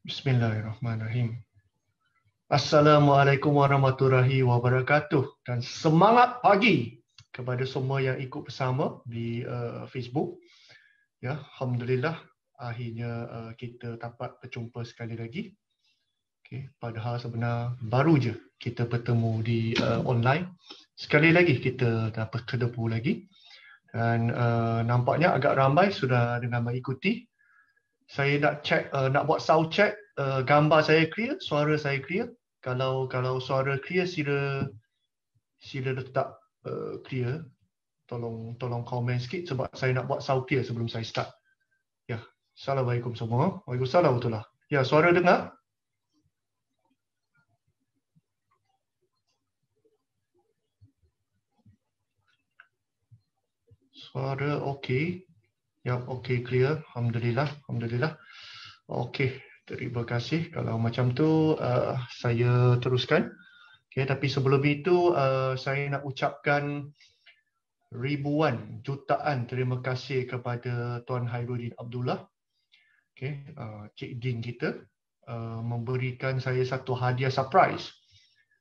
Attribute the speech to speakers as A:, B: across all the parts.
A: Bismillahirrahmanirrahim. Assalamualaikum warahmatullahi wabarakatuh dan semangat pagi kepada semua yang ikut bersama di uh, Facebook. Ya, alhamdulillah akhirnya uh, kita dapat berjumpa sekali lagi. Okey, padahal sebenarnya baru je kita bertemu di uh, online. Sekali lagi kita dapat terdepu lagi. Dan uh, nampaknya agak ramai sudah dengan mengikuti saya nak check uh, nak buat sound check uh, gambar saya clear suara saya clear kalau kalau suara clear sila sila letak uh, clear tolong tolong komen sikit sebab saya nak buat sound clear sebelum saya start ya yeah. assalamualaikum semua waalaikumsalam betul lah ya yeah, suara dengar suara okey Ya, okay, clear. Alhamdulillah, Alhamdulillah. Okay, terima kasih. Kalau macam tu, uh, saya teruskan. Okay, tapi sebelum itu, uh, saya nak ucapkan ribuan, jutaan terima kasih kepada Tuan Hairudin Abdullah. Okay, uh, Cik Din kita uh, memberikan saya satu hadiah surprise.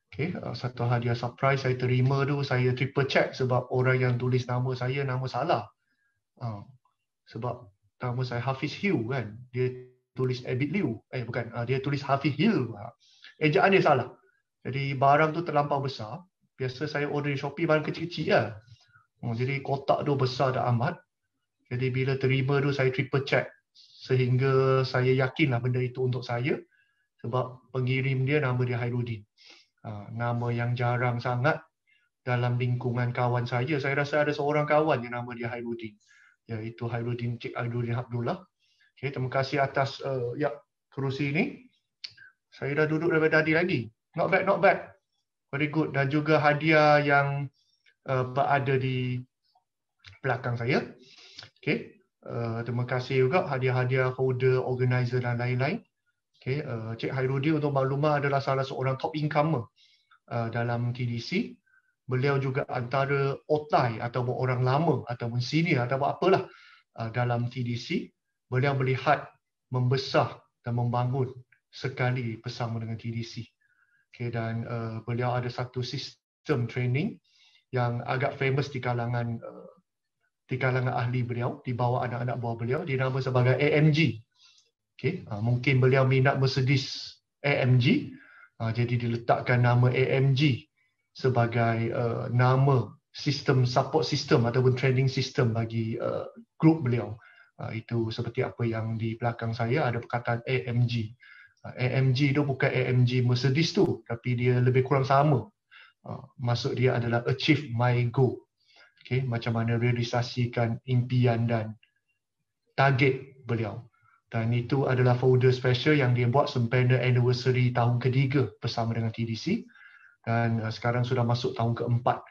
A: Okay, uh, satu hadiah surprise saya terima tu, saya triple check sebab orang yang tulis nama saya, nama salah. Uh, sebab nama saya Hafiz Hill kan dia tulis Abid Liu eh bukan uh, dia tulis Hafiz Hill ah, ejaan dia salah jadi barang tu terlampau besar biasa saya order di Shopee barang kecil-kecil lah uh, jadi kotak tu besar dah amat jadi bila terima tu saya triple check sehingga saya yakin lah benda itu untuk saya sebab pengirim dia nama dia Hairudin uh, nama yang jarang sangat dalam lingkungan kawan saya saya rasa ada seorang kawan yang nama dia Hairudin iaitu Hairuddin Cik Hairuddin Abdullah. Okay, terima kasih atas uh, ya kerusi ini. Saya dah duduk daripada tadi lagi. Not bad, not bad. Very good. Dan juga hadiah yang uh, berada di belakang saya. Okay. Uh, terima kasih juga hadiah-hadiah holder, organizer dan lain-lain. Okay. Uh, Cik Hairudi untuk maklumat adalah salah seorang top income uh, dalam TDC beliau juga antara otai atau orang lama atau ataupun atau apa apalah uh, dalam TDC beliau melihat membesar dan membangun sekali bersama dengan TDC okay, dan uh, beliau ada satu sistem training yang agak famous di kalangan uh, di kalangan ahli beliau di bawah anak-anak buah beliau dinama sebagai AMG okay, uh, mungkin beliau minat Mercedes AMG uh, jadi diletakkan nama AMG sebagai uh, nama sistem support system ataupun training system bagi uh, grup beliau. Uh, itu seperti apa yang di belakang saya ada perkataan AMG. Uh, AMG itu bukan AMG Mercedes tu, tapi dia lebih kurang sama. Uh, maksud dia adalah achieve my goal. Okay, macam mana realisasikan impian dan target beliau. Dan itu adalah folder special yang dia buat sempena anniversary tahun ketiga bersama dengan TDC. Uh, dan uh, sekarang sudah masuk tahun keempat.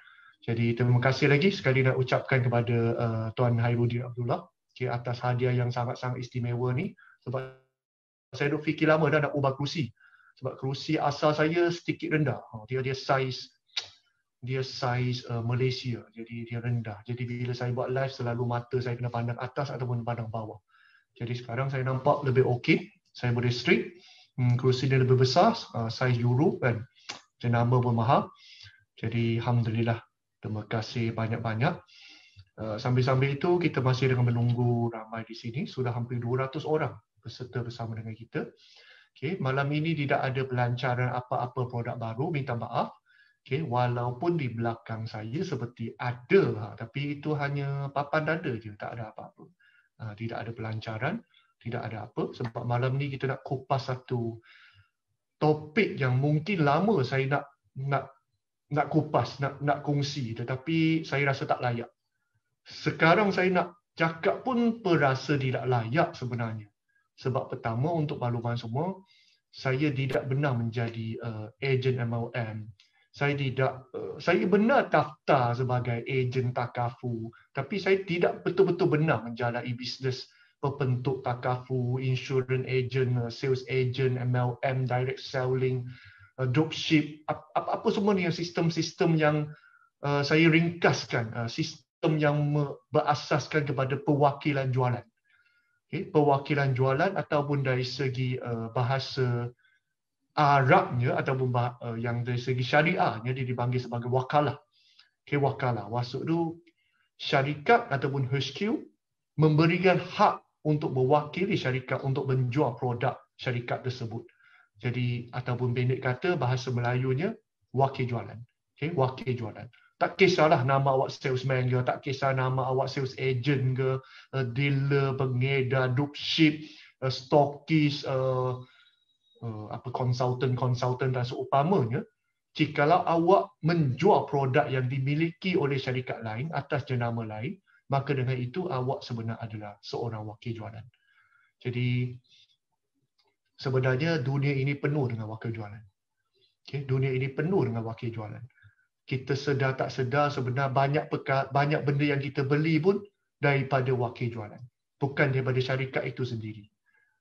A: Jadi terima kasih lagi sekali nak ucapkan kepada uh, Tuan Hairudin Abdullah okay, atas hadiah yang sangat-sangat istimewa ni. Sebab saya dah fikir lama dah nak ubah kerusi. Sebab kerusi asal saya sedikit rendah. Oh, dia dia size dia saiz uh, Malaysia. Jadi dia rendah. Jadi bila saya buat live selalu mata saya kena pandang atas ataupun pandang bawah. Jadi sekarang saya nampak lebih okey. Saya boleh straight. Hmm, kerusi dia lebih besar. Uh, saiz Euro kan jenama pun mahal. Jadi alhamdulillah terima kasih banyak-banyak. Eh, sambil-sambil itu kita masih dengan menunggu ramai di sini sudah hampir 200 orang peserta bersama dengan kita. Okey, malam ini tidak ada pelancaran apa-apa produk baru, minta maaf. Okey, walaupun di belakang saya seperti ada ha, tapi itu hanya papan dada je, tak ada apa-apa. Ha, tidak ada pelancaran, tidak ada apa sebab malam ni kita nak kupas satu topik yang mungkin lama saya nak nak nak kupas, nak nak kongsi tetapi saya rasa tak layak. Sekarang saya nak cakap pun perasa tidak layak sebenarnya. Sebab pertama untuk makluman semua, saya tidak benar menjadi uh, agen MLM. Saya tidak uh, saya benar daftar sebagai agen takafu, tapi saya tidak betul-betul benar menjalani bisnes pembentuk takafu, insurance agent, uh, sales agent, MLM, direct selling, uh, dropship, apa, apa semua ni uh, sistem-sistem yang saya ringkaskan, sistem yang berasaskan kepada perwakilan jualan. Okay, perwakilan jualan ataupun dari segi bahasa Arabnya ataupun yang dari segi syariahnya dia dipanggil sebagai wakalah. Okay, wakalah. Maksud tu syarikat ataupun HQ memberikan hak untuk mewakili syarikat untuk menjual produk syarikat tersebut. Jadi ataupun pendek kata bahasa Melayunya wakil jualan. Okey, wakil jualan. Tak kisahlah nama awak salesman ke, tak kisah nama awak sales agent ke, eh, dealer, pengedar, dropship, eh, stockist, eh, apa consultant, consultant dan seumpamanya. Jikalau awak menjual produk yang dimiliki oleh syarikat lain atas jenama lain, maka dengan itu awak sebenarnya adalah seorang wakil jualan. Jadi sebenarnya dunia ini penuh dengan wakil jualan. Okay, dunia ini penuh dengan wakil jualan. Kita sedar tak sedar sebenarnya banyak peka, banyak benda yang kita beli pun daripada wakil jualan. Bukan daripada syarikat itu sendiri.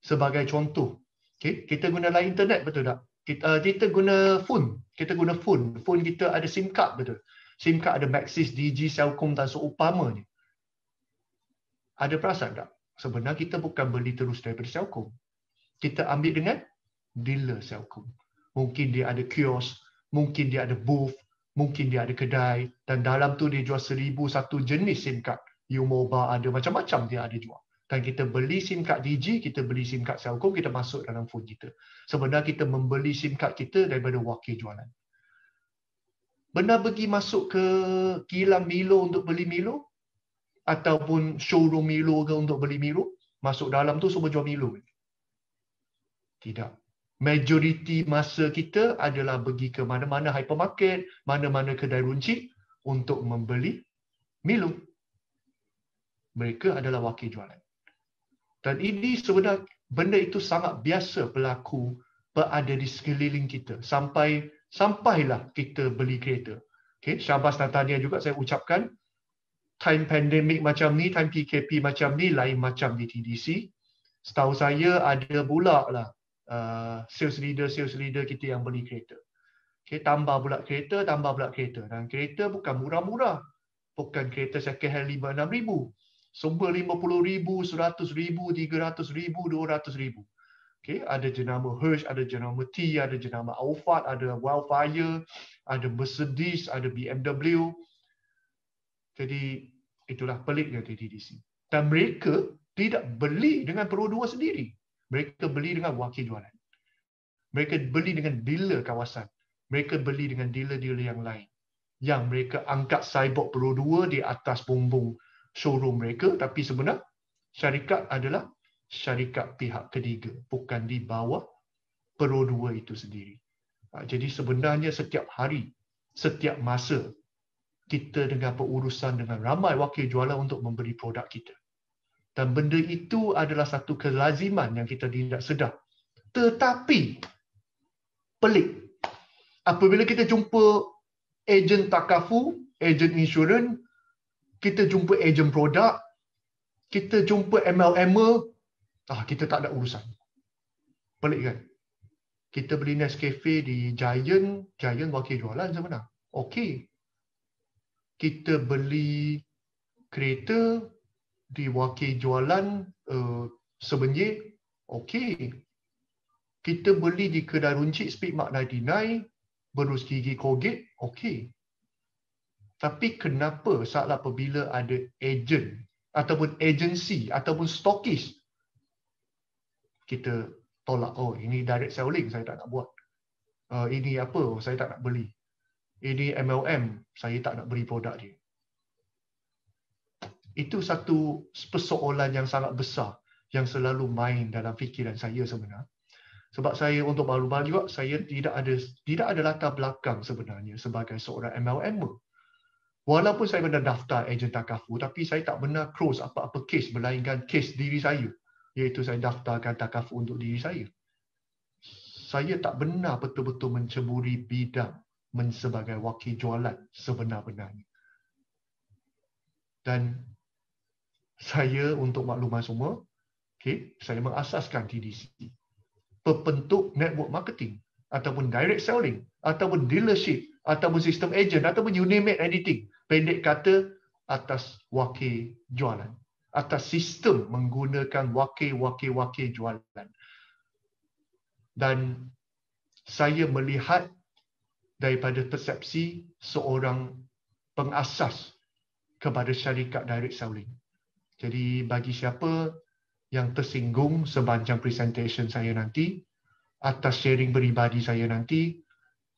A: Sebagai contoh, okay, kita guna lain internet betul tak? Kita, uh, kita guna phone. Kita guna phone. Phone kita ada SIM card betul. SIM card ada Maxis, Digi, Cellcom dan seumpamanya. So, ada perasaan tak? Sebenarnya kita bukan beli terus daripada Celcom. Kita ambil dengan dealer selkom. Mungkin dia ada kios, mungkin dia ada booth, mungkin dia ada kedai dan dalam tu dia jual seribu satu jenis SIM card. You mobile ada macam-macam dia ada jual. Dan kita beli SIM card DG, kita beli SIM card selkom, kita masuk dalam phone kita. Sebenarnya kita membeli SIM card kita daripada wakil jualan. Benda pergi masuk ke kilang Milo untuk beli Milo, ataupun showroom Milo ke untuk beli Milo, masuk dalam tu semua jual Milo. Tidak. Majoriti masa kita adalah pergi ke mana-mana hypermarket, mana-mana kedai runcit untuk membeli Milo. Mereka adalah wakil jualan. Dan ini sebenarnya benda itu sangat biasa berlaku berada di sekeliling kita sampai sampailah kita beli kereta. Okay, Syabas Natania juga saya ucapkan time pandemik macam ni, time PKP macam ni, lain macam di TDC. Setahu saya ada pula lah uh, sales leader, sales leader kita yang beli kereta. Okay, tambah pula kereta, tambah pula kereta. Dan kereta bukan murah-murah. Bukan kereta second hand RM5,000, RM6,000. Sumber RM50,000, RM100,000, RM300,000, RM200,000. Okay, ada jenama Hirsch, ada jenama T, ada jenama Alphard, ada Wildfire, ada Mercedes, ada BMW. Jadi itulah peliknya TTDC. Dan mereka tidak beli dengan perodua sendiri. Mereka beli dengan wakil jualan. Mereka beli dengan dealer kawasan. Mereka beli dengan dealer-dealer yang lain. Yang mereka angkat cyborg perodua di atas bumbung showroom mereka. Tapi sebenarnya syarikat adalah syarikat pihak ketiga. Bukan di bawah perodua itu sendiri. Ha, jadi sebenarnya setiap hari, setiap masa kita dengan perurusan dengan ramai wakil jualan untuk memberi produk kita. Dan benda itu adalah satu kelaziman yang kita tidak sedar. Tetapi pelik. Apabila kita jumpa ejen takafu, ejen insurans, kita jumpa ejen produk, kita jumpa MLM, ah kita tak ada urusan. Pelik kan? Kita beli Nescafe di Giant, Giant wakil jualan sebenarnya. Okey, kita beli kereta di wakil jualan uh, okey. Kita beli di kedai runcit Speedmark 99, berus gigi Colgate, okey. Tapi kenapa saat apabila ada agen ataupun agensi ataupun stokis kita tolak, oh ini direct selling, saya tak nak buat. Uh, ini apa, saya tak nak beli. Uh, ini MLM, saya tak nak beri produk dia. Itu satu persoalan yang sangat besar yang selalu main dalam fikiran saya sebenarnya. Sebab saya untuk maklumat juga, saya tidak ada tidak ada latar belakang sebenarnya sebagai seorang MLM. Walaupun saya pernah daftar ejen takaful, tapi saya tak pernah close apa-apa case melainkan case diri saya. Iaitu saya daftarkan takaful untuk diri saya. Saya tak pernah betul-betul menceburi bidang men sebagai wakil jualan sebenar-benarnya. Dan saya untuk maklumat semua, okay, saya mengasaskan TDC. Pepentuk network marketing ataupun direct selling ataupun dealership ataupun sistem agent ataupun you name it anything. Pendek kata atas wakil jualan. Atas sistem menggunakan wakil-wakil-wakil jualan. Dan saya melihat daripada persepsi seorang pengasas kepada syarikat direct selling. Jadi bagi siapa yang tersinggung sepanjang presentasi saya nanti atas sharing peribadi saya nanti,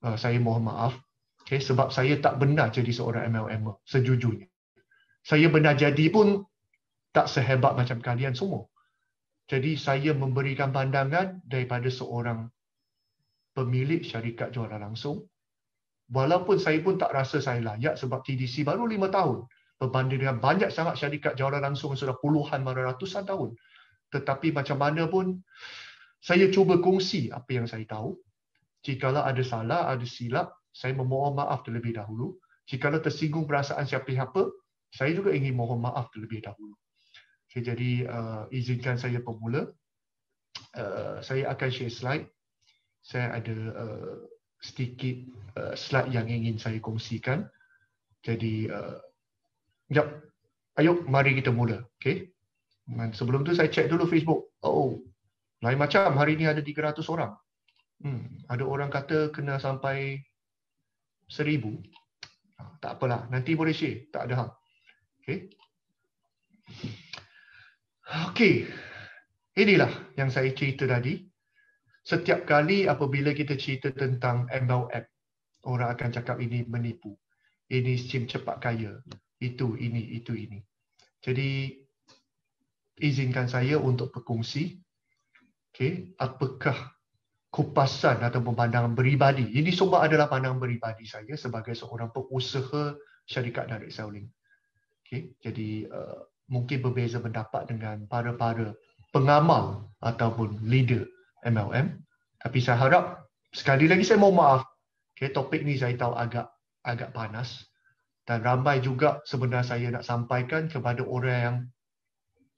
A: uh, saya mohon maaf. Okay, sebab saya tak benar jadi seorang MLM sejujurnya. Saya benar jadi pun tak sehebat macam kalian semua. Jadi saya memberikan pandangan daripada seorang pemilik syarikat jualan langsung walaupun saya pun tak rasa saya layak sebab TDC baru lima tahun berbanding dengan banyak sangat syarikat jawatan langsung sudah puluhan bahkan ratusan tahun tetapi macam mana pun saya cuba kongsi apa yang saya tahu jikalau ada salah ada silap saya memohon maaf terlebih dahulu jikalau tersinggung perasaan siapa-siapa saya juga ingin mohon maaf terlebih dahulu okay, jadi uh, izinkan saya bermula uh, saya akan share slide saya ada uh, sedikit uh, slide yang ingin saya kongsikan. Jadi, uh, jap, ayo mari kita mula. Okay. Sebelum tu saya cek dulu Facebook. Oh, lain macam hari ini ada 300 orang. Hmm, ada orang kata kena sampai 1000. Ha, tak apalah, nanti boleh share. Tak ada hal. Okay. Okay. Inilah yang saya cerita tadi setiap kali apabila kita cerita tentang MLM, orang akan cakap ini menipu. Ini sim cepat kaya. Itu, ini, itu, ini. Jadi, izinkan saya untuk berkongsi okay, apakah kupasan atau pandangan beribadi. Ini semua adalah pandangan beribadi saya sebagai seorang pengusaha syarikat direct selling. Okay, jadi, uh, mungkin berbeza pendapat dengan para-para pengamal ataupun leader MLM. Tapi saya harap sekali lagi saya mohon maaf. Okay, topik ni saya tahu agak agak panas dan ramai juga sebenarnya saya nak sampaikan kepada orang yang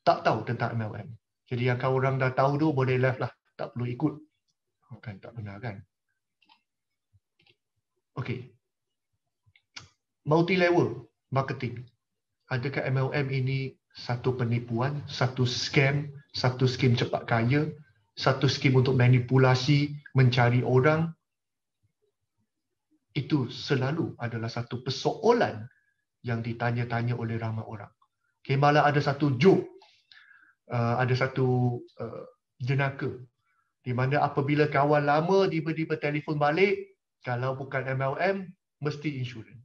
A: tak tahu tentang MLM. Jadi yang kau orang dah tahu tu boleh left lah, tak perlu ikut. Kan tak benar kan? Okey. Multi level marketing. Adakah MLM ini satu penipuan, satu scam, satu skim cepat kaya? satu skim untuk manipulasi, mencari orang, itu selalu adalah satu persoalan yang ditanya-tanya oleh ramai orang. Okay, malah ada satu joke, uh, ada satu uh, jenaka di mana apabila kawan lama tiba-tiba telefon balik, kalau bukan MLM, mesti insurans.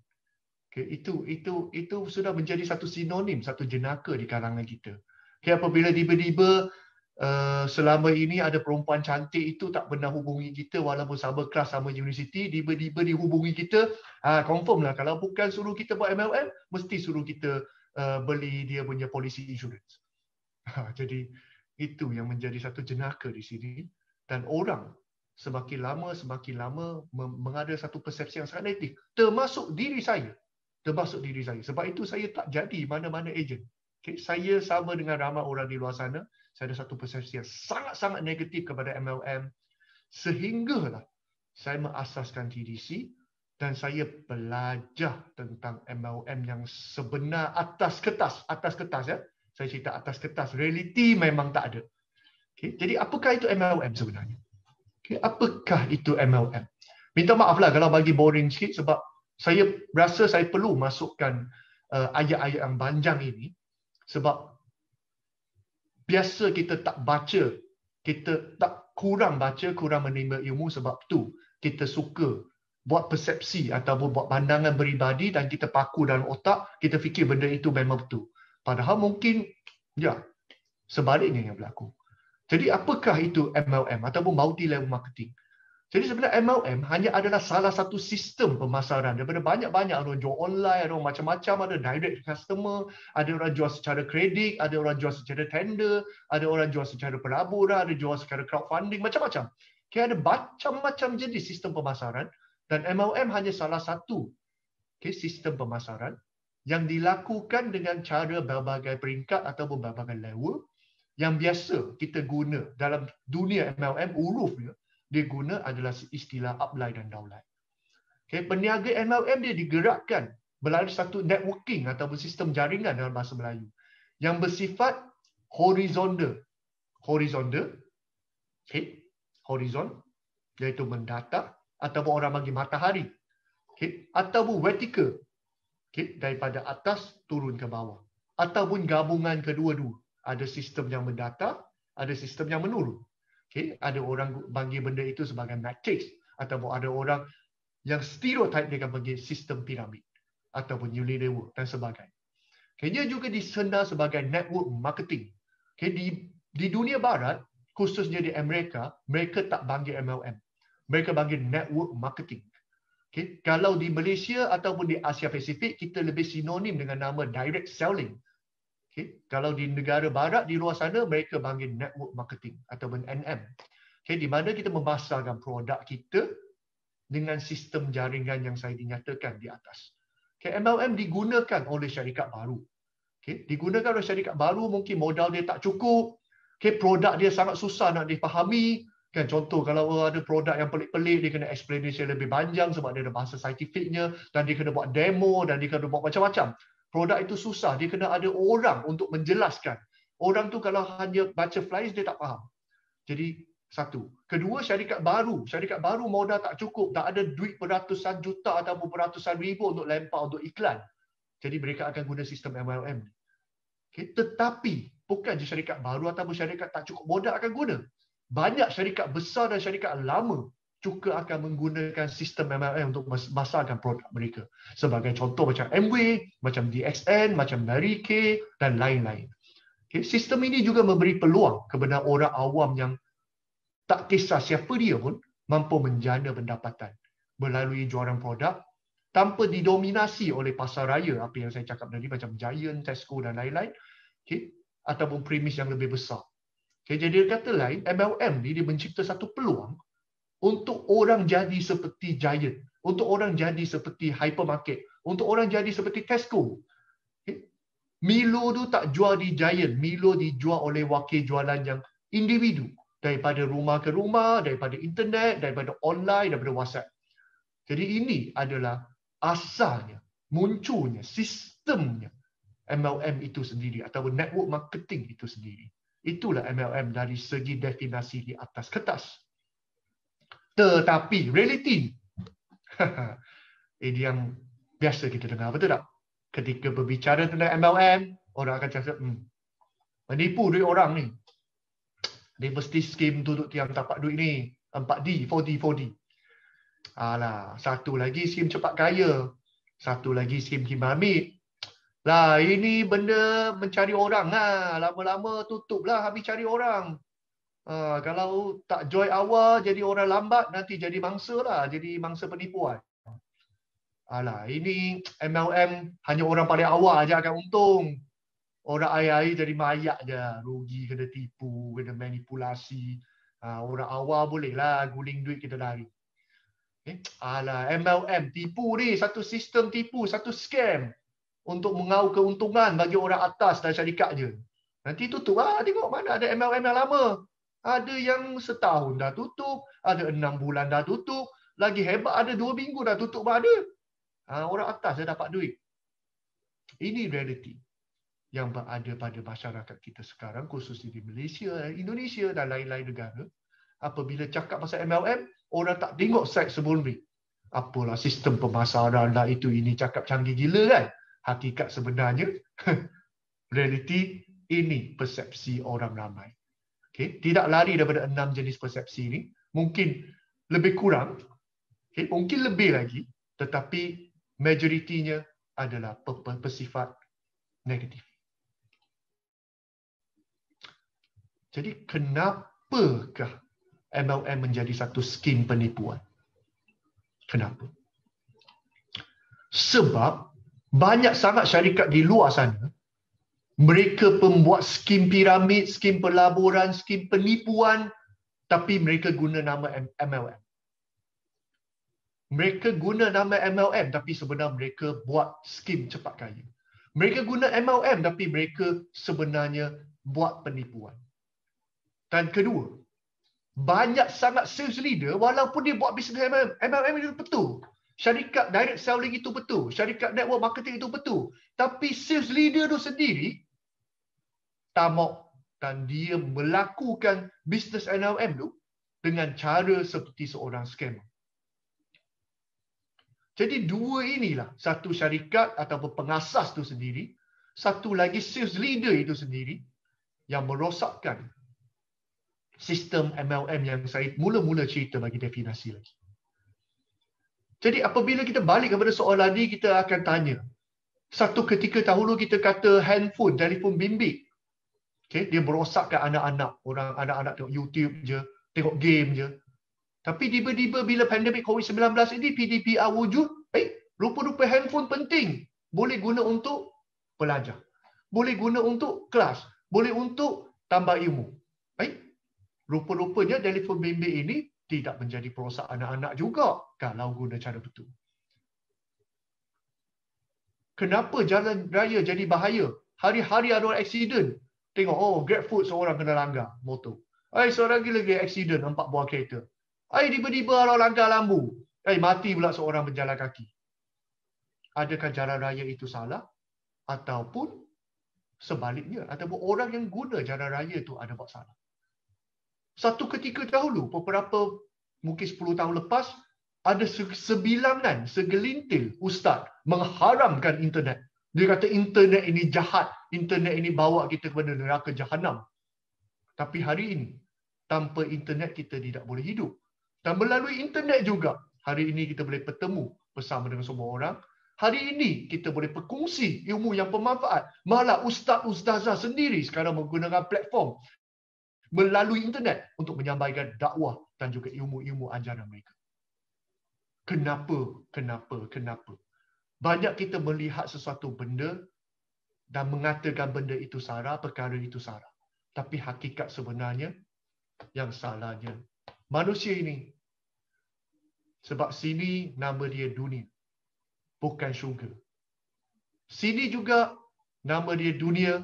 A: Okay, itu itu itu sudah menjadi satu sinonim, satu jenaka di kalangan kita. Okay, apabila tiba-tiba Eh, selama ini ada perempuan cantik itu tak pernah hubungi kita walaupun sama kelas sama universiti tiba-tiba dihubungi kita ha, confirm lah kalau bukan suruh kita buat MLM mesti suruh kita uh, beli dia punya polisi insurans ha, jadi itu yang menjadi satu jenaka di sini dan orang semakin lama semakin lama mengada satu persepsi yang sangat negatif termasuk diri saya termasuk diri saya sebab itu saya tak jadi mana-mana agent okay? saya sama dengan ramai orang di luar sana saya ada satu persepsi yang sangat-sangat negatif kepada MLM sehinggalah saya mengasaskan TDC dan saya belajar tentang MLM yang sebenar atas kertas atas kertas ya saya cerita atas kertas reality memang tak ada okay. jadi apakah itu MLM sebenarnya okay. apakah itu MLM minta maaflah kalau bagi boring sikit sebab saya rasa saya perlu masukkan uh, ayat-ayat yang panjang ini sebab biasa kita tak baca, kita tak kurang baca, kurang menerima ilmu sebab tu kita suka buat persepsi ataupun buat pandangan beribadi dan kita paku dalam otak, kita fikir benda itu memang betul. Padahal mungkin ya sebaliknya yang berlaku. Jadi apakah itu MLM ataupun multi level marketing? Jadi sebenarnya MLM hanya adalah salah satu sistem pemasaran daripada banyak-banyak orang jual online, ada macam-macam, ada direct customer, ada orang jual secara kredit, ada orang jual secara tender, ada orang jual secara pelaburan, ada jual secara crowdfunding, macam-macam. Okay, ada macam-macam jenis sistem pemasaran dan MLM hanya salah satu okay, sistem pemasaran yang dilakukan dengan cara berbagai peringkat atau berbagai level yang biasa kita guna dalam dunia MLM urufnya. Ya dia guna adalah istilah uplay dan downline. Okay, peniaga MLM dia digerakkan melalui satu networking atau sistem jaringan dalam bahasa Melayu yang bersifat horizontal. Horizontal, okay, horizon, iaitu mendata ataupun orang bagi matahari. Okay, ataupun vertikal okay, daripada atas turun ke bawah. Ataupun gabungan kedua-dua. Ada sistem yang mendata, ada sistem yang menurun. Okay? Ada orang panggil benda itu sebagai matrix. Ataupun ada orang yang stereotype dengan panggil sistem piramid. Ataupun newly network dan sebagainya. Okay? Dia juga disendar sebagai network marketing. Okay? Di, di dunia barat, khususnya di Amerika, mereka tak panggil MLM. Mereka panggil network marketing. Okay. Kalau di Malaysia ataupun di Asia Pasifik, kita lebih sinonim dengan nama direct selling. Okay. Kalau di negara barat di luar sana mereka panggil network marketing ataupun NM. Okay. Di mana kita memasarkan produk kita dengan sistem jaringan yang saya dinyatakan di atas. Okay. MLM digunakan oleh syarikat baru. Okay. Digunakan oleh syarikat baru mungkin modal dia tak cukup. Okay. Produk dia sangat susah nak dipahami. Kan contoh kalau ada produk yang pelik-pelik dia kena explanation lebih panjang sebab dia ada bahasa saintifiknya dan dia kena buat demo dan dia kena buat macam-macam. Produk itu susah, dia kena ada orang untuk menjelaskan. Orang tu kalau hanya baca flyers dia tak faham. Jadi satu. Kedua syarikat baru, syarikat baru modal tak cukup, tak ada duit beratusan juta atau beratusan ribu untuk lempar untuk iklan. Jadi mereka akan guna sistem MLM. Okay. Tetapi bukan syarikat baru atau syarikat tak cukup modal akan guna. Banyak syarikat besar dan syarikat lama juga akan menggunakan sistem MLM untuk memasarkan produk mereka. Sebagai contoh macam Amway, macam DXN, macam Mary Kay dan lain-lain. Okay. Sistem ini juga memberi peluang kepada orang awam yang tak kisah siapa dia pun mampu menjana pendapatan melalui jualan produk tanpa didominasi oleh pasar raya apa yang saya cakap tadi macam Giant, Tesco dan lain-lain okay. ataupun premis yang lebih besar. Okay. Jadi kata lain, MLM ini dia mencipta satu peluang untuk orang jadi seperti Giant, untuk orang jadi seperti hypermarket, untuk orang jadi seperti Tesco. Eh, Milo tu tak jual di Giant, Milo dijual oleh wakil jualan yang individu daripada rumah ke rumah, daripada internet, daripada online, daripada WhatsApp. Jadi ini adalah asalnya, munculnya, sistemnya MLM itu sendiri atau network marketing itu sendiri. Itulah MLM dari segi definisi di atas kertas. Tetapi, reality. Ini yang biasa kita dengar, betul tak? Ketika berbicara tentang MLM, orang akan cakap, hmm, menipu duit orang ni. Dia mesti skim tutup tiang tapak duit ni. 4D, 4D, 4D. Alah, satu lagi skim cepat kaya. Satu lagi skim kimamit. Lah, ini benda mencari orang. lah, lama-lama tutup lah habis cari orang. Ah, kalau tak join awal jadi orang lambat nanti jadi mangsa lah jadi mangsa penipuan alah ini MLM hanya orang paling awal aja akan untung orang air-air jadi mayat je rugi kena tipu kena manipulasi ah, orang awal boleh lah guling duit kita lari eh, alah MLM tipu ni satu sistem tipu satu scam untuk mengau keuntungan bagi orang atas dan syarikat je. Nanti tutup lah. Tengok mana ada MLM yang lama. Ada yang setahun dah tutup, ada enam bulan dah tutup, lagi hebat ada dua minggu dah tutup pun ada. Ha, orang atas dah dapat duit. Ini realiti yang berada pada masyarakat kita sekarang, khusus di Malaysia, Indonesia dan lain-lain negara. Apabila cakap pasal MLM, orang tak tengok side sebelum ni. Apalah sistem pemasaran lah itu, ini cakap canggih gila kan? Hakikat sebenarnya, realiti ini persepsi orang ramai okay, tidak lari daripada enam jenis persepsi ini. Mungkin lebih kurang, okay, mungkin lebih lagi, tetapi majoritinya adalah bersifat negatif. Jadi kenapakah MLM menjadi satu skim penipuan? Kenapa? Sebab banyak sangat syarikat di luar sana mereka pembuat skim piramid, skim pelaburan, skim penipuan tapi mereka guna nama MLM. Mereka guna nama MLM tapi sebenarnya mereka buat skim cepat kaya. Mereka guna MLM tapi mereka sebenarnya buat penipuan. Dan kedua, banyak sangat sales leader walaupun dia buat bisnes MLM, MLM itu betul. Syarikat direct selling itu betul. Syarikat network marketing itu betul. Tapi sales leader itu sendiri tamak dan dia melakukan bisnes MLM tu dengan cara seperti seorang scammer. Jadi dua inilah, satu syarikat atau pengasas tu sendiri, satu lagi sales leader itu sendiri yang merosakkan sistem MLM yang saya mula-mula cerita bagi definasi lagi. Jadi apabila kita balik kepada soalan ini kita akan tanya. Satu ketika dahulu kita kata handphone, telefon bimbit. Okay, dia merosakkan anak-anak. Orang anak-anak tengok YouTube je, tengok game je. Tapi tiba-tiba bila pandemik COVID-19 ini PDPR wujud, eh, rupa-rupa handphone penting. Boleh guna untuk pelajar. Boleh guna untuk kelas. Boleh untuk tambah ilmu. Eh, rupa-rupanya telefon bimbit ini tidak menjadi perosak anak-anak juga kalau guna cara betul. Kenapa jalan raya jadi bahaya? Hari-hari ada orang accident. Tengok, oh, grab food seorang kena langgar motor. Ay, seorang lagi lagi accident empat buah kereta. Ay, tiba-tiba orang langgar lambu. Ay, mati pula seorang berjalan kaki. Adakah jalan raya itu salah? Ataupun sebaliknya? Ataupun orang yang guna jalan raya itu ada buat salah? Satu ketika dahulu, beberapa mungkin 10 tahun lepas, ada sebilangan, segelintir ustaz mengharamkan internet. Dia kata internet ini jahat, internet ini bawa kita kepada neraka jahanam. Tapi hari ini tanpa internet kita tidak boleh hidup. Dan melalui internet juga hari ini kita boleh bertemu bersama dengan semua orang. Hari ini kita boleh perkongsi ilmu yang bermanfaat. Malah ustaz-ustazah sendiri sekarang menggunakan platform melalui internet untuk menyampaikan dakwah dan juga ilmu-ilmu ajaran mereka. Kenapa? Kenapa? Kenapa? Banyak kita melihat sesuatu benda dan mengatakan benda itu salah, perkara itu salah. Tapi hakikat sebenarnya yang salahnya manusia ini. Sebab sini nama dia dunia, bukan syurga. Sini juga nama dia dunia,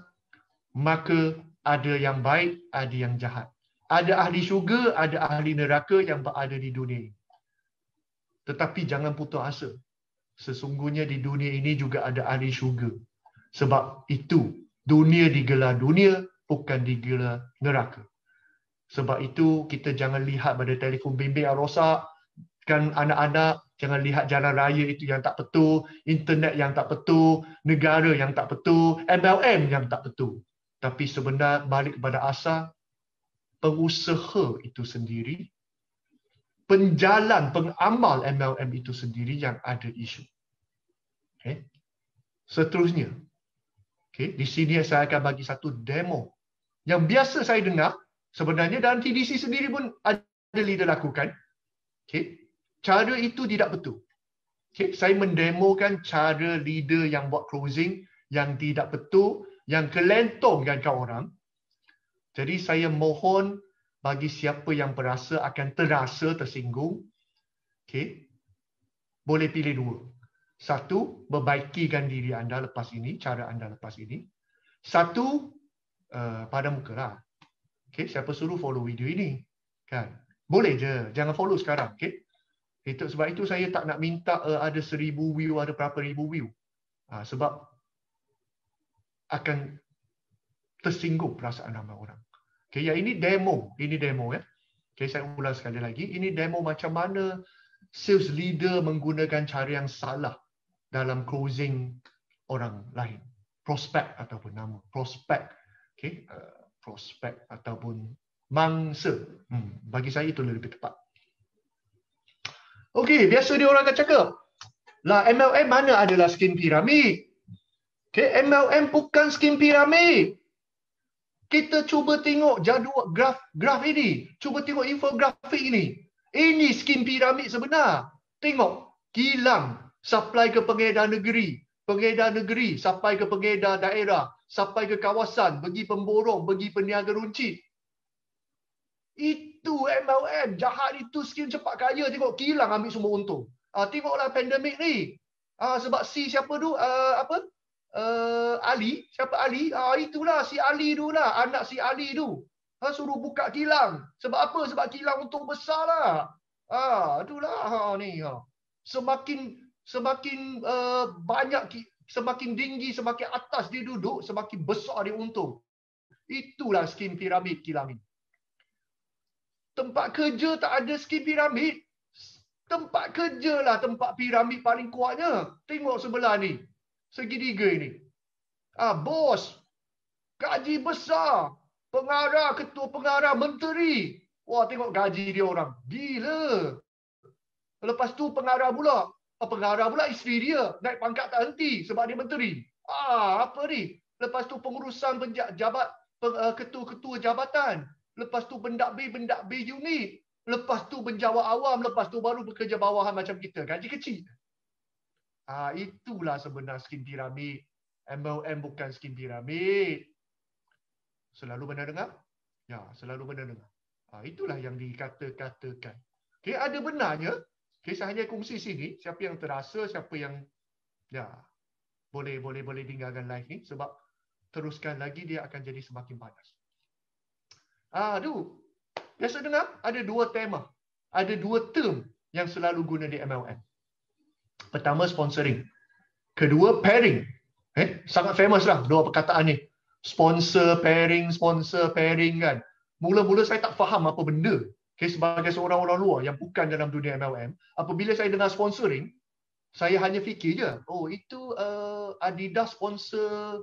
A: maka ada yang baik, ada yang jahat. Ada ahli syurga, ada ahli neraka yang berada di dunia ini. Tetapi jangan putus asa sesungguhnya di dunia ini juga ada ahli syurga. Sebab itu, dunia digelar dunia, bukan digelar neraka. Sebab itu, kita jangan lihat pada telefon bimbing yang rosak, kan anak-anak, jangan lihat jalan raya itu yang tak betul, internet yang tak betul, negara yang tak betul, MLM yang tak betul. Tapi sebenarnya balik kepada asal, pengusaha itu sendiri, penjalan pengamal MLM itu sendiri yang ada isu. Okay. Seterusnya, okay, di sini saya akan bagi satu demo yang biasa saya dengar sebenarnya dalam TDC sendiri pun ada leader lakukan. Okay. Cara itu tidak betul. Okay. Saya mendemokan cara leader yang buat closing yang tidak betul, yang kelentong dengan orang. Jadi saya mohon bagi siapa yang berasa akan terasa tersinggung, okay, boleh pilih dua. Satu, berbaikikan diri anda lepas ini, cara anda lepas ini. Satu, uh, pada muka lah. Okay, siapa suruh follow video ini? Kan? Boleh je, jangan follow sekarang. Okay? Itu sebab itu saya tak nak minta uh, ada seribu view, ada berapa ribu view. Ha, sebab akan tersinggung perasaan ramai orang. Okay, ya ini demo, ini demo ya. Okay, saya ulas sekali lagi, ini demo macam mana sales leader menggunakan cara yang salah dalam closing orang lain, prospect ataupun nama prospect, okay, uh, prospect ataupun mangsa. Hmm, bagi saya itu lebih tepat. Okay, biasa dia orang akan cakap, lah MLM mana adalah skim piramid? Okay, MLM bukan skim piramid kita cuba tengok jadual graf graf ini. Cuba tengok infografik ini. Ini skim piramid sebenar. Tengok kilang supply ke pengedar negeri, pengedar negeri supply ke pengedar daerah, supply ke kawasan, bagi pemborong, bagi peniaga runcit. Itu MLM jahat itu skim cepat kaya tengok kilang ambil semua untung. Ah tengoklah pandemik ni. Ah sebab si siapa tu uh, apa? uh, Ali, siapa Ali? Ah uh, itulah si Ali tu anak si Ali tu. Ha uh, suruh buka kilang. Sebab apa? Sebab kilang untung besarlah. lah. Ah uh, itulah ha uh, ni ha. Uh. Semakin semakin uh, banyak semakin tinggi semakin atas dia duduk semakin besar dia untung. Itulah skim piramid kilang ni. Tempat kerja tak ada skim piramid. Tempat kerjalah tempat piramid paling kuatnya. Tengok sebelah ni segitiga ini. Ah, bos, gaji besar, pengarah, ketua pengarah, menteri. Wah, tengok gaji dia orang. Gila. Lepas tu pengarah pula. Ah, pengarah pula isteri dia. Naik pangkat tak henti sebab dia menteri. Ah, apa ni? Lepas tu pengurusan penjab, jabat eh, ketua-ketua jabatan. Lepas tu bendak-bendak unit. Lepas tu penjawat awam. Lepas tu baru bekerja bawahan macam kita. Gaji kecil. Ha, itulah sebenar skim piramid. MLM bukan skim piramid. Selalu benar dengar? Ya, selalu benar dengar. Ha, itulah yang dikata-katakan. Okay, ada benarnya. Okay, saya hanya kongsi sini. Siapa yang terasa, siapa yang ya boleh boleh boleh tinggalkan live ni sebab teruskan lagi dia akan jadi semakin panas. Aduh, biasa dengar ada dua tema, ada dua term yang selalu guna di MLM. Pertama sponsoring. Kedua pairing. Eh, sangat famous lah dua perkataan ni. Sponsor pairing, sponsor pairing kan. Mula-mula saya tak faham apa benda. Okay, sebagai seorang orang luar yang bukan dalam dunia MLM, apabila saya dengar sponsoring, saya hanya fikir je, oh itu uh, Adidas sponsor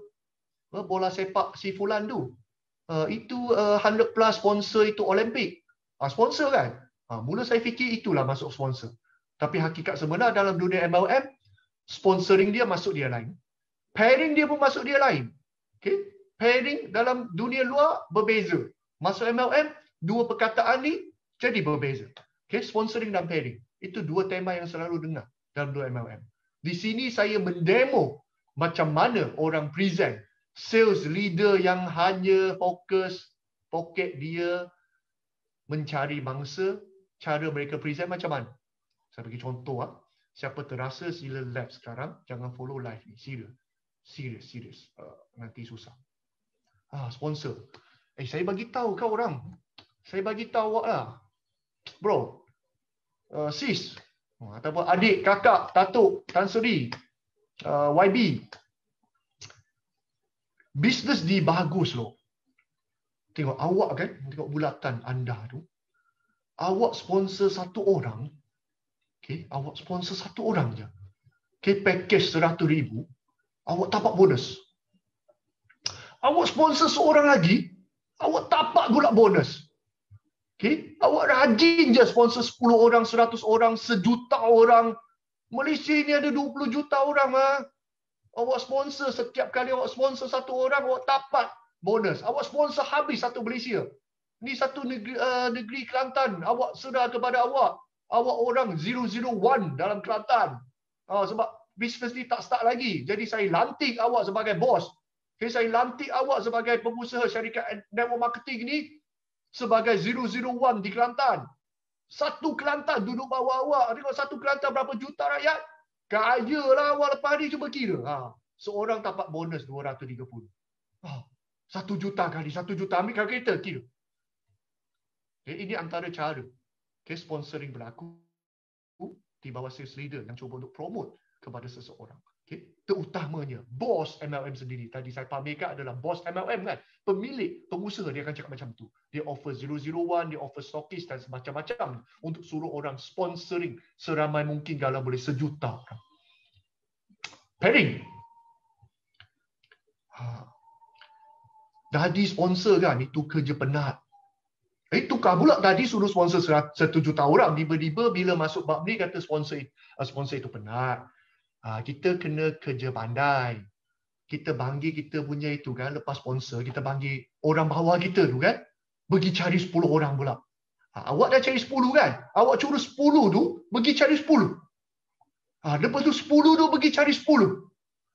A: uh, bola sepak si fulan tu. Uh, itu uh, 100 plus sponsor itu Olympic. Uh, sponsor kan? Uh, mula saya fikir itulah masuk sponsor. Tapi hakikat sebenar dalam dunia MLM, sponsoring dia masuk dia lain. Pairing dia pun masuk dia lain. Okay? Pairing dalam dunia luar berbeza. Masuk MLM, dua perkataan ni jadi berbeza. Okay? Sponsoring dan pairing. Itu dua tema yang selalu dengar dalam dunia MLM. Di sini saya mendemo macam mana orang present sales leader yang hanya fokus poket dia mencari mangsa cara mereka present macam mana saya bagi contoh ah siapa terasa sila live sekarang jangan follow live ni serius serius serius ah, nanti susah ah sponsor eh saya bagi tahu kau orang saya bagi tahu awak lah bro uh, sis uh, ataupun adik kakak tatuk tan suri uh, YB bisnes di bagus loh tengok awak kan tengok bulatan anda tu awak sponsor satu orang Okay, awak sponsor satu orang je. Okay, package seratus ribu, awak tapak bonus. Awak sponsor seorang lagi, awak tapak gula bonus. Okay, awak rajin je sponsor sepuluh orang, seratus orang, sejuta orang. Malaysia ni ada dua puluh juta orang ah. Awak sponsor setiap kali awak sponsor satu orang, awak tapak bonus. Awak sponsor habis satu Malaysia. Ni satu negeri, uh, negeri Kelantan, awak sudah kepada awak awak orang 001 dalam Kelantan. Uh, ha, sebab bisnes ni tak start lagi. Jadi saya lantik awak sebagai bos. Okay, saya lantik awak sebagai pengusaha syarikat network marketing ni sebagai 001 di Kelantan. Satu Kelantan duduk bawah awak. Tengok satu Kelantan berapa juta rakyat. Kaya lah awak lepas ni cuba kira. Ha, seorang dapat bonus 230. Ha, satu juta kali. Satu juta ambil kereta. Kira. Okay, eh, ini antara cara case sponsoring berlaku di bawah sales leader yang cuba untuk promote kepada seseorang. Okay. Terutamanya, bos MLM sendiri. Tadi saya pamerkan adalah bos MLM kan. Pemilik, pengusaha dia akan cakap macam tu. Dia offer 001, dia offer stockist dan semacam-macam untuk suruh orang sponsoring seramai mungkin kalau boleh sejuta orang. Pairing. Ha. Dah di sponsor kan, itu kerja penat. Eh, tukar pula tadi suruh sponsor satu juta orang. Tiba-tiba bila masuk bab ni kata sponsor, uh, sponsor itu penat. Ah, kita kena kerja pandai. Kita panggil kita punya itu kan. Lepas sponsor, kita panggil orang bawah kita tu kan. Pergi cari 10 orang pula. Ah, awak dah cari 10 kan? Awak curuh 10 tu, pergi cari 10. Ha, ah, lepas tu 10 tu pergi cari 10.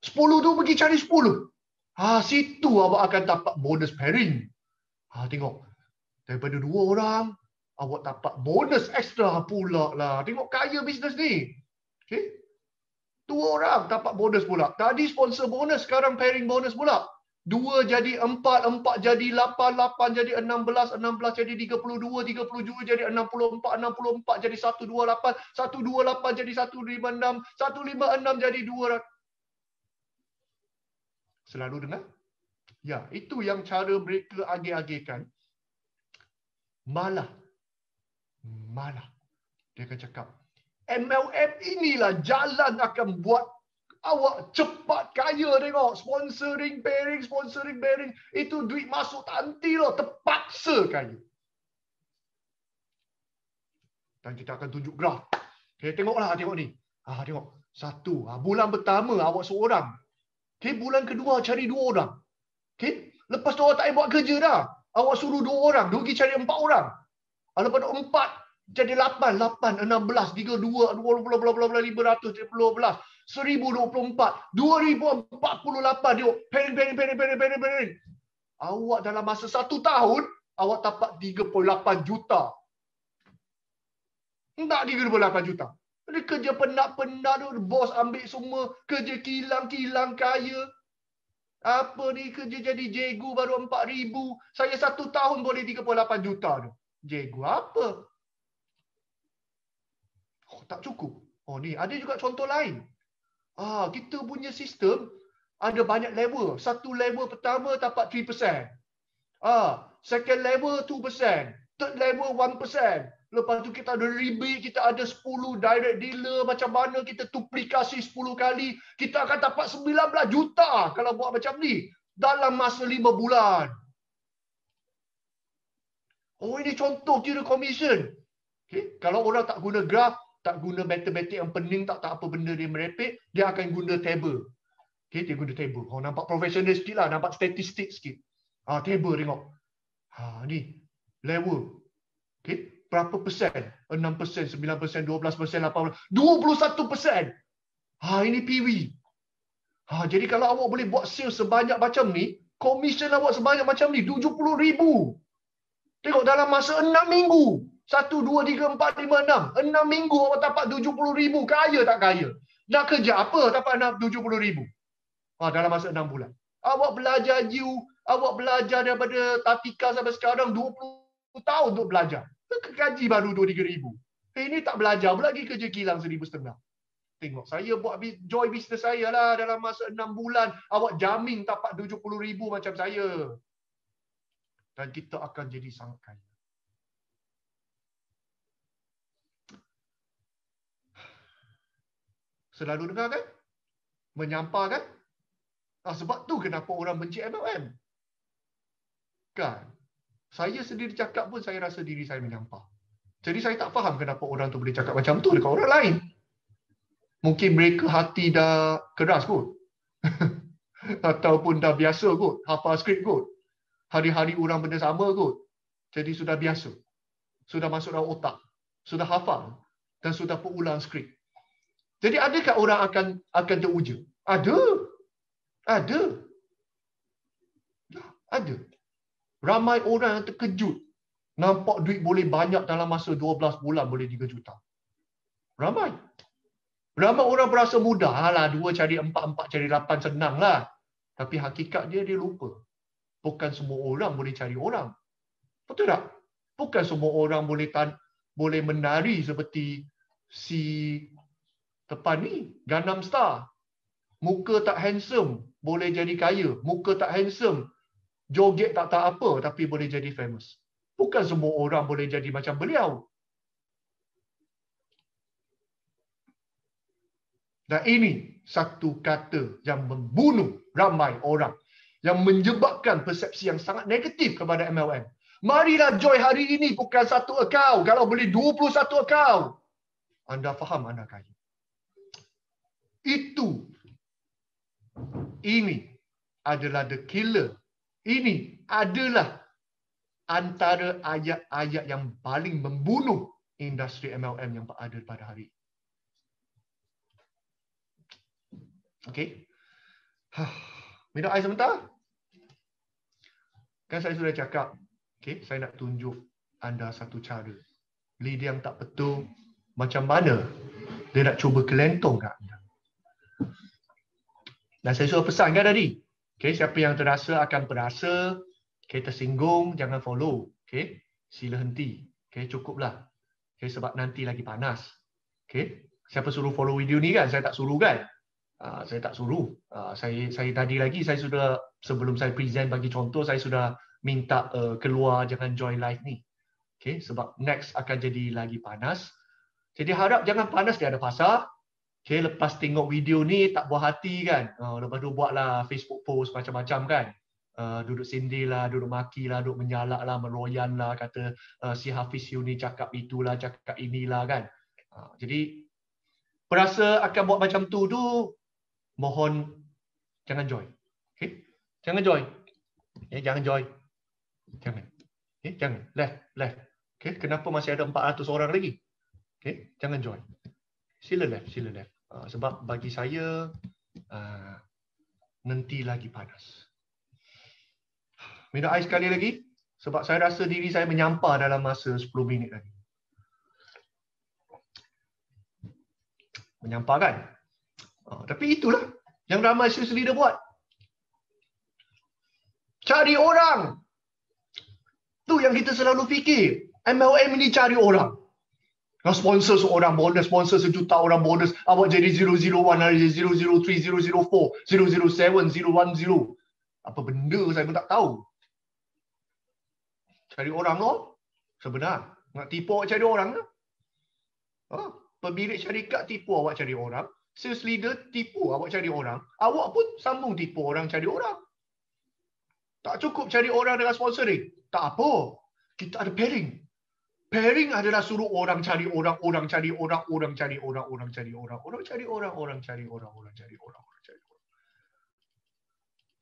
A: 10 tu pergi cari 10. Ha, situ awak akan dapat bonus pairing. Ha, tengok daripada dua orang awak dapat bonus ekstra pula lah. Tengok kaya bisnes ni. Okay? Dua orang dapat bonus pula. Tadi sponsor bonus, sekarang pairing bonus pula. Dua jadi empat, empat jadi lapan, lapan jadi enam belas, enam belas jadi tiga puluh dua, tiga puluh dua jadi enam puluh empat, enam puluh empat jadi satu dua lapan, satu dua lapan jadi satu lima enam, satu lima enam jadi dua. ratus. Selalu dengar? Ya, itu yang cara mereka agih-agihkan malah malah dia akan cakap MLM inilah jalan akan buat awak cepat kaya tengok sponsoring bearing sponsoring bearing itu duit masuk tak henti lah terpaksa kaya dan kita akan tunjuk graf okay, tengoklah tengok ni ah tengok satu ah, bulan pertama awak seorang okay, bulan kedua cari dua orang okay? lepas tu awak tak boleh buat kerja dah Awak suruh dua orang. Dia pergi cari empat orang. Ah, lepas tu empat jadi lapan. Lapan, enam belas, tiga, dua, dua, dua, dua, dua, dua, lima ratus, tiga, dua belas. Seribu dua puluh empat. Dua ribu empat puluh lapan. Dia pering, pering, pering, pering, pering, pering. Awak dalam masa satu tahun, awak dapat tiga puluh lapan juta. Tak tiga puluh lapan juta. Dia kerja penat-penat tu. Bos ambil semua. Kerja kilang-kilang kaya. Apa ni kerja jadi jegu baru 4,000. Saya satu tahun boleh 38 juta tu. Jegu apa? Oh, tak cukup. Oh ni ada juga contoh lain. Ah kita punya sistem ada banyak level. Satu level pertama dapat 3%. Ah second level 2%, third level Lepas tu kita ada rebate, kita ada 10 direct dealer macam mana kita duplikasi 10 kali. Kita akan dapat 19 juta ah kalau buat macam ni. Dalam masa 5 bulan. Oh ini contoh kira commission. Okay. Kalau orang tak guna graf, tak guna matematik yang pening, tak tak apa benda dia merepek, dia akan guna table. Okay, dia guna table. Oh, nampak profesional sikit lah, nampak statistik sikit. Ha, table tengok. Ha, ni, level. Okay berapa persen? 6 persen, 9 persen, 12 persen, 8 persen. 21 persen. Ha, ini PV. Ha, jadi kalau awak boleh buat sales sebanyak macam ni, komisen awak sebanyak macam ni, 70 ribu. Tengok dalam masa 6 minggu. 1, 2, 3, 4, 5, 6. 6 minggu awak dapat 70 ribu. Kaya tak kaya? Nak kerja apa dapat 70 ribu? Ha, dalam masa 6 bulan. Awak belajar you, awak belajar daripada tatika sampai sekarang 20 tahun untuk belajar gaji baru RM23,000. Eh, ini tak belajar pula pergi kerja kilang RM1,500. Tengok, saya buat joy bisnes saya lah dalam masa 6 bulan. Awak jamin tak dapat RM70,000 macam saya. Dan kita akan jadi sangat kaya. Selalu dengar kan? Menyampar kan? Ah, sebab tu kenapa orang benci MLM. Kan? saya sendiri cakap pun saya rasa diri saya menyampah. Jadi saya tak faham kenapa orang tu boleh cakap macam tu dekat orang lain. Mungkin mereka hati dah keras kot. Ataupun dah biasa kot. Hafal skrip kot. Hari-hari orang benda sama kot. Jadi sudah biasa. Sudah masuk dalam otak. Sudah hafal. Dan sudah perulang ulang skrip. Jadi adakah orang akan akan teruja? Ada. Ada. Ada. Ramai orang yang terkejut nampak duit boleh banyak dalam masa 12 bulan boleh 3 juta. Ramai. Ramai orang berasa mudah lah, dua cari empat, empat cari lapan senang lah. Tapi hakikat dia, dia lupa. Bukan semua orang boleh cari orang. Betul tak? Bukan semua orang boleh tan boleh menari seperti si tepan ni, Gundam Star. Muka tak handsome, boleh jadi kaya. Muka tak handsome, joget tak tahu apa tapi boleh jadi famous. Bukan semua orang boleh jadi macam beliau. Dan ini satu kata yang membunuh ramai orang. Yang menyebabkan persepsi yang sangat negatif kepada MLM. Marilah joy hari ini bukan satu akau. Kalau boleh 21 akau. Anda faham anda kaya. Itu. Ini adalah the killer ini adalah antara ayat-ayat yang paling membunuh industri MLM yang berada pada hari. Okay, Minum air sebentar. Kan saya sudah cakap, okay, saya nak tunjuk anda satu cara. Lidia yang tak betul, macam mana dia nak cuba kelentong kat anda. Dan saya sudah pesan kan tadi, Okay, siapa yang terasa akan berasa, okay, tersinggung, jangan follow. Okay, sila henti. Okay, cukuplah. Okay, sebab nanti lagi panas. Okay, siapa suruh follow video ni kan? Saya tak suruh kan? Uh, saya tak suruh. Uh, saya, saya tadi lagi, saya sudah sebelum saya present bagi contoh, saya sudah minta uh, keluar jangan join live ni. Okay, sebab next akan jadi lagi panas. Jadi harap jangan panas di ada pasar. Okay, lepas tengok video ni tak buah hati kan. Uh, lepas tu buatlah Facebook post macam-macam kan. Uh, duduk sindir lah, duduk maki lah, duduk menyalak lah, meroyan lah, kata uh, si Hafiz you cakap itulah, cakap inilah kan. Uh, jadi, berasa akan buat macam tu tu, mohon jangan join. Okay? Jangan join. Okay, eh, jangan join. Jangan. Okay, eh, jangan. Left, left. Okay, kenapa masih ada 400 orang lagi? Okay, jangan join. Sila left, sila left. Ah, sebab bagi saya ah, nanti lagi panas. Minum air sekali lagi sebab saya rasa diri saya menyampa dalam masa 10 minit tadi. Menyampah kan? Ah, tapi itulah yang ramai sis leader buat. Cari orang. Tu yang kita selalu fikir. MLM ini cari orang sponsor seorang bonus, sponsor sejuta orang bonus. Awak jadi 001 hari, 003, 004, 007, 010. Apa benda saya pun tak tahu. Cari orang lo, lah. sebenar. Nak tipu awak cari orang ke? Ha? Pembilik syarikat tipu awak cari orang. Sales leader tipu awak cari orang. Awak pun sambung tipu orang cari orang. Tak cukup cari orang dengan sponsoring. Tak apa. Kita ada pairing. Pairing adalah suruh orang cari orang, orang cari orang, orang cari orang, orang cari orang, orang cari orang, orang cari orang, orang cari orang, orang cari orang.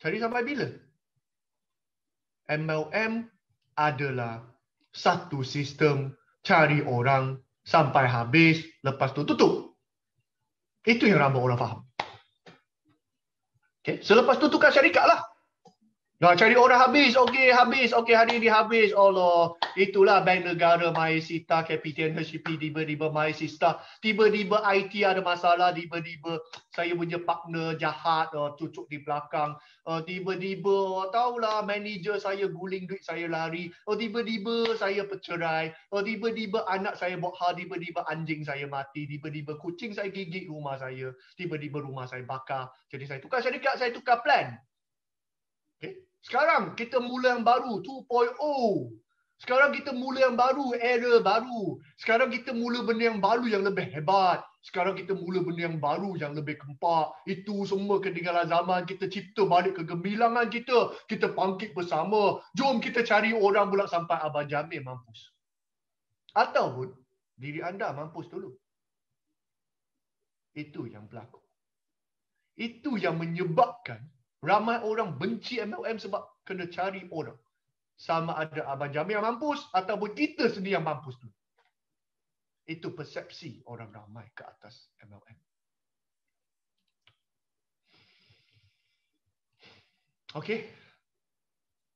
A: Cari sampai bila? MLM adalah satu sistem cari orang sampai habis, lepas tu tutup. Itu yang ramai orang faham. Okay. Selepas tu tukar syarikat lah. Dah cari orang habis. Okey, habis. Okey, hari ini habis. Allah. Itulah Bank Negara Maisita, Kapitan HCP, tiba-tiba Maisita. Tiba-tiba IT ada masalah. Tiba-tiba saya punya partner jahat uh, cucuk di belakang. Uh, tiba-tiba, uh, tahulah manager saya guling duit saya lari. Uh, tiba-tiba saya bercerai. Uh, oh, tiba-tiba anak saya buat hal. Tiba-tiba anjing saya mati. Tiba-tiba kucing saya gigit rumah saya. Tiba-tiba rumah saya bakar. Jadi saya tukar syarikat, saya tukar plan. Okay. Sekarang kita mula yang baru 2.0. Sekarang kita mula yang baru, era baru. Sekarang kita mula benda yang baru yang lebih hebat. Sekarang kita mula benda yang baru yang lebih kempak. Itu semua ketinggalan zaman. Kita cipta balik ke gemilangan kita. Kita pangkit bersama. Jom kita cari orang pula sampai Abang Jamil mampus. Ataupun diri anda mampus dulu. Itu yang berlaku. Itu yang menyebabkan Ramai orang benci MLM sebab kena cari orang. Sama ada Abang Jamil yang mampus ataupun kita sendiri yang mampus tu. Itu persepsi orang ramai ke atas MLM. Okey.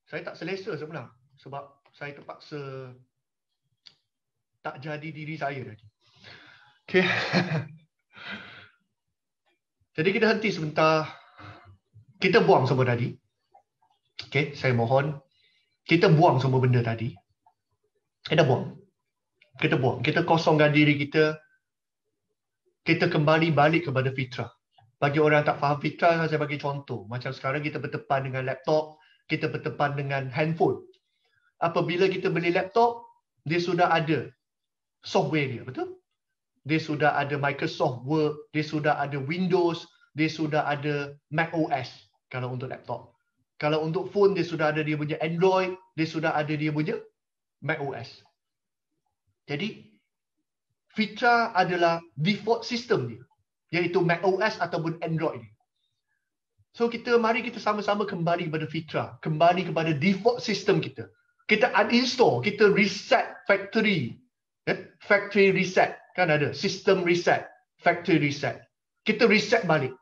A: Saya tak selesa sebenarnya sebab saya terpaksa tak jadi diri saya tadi. Okey. Jadi kita henti sebentar kita buang semua tadi. Okay, saya mohon. Kita buang semua benda tadi. Kita buang. Kita buang. Kita kosongkan diri kita. Kita kembali balik kepada fitrah. Bagi orang yang tak faham fitrah, saya bagi contoh. Macam sekarang kita bertepan dengan laptop. Kita bertepan dengan handphone. Apabila kita beli laptop, dia sudah ada software dia. Betul? Dia sudah ada Microsoft Word. Dia sudah ada Windows. Dia sudah ada Mac OS kalau untuk laptop. Kalau untuk phone dia sudah ada dia punya Android, dia sudah ada dia punya Mac OS. Jadi feature adalah default system dia iaitu OS ataupun Android ni. So kita mari kita sama-sama kembali kepada fitra, kembali kepada default system kita. Kita uninstall, kita reset factory. Eh? Factory reset kan ada, system reset, factory reset. Kita reset balik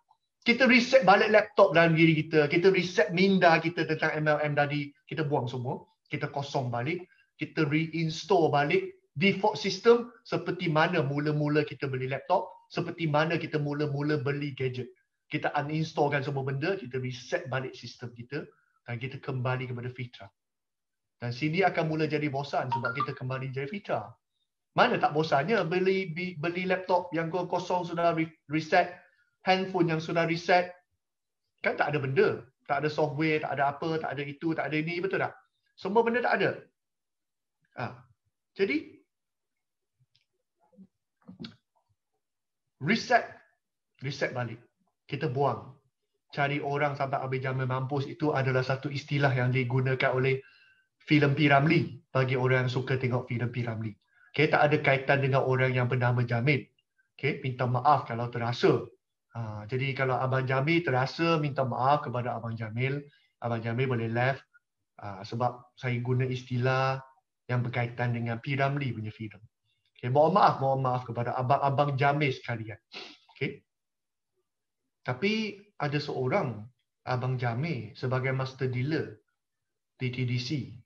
A: kita reset balik laptop dalam diri kita, kita reset minda kita tentang MLM tadi, kita buang semua, kita kosong balik, kita reinstall balik default system seperti mana mula-mula kita beli laptop, seperti mana kita mula-mula beli gadget. Kita uninstallkan semua benda, kita reset balik sistem kita dan kita kembali kepada fitrah. Dan sini akan mula jadi bosan sebab kita kembali jadi fitrah. Mana tak bosannya beli beli laptop yang kau kosong sudah reset, handphone yang sudah reset kan tak ada benda tak ada software tak ada apa tak ada itu tak ada ini betul tak semua benda tak ada ha. jadi reset reset balik kita buang cari orang sampai habis jamin mampus itu adalah satu istilah yang digunakan oleh filem Piramli bagi orang yang suka tengok filem Piramli. Okay, tak ada kaitan dengan orang yang bernama Jamin. Okay, minta maaf kalau terasa Ha, jadi kalau Abang Jamil terasa minta maaf kepada Abang Jamil, Abang Jamil boleh left ha, sebab saya guna istilah yang berkaitan dengan P. Ramli punya film. Okay, mohon maaf, mohon maaf kepada Abang-Abang Jamil sekalian. Okay. Tapi ada seorang Abang Jamil sebagai master dealer TTDc.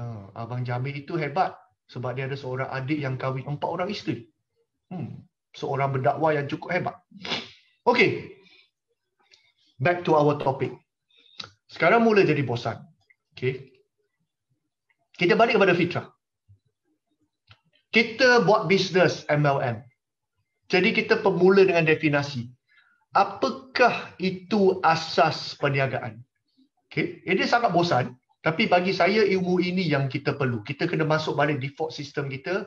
A: Ha, Abang Jamil itu hebat sebab dia ada seorang adik yang kahwin empat orang isteri. Hmm, seorang berdakwah yang cukup hebat. Okay. Back to our topic. Sekarang mula jadi bosan. Okay. Kita balik kepada fitrah. Kita buat bisnes MLM. Jadi kita pemula dengan definasi. Apakah itu asas perniagaan? Okay. Ini sangat bosan. Tapi bagi saya ilmu ini yang kita perlu. Kita kena masuk balik default sistem kita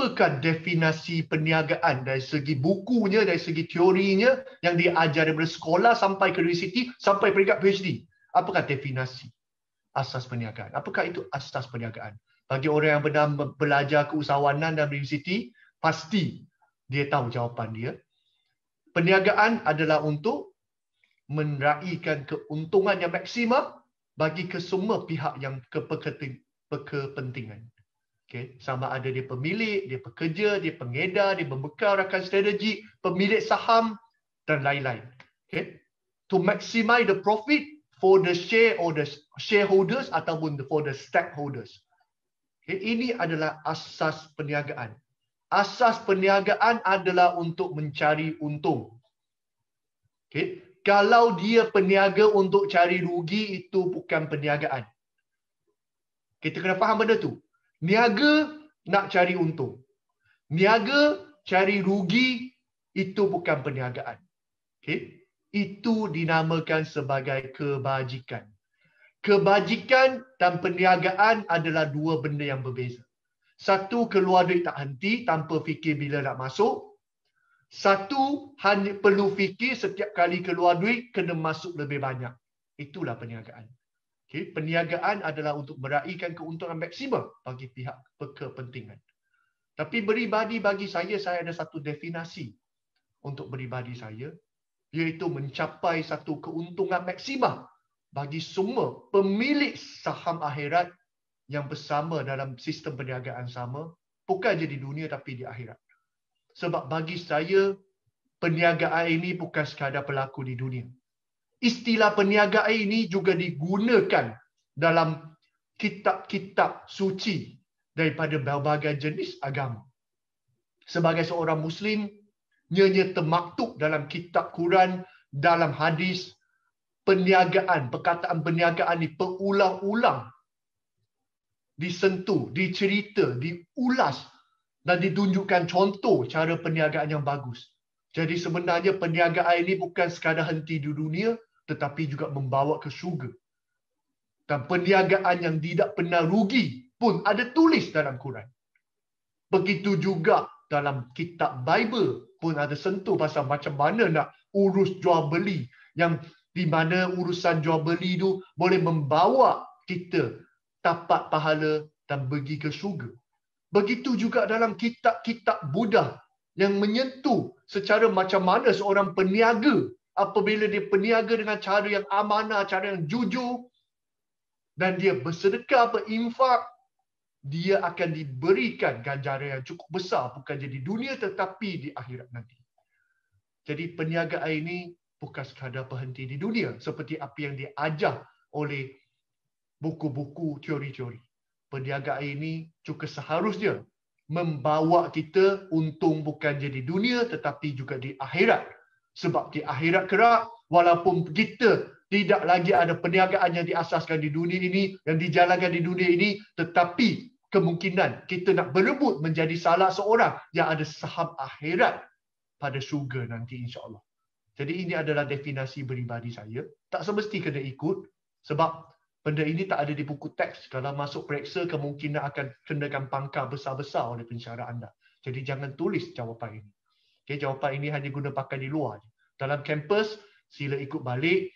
A: apakah definisi perniagaan dari segi bukunya, dari segi teorinya yang diajar dari sekolah sampai ke universiti sampai peringkat PhD. Apakah definisi asas perniagaan? Apakah itu asas perniagaan? Bagi orang yang pernah belajar keusahawanan dan universiti, pasti dia tahu jawapan dia. Perniagaan adalah untuk meraihkan keuntungan yang maksimal bagi kesemua pihak yang kepentingan. Keperketi- Okay. Sama ada dia pemilik, dia pekerja, dia pengedar, dia membekal rakan strategi, pemilik saham dan lain-lain. Okay. To maximize the profit for the share or the shareholders ataupun for the stakeholders. Okay. Ini adalah asas perniagaan. Asas perniagaan adalah untuk mencari untung. Okay. Kalau dia peniaga untuk cari rugi, itu bukan perniagaan. Kita kena faham benda tu. Niaga nak cari untung. Niaga cari rugi itu bukan perniagaan. Okay? Itu dinamakan sebagai kebajikan. Kebajikan dan perniagaan adalah dua benda yang berbeza. Satu, keluar duit tak henti tanpa fikir bila nak masuk. Satu, hanya perlu fikir setiap kali keluar duit, kena masuk lebih banyak. Itulah perniagaan. Okay, perniagaan adalah untuk meraihkan keuntungan maksimal bagi pihak kepentingan. Tapi beribadi bagi saya, saya ada satu definasi untuk beribadi saya, iaitu mencapai satu keuntungan maksimal bagi semua pemilik saham akhirat yang bersama dalam sistem perniagaan sama, bukan di dunia tapi di akhirat. Sebab bagi saya, perniagaan ini bukan sekadar pelaku di dunia istilah peniaga air ini juga digunakan dalam kitab-kitab suci daripada berbagai jenis agama. Sebagai seorang Muslim, nyanyi termaktub dalam kitab Quran, dalam hadis, peniagaan, perkataan peniagaan ini berulang-ulang disentuh, dicerita, diulas dan ditunjukkan contoh cara peniagaan yang bagus. Jadi sebenarnya peniagaan ini bukan sekadar henti di dunia, tetapi juga membawa ke syurga. Dan perniagaan yang tidak pernah rugi pun ada tulis dalam Quran. Begitu juga dalam kitab Bible pun ada sentuh pasal macam mana nak urus jual beli yang di mana urusan jual beli itu boleh membawa kita dapat pahala dan pergi ke syurga. Begitu juga dalam kitab-kitab Buddha yang menyentuh secara macam mana seorang peniaga apabila dia peniaga dengan cara yang amanah, cara yang jujur dan dia bersedekah apa dia akan diberikan ganjaran yang cukup besar bukan jadi dunia tetapi di akhirat nanti. Jadi peniaga ini bukan sekadar berhenti di dunia seperti apa yang diajar oleh buku-buku teori-teori. Peniaga ini cukup seharusnya membawa kita untung bukan jadi dunia tetapi juga di akhirat sebab di akhirat kerak walaupun kita tidak lagi ada perniagaan yang diasaskan di dunia ini yang dijalankan di dunia ini tetapi kemungkinan kita nak berebut menjadi salah seorang yang ada saham akhirat pada syurga nanti insyaallah jadi ini adalah definasi beribadi saya tak semesti kena ikut sebab benda ini tak ada di buku teks kalau masuk periksa kemungkinan akan kenakan pangkal besar-besar oleh pensyarah anda jadi jangan tulis jawapan ini Okay, jawapan ini hanya guna pakai di luar. Dalam kampus, sila ikut balik.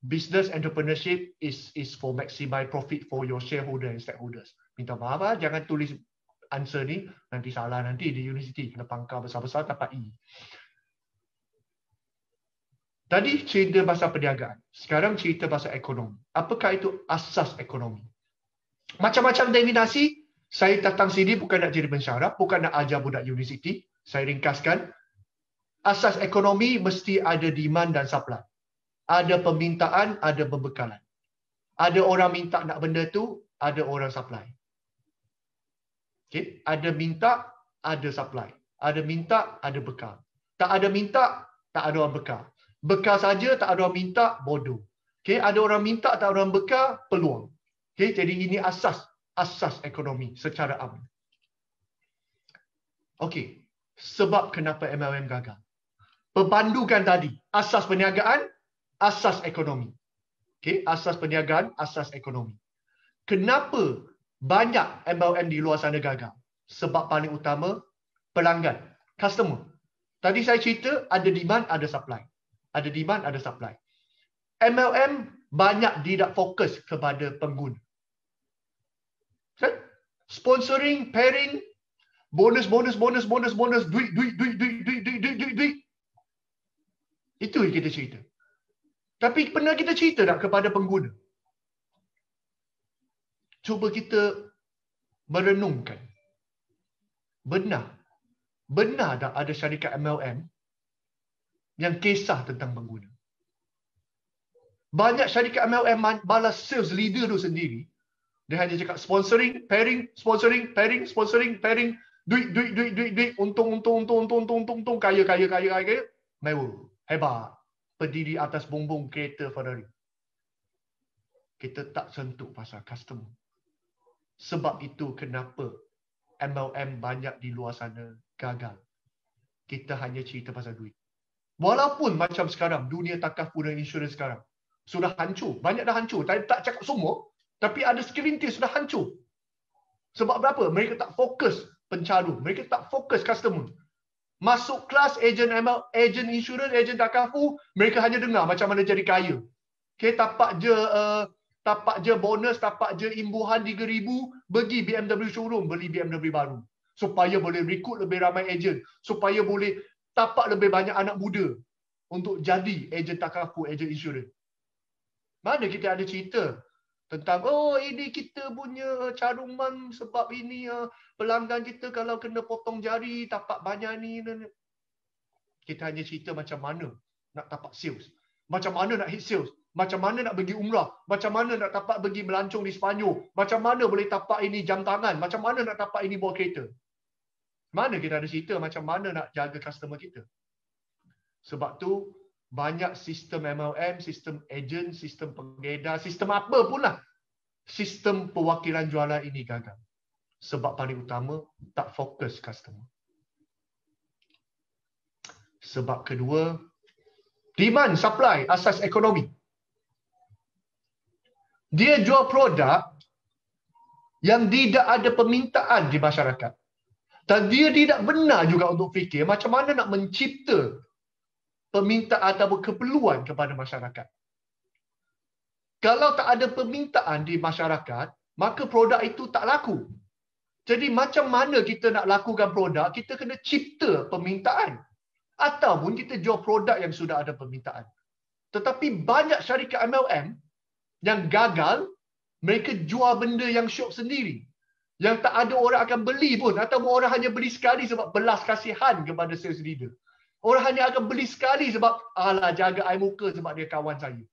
A: Business entrepreneurship is is for maximize profit for your shareholder and stakeholders. Minta maaf, ah, jangan tulis answer ni nanti salah nanti di university. kena pangkal besar-besar dapat E. Tadi cerita bahasa perniagaan, sekarang cerita bahasa ekonomi. Apakah itu asas ekonomi? Macam-macam definisi, saya datang sini bukan nak jadi pensyarah, bukan nak ajar budak universiti. Saya ringkaskan, asas ekonomi mesti ada demand dan supply. Ada permintaan, ada pembekalan. Ada orang minta nak benda tu, ada orang supply. Okay. Ada minta, ada supply. Ada minta, ada bekal. Tak ada minta, tak ada orang bekal. Bekal saja tak ada orang minta, bodoh. Okay. Ada orang minta, tak ada orang bekal, peluang. Okay. Jadi ini asas asas ekonomi secara amat. Okey, sebab kenapa MLM gagal? perbandukan tadi asas perniagaan asas ekonomi Okay, asas perniagaan asas ekonomi kenapa banyak MLM di luar sana gagal sebab paling utama pelanggan customer tadi saya cerita ada demand ada supply ada demand ada supply MLM banyak tidak fokus kepada pengguna kan? sponsoring pairing bonus bonus bonus bonus bonus duit duit duit duit duit duit duit duit, duit. Itu yang kita cerita. Tapi pernah kita cerita tak kepada pengguna? Cuba kita merenungkan. Benar. Benar tak ada syarikat MLM yang kisah tentang pengguna? Banyak syarikat MLM balas sales leader tu sendiri. Dia hanya cakap sponsoring, pairing, sponsoring, pairing, sponsoring, pairing. Duit, duit, duit, duit, duit. Untung, untung, untung, untung, untung, untung. Kaya, kaya, kaya, kaya, kaya. Mewah hebat berdiri atas bumbung kereta Ferrari. Kita tak sentuh pasal customer. Sebab itu kenapa MLM banyak di luar sana gagal. Kita hanya cerita pasal duit. Walaupun macam sekarang, dunia takah punya insurans sekarang. Sudah hancur. Banyak dah hancur. Tak, tak cakap semua. Tapi ada sekelintir sudah hancur. Sebab berapa? Mereka tak fokus pencaru. Mereka tak fokus customer. Masuk kelas agen ML, agen insurans, agen takafu, mereka hanya dengar macam mana jadi kaya. Okay, tapak je uh, tapak je bonus, tapak je imbuhan 3000, bagi BMW showroom beli BMW baru. Supaya boleh rekrut lebih ramai agen, supaya boleh tapak lebih banyak anak muda untuk jadi agen takafu, agen insurans. Mana kita ada cerita tentang oh ini kita punya caruman sebab ini uh, pelanggan kita kalau kena potong jari tapak banyak ni kita hanya cerita macam mana nak tapak sales macam mana nak hit sales macam mana nak pergi umrah macam mana nak tapak pergi melancong di Sepanyol macam mana boleh tapak ini jam tangan macam mana nak tapak ini bawa kereta mana kita ada cerita macam mana nak jaga customer kita sebab tu banyak sistem MLM, sistem ejen, sistem pengedar, sistem apa pun lah. Sistem perwakilan jualan ini gagal. Sebab paling utama, tak fokus customer. Sebab kedua, demand, supply, asas ekonomi. Dia jual produk yang tidak ada permintaan di masyarakat. Dan dia tidak benar juga untuk fikir macam mana nak mencipta permintaan atau keperluan kepada masyarakat. Kalau tak ada permintaan di masyarakat, maka produk itu tak laku. Jadi macam mana kita nak lakukan produk, kita kena cipta permintaan. Ataupun kita jual produk yang sudah ada permintaan. Tetapi banyak syarikat MLM yang gagal, mereka jual benda yang syok sendiri. Yang tak ada orang akan beli pun. Ataupun orang hanya beli sekali sebab belas kasihan kepada sales leader. Orang hanya akan beli sekali sebab ala jaga air muka sebab dia kawan saya.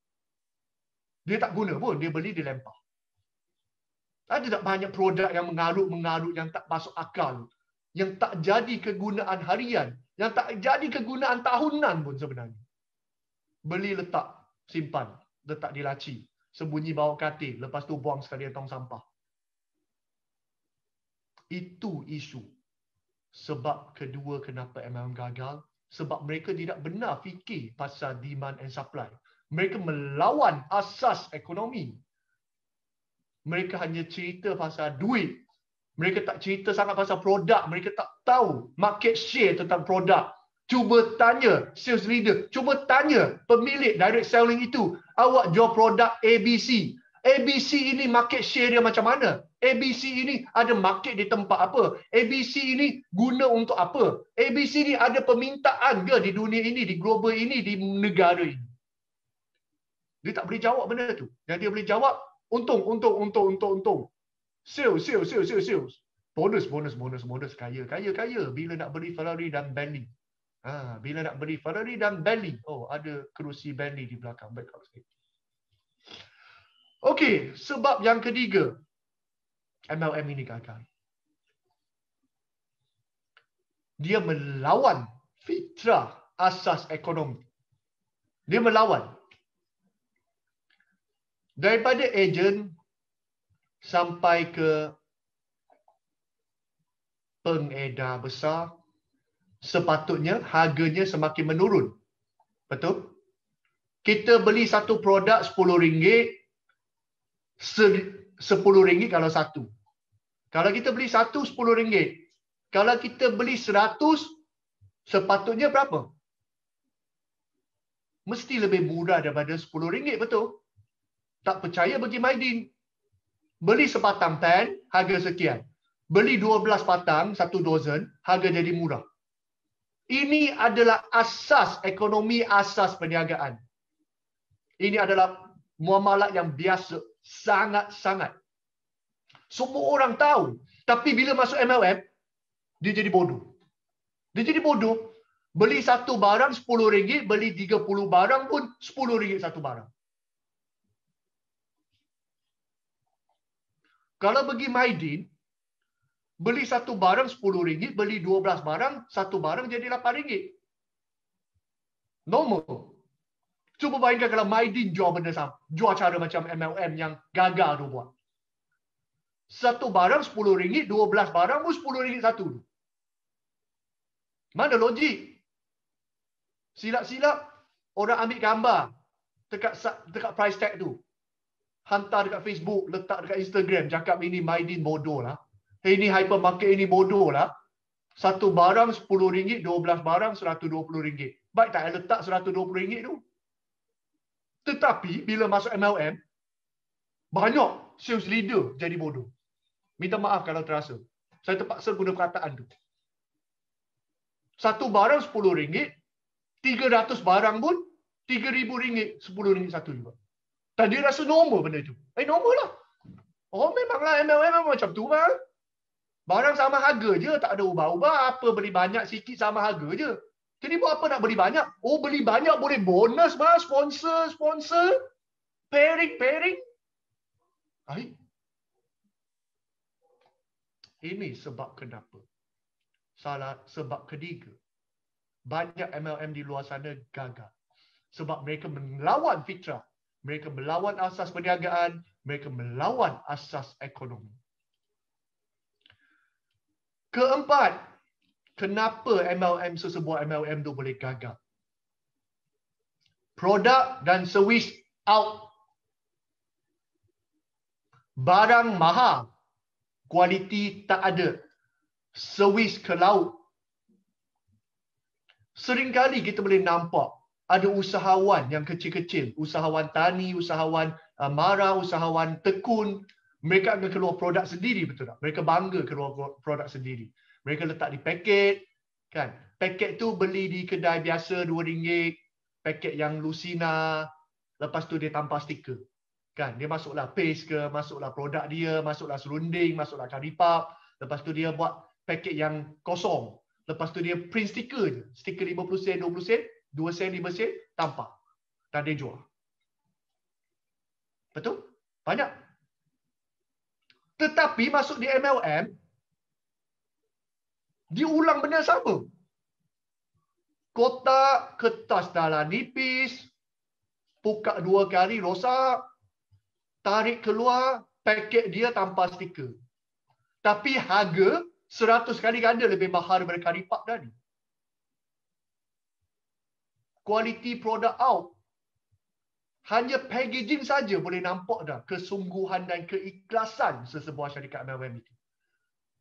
A: Dia tak guna pun. Dia beli, dia lempar. Ada tak banyak produk yang mengarut-mengarut yang tak masuk akal. Yang tak jadi kegunaan harian. Yang tak jadi kegunaan tahunan pun sebenarnya. Beli letak, simpan. Letak di laci. Sembunyi bawa katil. Lepas tu buang sekali tong sampah. Itu isu. Sebab kedua kenapa MLM gagal, sebab mereka tidak benar fikir pasal demand and supply. Mereka melawan asas ekonomi. Mereka hanya cerita pasal duit. Mereka tak cerita sangat pasal produk. Mereka tak tahu market share tentang produk. Cuba tanya sales leader. Cuba tanya pemilik direct selling itu. Awak jual produk ABC. ABC ini market share dia macam mana? ABC ini ada market di tempat apa? ABC ini guna untuk apa? ABC ini ada permintaan ke di dunia ini, di global ini, di negara ini? Dia tak boleh jawab benda tu. Yang dia boleh jawab, untung, untung, untung, untung, untung. Sales, sales, sales, sales, sales. Bonus, bonus, bonus, bonus. Kaya, kaya, kaya. Bila nak beli Ferrari dan Bentley. Ha, bila nak beli Ferrari dan Bentley. Oh, ada kerusi Bentley di belakang. Baik, kalau saya. Okey, sebab yang ketiga MLM ini gagal. Dia melawan fitrah asas ekonomi. Dia melawan. Daripada ejen sampai ke pengedar besar, sepatutnya harganya semakin menurun. Betul? Kita beli satu produk RM10, sepuluh ringgit kalau satu. Kalau kita beli satu, sepuluh ringgit. Kalau kita beli seratus, sepatutnya berapa? Mesti lebih murah daripada sepuluh ringgit, betul? Tak percaya bagi Maidin. Beli sepatang pen, harga sekian. Beli dua belas patang, satu dozen, harga jadi murah. Ini adalah asas ekonomi, asas perniagaan. Ini adalah muamalat yang biasa sangat-sangat. Semua orang tahu, tapi bila masuk MLM, dia jadi bodoh. Dia jadi bodoh. Beli satu barang RM10, beli 30 barang pun RM10 satu barang. Kalau pergi Maidin, beli satu barang RM10, beli 12 barang, satu barang jadi RM8. Normal. Cuba bayangkan kalau Maidin jual benda sama. Jual cara macam MLM yang gagal tu buat. Satu barang RM10, dua belas barang pun RM10 satu. Mana logik? Silap-silap orang ambil gambar dekat, dekat price tag tu. Hantar dekat Facebook, letak dekat Instagram. Cakap ini Maidin bodoh lah. Ini hypermarket ini bodoh lah. Satu barang RM10, dua belas barang RM120. Baik tak? Letak RM120 tu. Tetapi bila masuk MLM, banyak sales leader jadi bodoh. Minta maaf kalau terasa. Saya terpaksa guna perkataan tu. Satu barang RM10, 300 barang pun RM3,000, RM10 satu juga. Dan dia rasa normal benda tu. Eh, normal lah. Oh, memanglah MLM macam tu bang. Barang sama harga je, tak ada ubah-ubah. Apa beli banyak sikit sama harga je. Jadi buat apa nak beli banyak? Oh beli banyak boleh bonus bah, sponsor, sponsor, pairing, pairing. Hai. Ini sebab kenapa. Salah sebab ketiga. Banyak MLM di luar sana gagal. Sebab mereka melawan fitrah. Mereka melawan asas perniagaan. Mereka melawan asas ekonomi. Keempat, kenapa MLM sesebuah MLM tu boleh gagal. Produk dan servis out. Barang mahal. Kualiti tak ada. Servis ke laut. Seringkali kita boleh nampak ada usahawan yang kecil-kecil. Usahawan tani, usahawan uh, mara, usahawan tekun. Mereka akan keluar produk sendiri, betul tak? Mereka bangga keluar produk sendiri mereka letak di paket kan paket tu beli di kedai biasa RM2 paket yang Lucina lepas tu dia tampar stiker kan dia masuklah paste ke masuklah produk dia masuklah serunding masuklah curry puff lepas tu dia buat paket yang kosong lepas tu dia print stiker je stiker 50 sen 20 sen 2 sen 5 sen tampar dan dia jual betul banyak tetapi masuk di MLM diulang benda sama. Kotak, kertas dalam nipis, buka dua kali rosak, tarik keluar, paket dia tanpa stiker. Tapi harga seratus kali ganda lebih mahal daripada kari pak tadi. Quality produk out. Hanya packaging saja boleh nampak dah kesungguhan dan keikhlasan sesebuah syarikat MLM itu.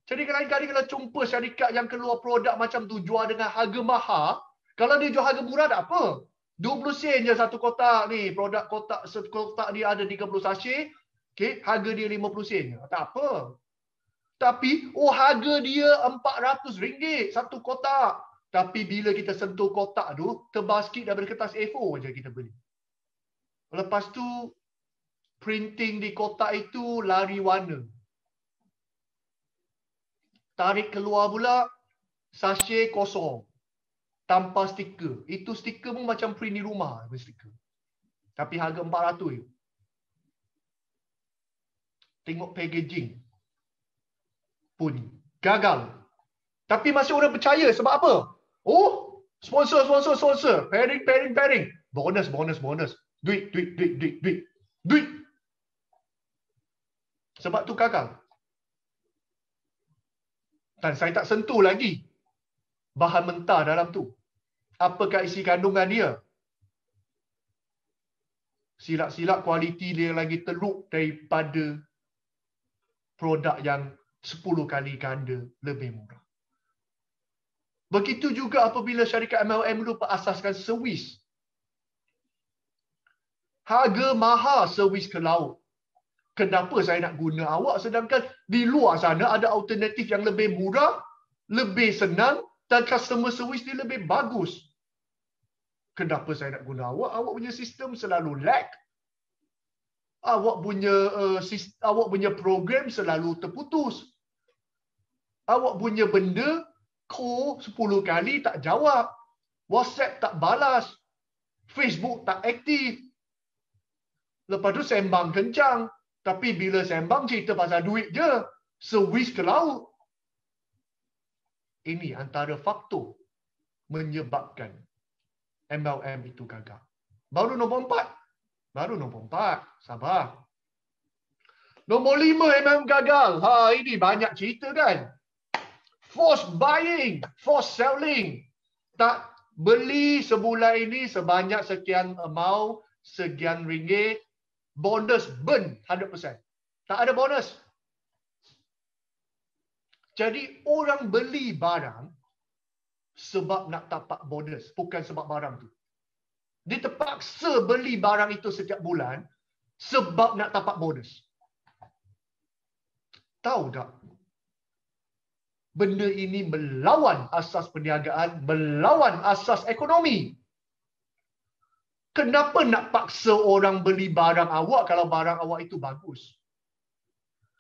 A: Jadi lain kali kalau jumpa syarikat yang keluar produk macam tu jual dengan harga mahal, kalau dia jual harga murah tak apa. 20 sen je satu kotak ni, produk kotak satu kotak dia ada 30 sachet, okey, harga dia 50 sen. Tak apa. Tapi oh harga dia RM400 satu kotak. Tapi bila kita sentuh kotak tu, tebal sikit daripada kertas A4 je kita beli. Lepas tu, printing di kotak itu lari warna tarik keluar pula sachet kosong tanpa stiker itu stiker pun macam print di rumah stiker tapi harga 400 je tengok packaging pun gagal tapi masih orang percaya sebab apa oh sponsor sponsor sponsor pairing pairing pairing bonus bonus bonus duit duit duit duit duit duit sebab tu gagal dan saya tak sentuh lagi bahan mentah dalam tu. Apakah isi kandungan dia? Silap-silap kualiti dia lagi teruk daripada produk yang 10 kali ganda lebih murah. Begitu juga apabila syarikat MLM itu berasaskan servis. Harga mahal servis ke laut kenapa saya nak guna awak sedangkan di luar sana ada alternatif yang lebih murah, lebih senang dan customer service dia lebih bagus. Kenapa saya nak guna awak? Awak punya sistem selalu lag. Awak punya uh, eh, sistem, awak punya program selalu terputus. Awak punya benda call 10 kali tak jawab. WhatsApp tak balas. Facebook tak aktif. Lepas tu sembang kencang. Tapi bila sembang cerita pasal duit je, sewis ke laut. Ini antara faktor menyebabkan MLM itu gagal. Baru nombor empat. Baru nombor empat. Sabar. Nombor lima MLM gagal. Ha, ini banyak cerita kan. Force buying. Force selling. Tak beli sebulan ini sebanyak sekian amount, sekian ringgit bonus burn 100%. Tak ada bonus. Jadi orang beli barang sebab nak dapat bonus, bukan sebab barang tu. Dia terpaksa beli barang itu setiap bulan sebab nak dapat bonus. Tahu tak? Benda ini melawan asas perniagaan, melawan asas ekonomi. Kenapa nak paksa orang beli barang awak kalau barang awak itu bagus?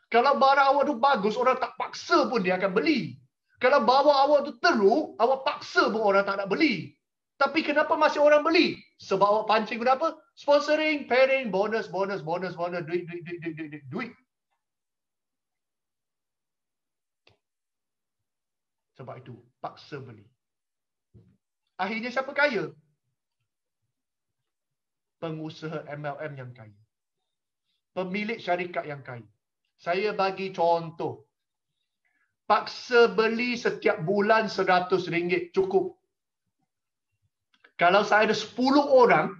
A: Kalau barang awak itu bagus, orang tak paksa pun dia akan beli. Kalau bawa awak itu teruk, awak paksa pun orang tak nak beli. Tapi kenapa masih orang beli? Sebab awak pancing kenapa? Sponsoring, pairing, bonus, bonus, bonus, bonus, duit, duit, duit, duit, duit, duit. duit. Sebab itu, paksa beli. Akhirnya siapa kaya? pengusaha MLM yang kaya. Pemilik syarikat yang kaya. Saya bagi contoh. Paksa beli setiap bulan RM100 cukup. Kalau saya ada 10 orang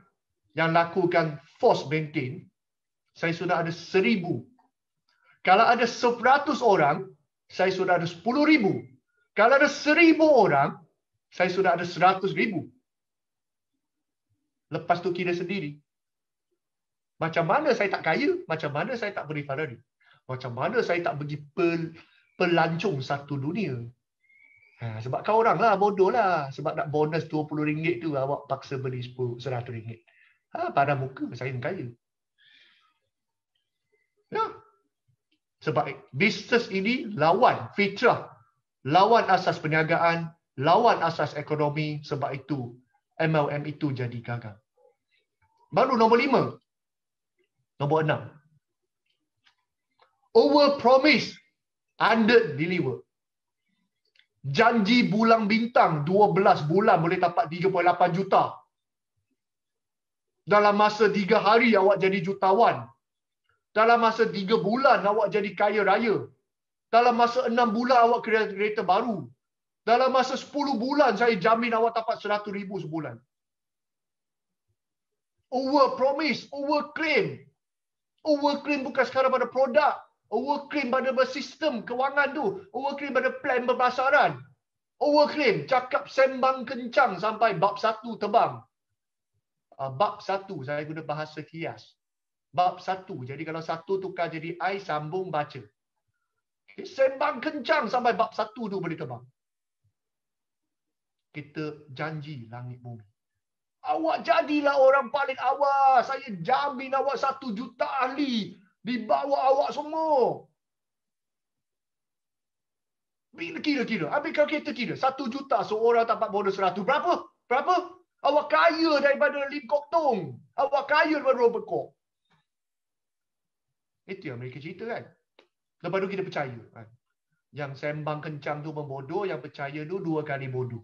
A: yang lakukan force maintain, saya sudah ada 1000. Kalau ada 100 orang, saya sudah ada 10000. Kalau ada 1000 orang, saya sudah ada 100000 lepas tu kira sendiri. Macam mana saya tak kaya? Macam mana saya tak beri Ferrari? Macam mana saya tak pergi pel, pelancong satu dunia? Ha, sebab kau orang lah bodoh lah. Sebab nak bonus RM20 tu awak paksa beli RM100. Ha, pada muka saya yang kaya. Ya. Sebab bisnes ini lawan fitrah. Lawan asas perniagaan. Lawan asas ekonomi. Sebab itu MLM itu jadi gagal. Baru nombor lima. Nombor enam. Over promise. Under deliver. Janji bulan bintang 12 bulan boleh dapat 3.8 juta. Dalam masa tiga hari awak jadi jutawan. Dalam masa tiga bulan awak jadi kaya raya. Dalam masa enam bulan awak kereta, baru. Dalam masa 10 bulan, saya jamin awak dapat 100 ribu sebulan. Over promise, over claim. Over claim bukan sekarang pada produk. Over claim pada sistem kewangan tu. Over claim pada plan berpasaran. Over claim, cakap sembang kencang sampai bab satu tebang. Uh, ah, bab satu, saya guna bahasa kias. Bab satu, jadi kalau satu tukar jadi I, sambung baca. Sembang kencang sampai bab satu tu boleh tebang kita janji langit bumi. Awak jadilah orang paling awal. Saya jamin awak satu juta ahli di bawah awak semua. Bila kira-kira? Habis kalau kita kira, satu juta seorang tapak bonus seratus. Berapa? Berapa? Awak kaya daripada Lim Kok Tong. Awak kaya daripada Robert Kok. Itu yang mereka cerita kan? Lepas tu kita percaya. Kan? Yang sembang kencang tu pun bodoh, yang percaya tu dua kali bodoh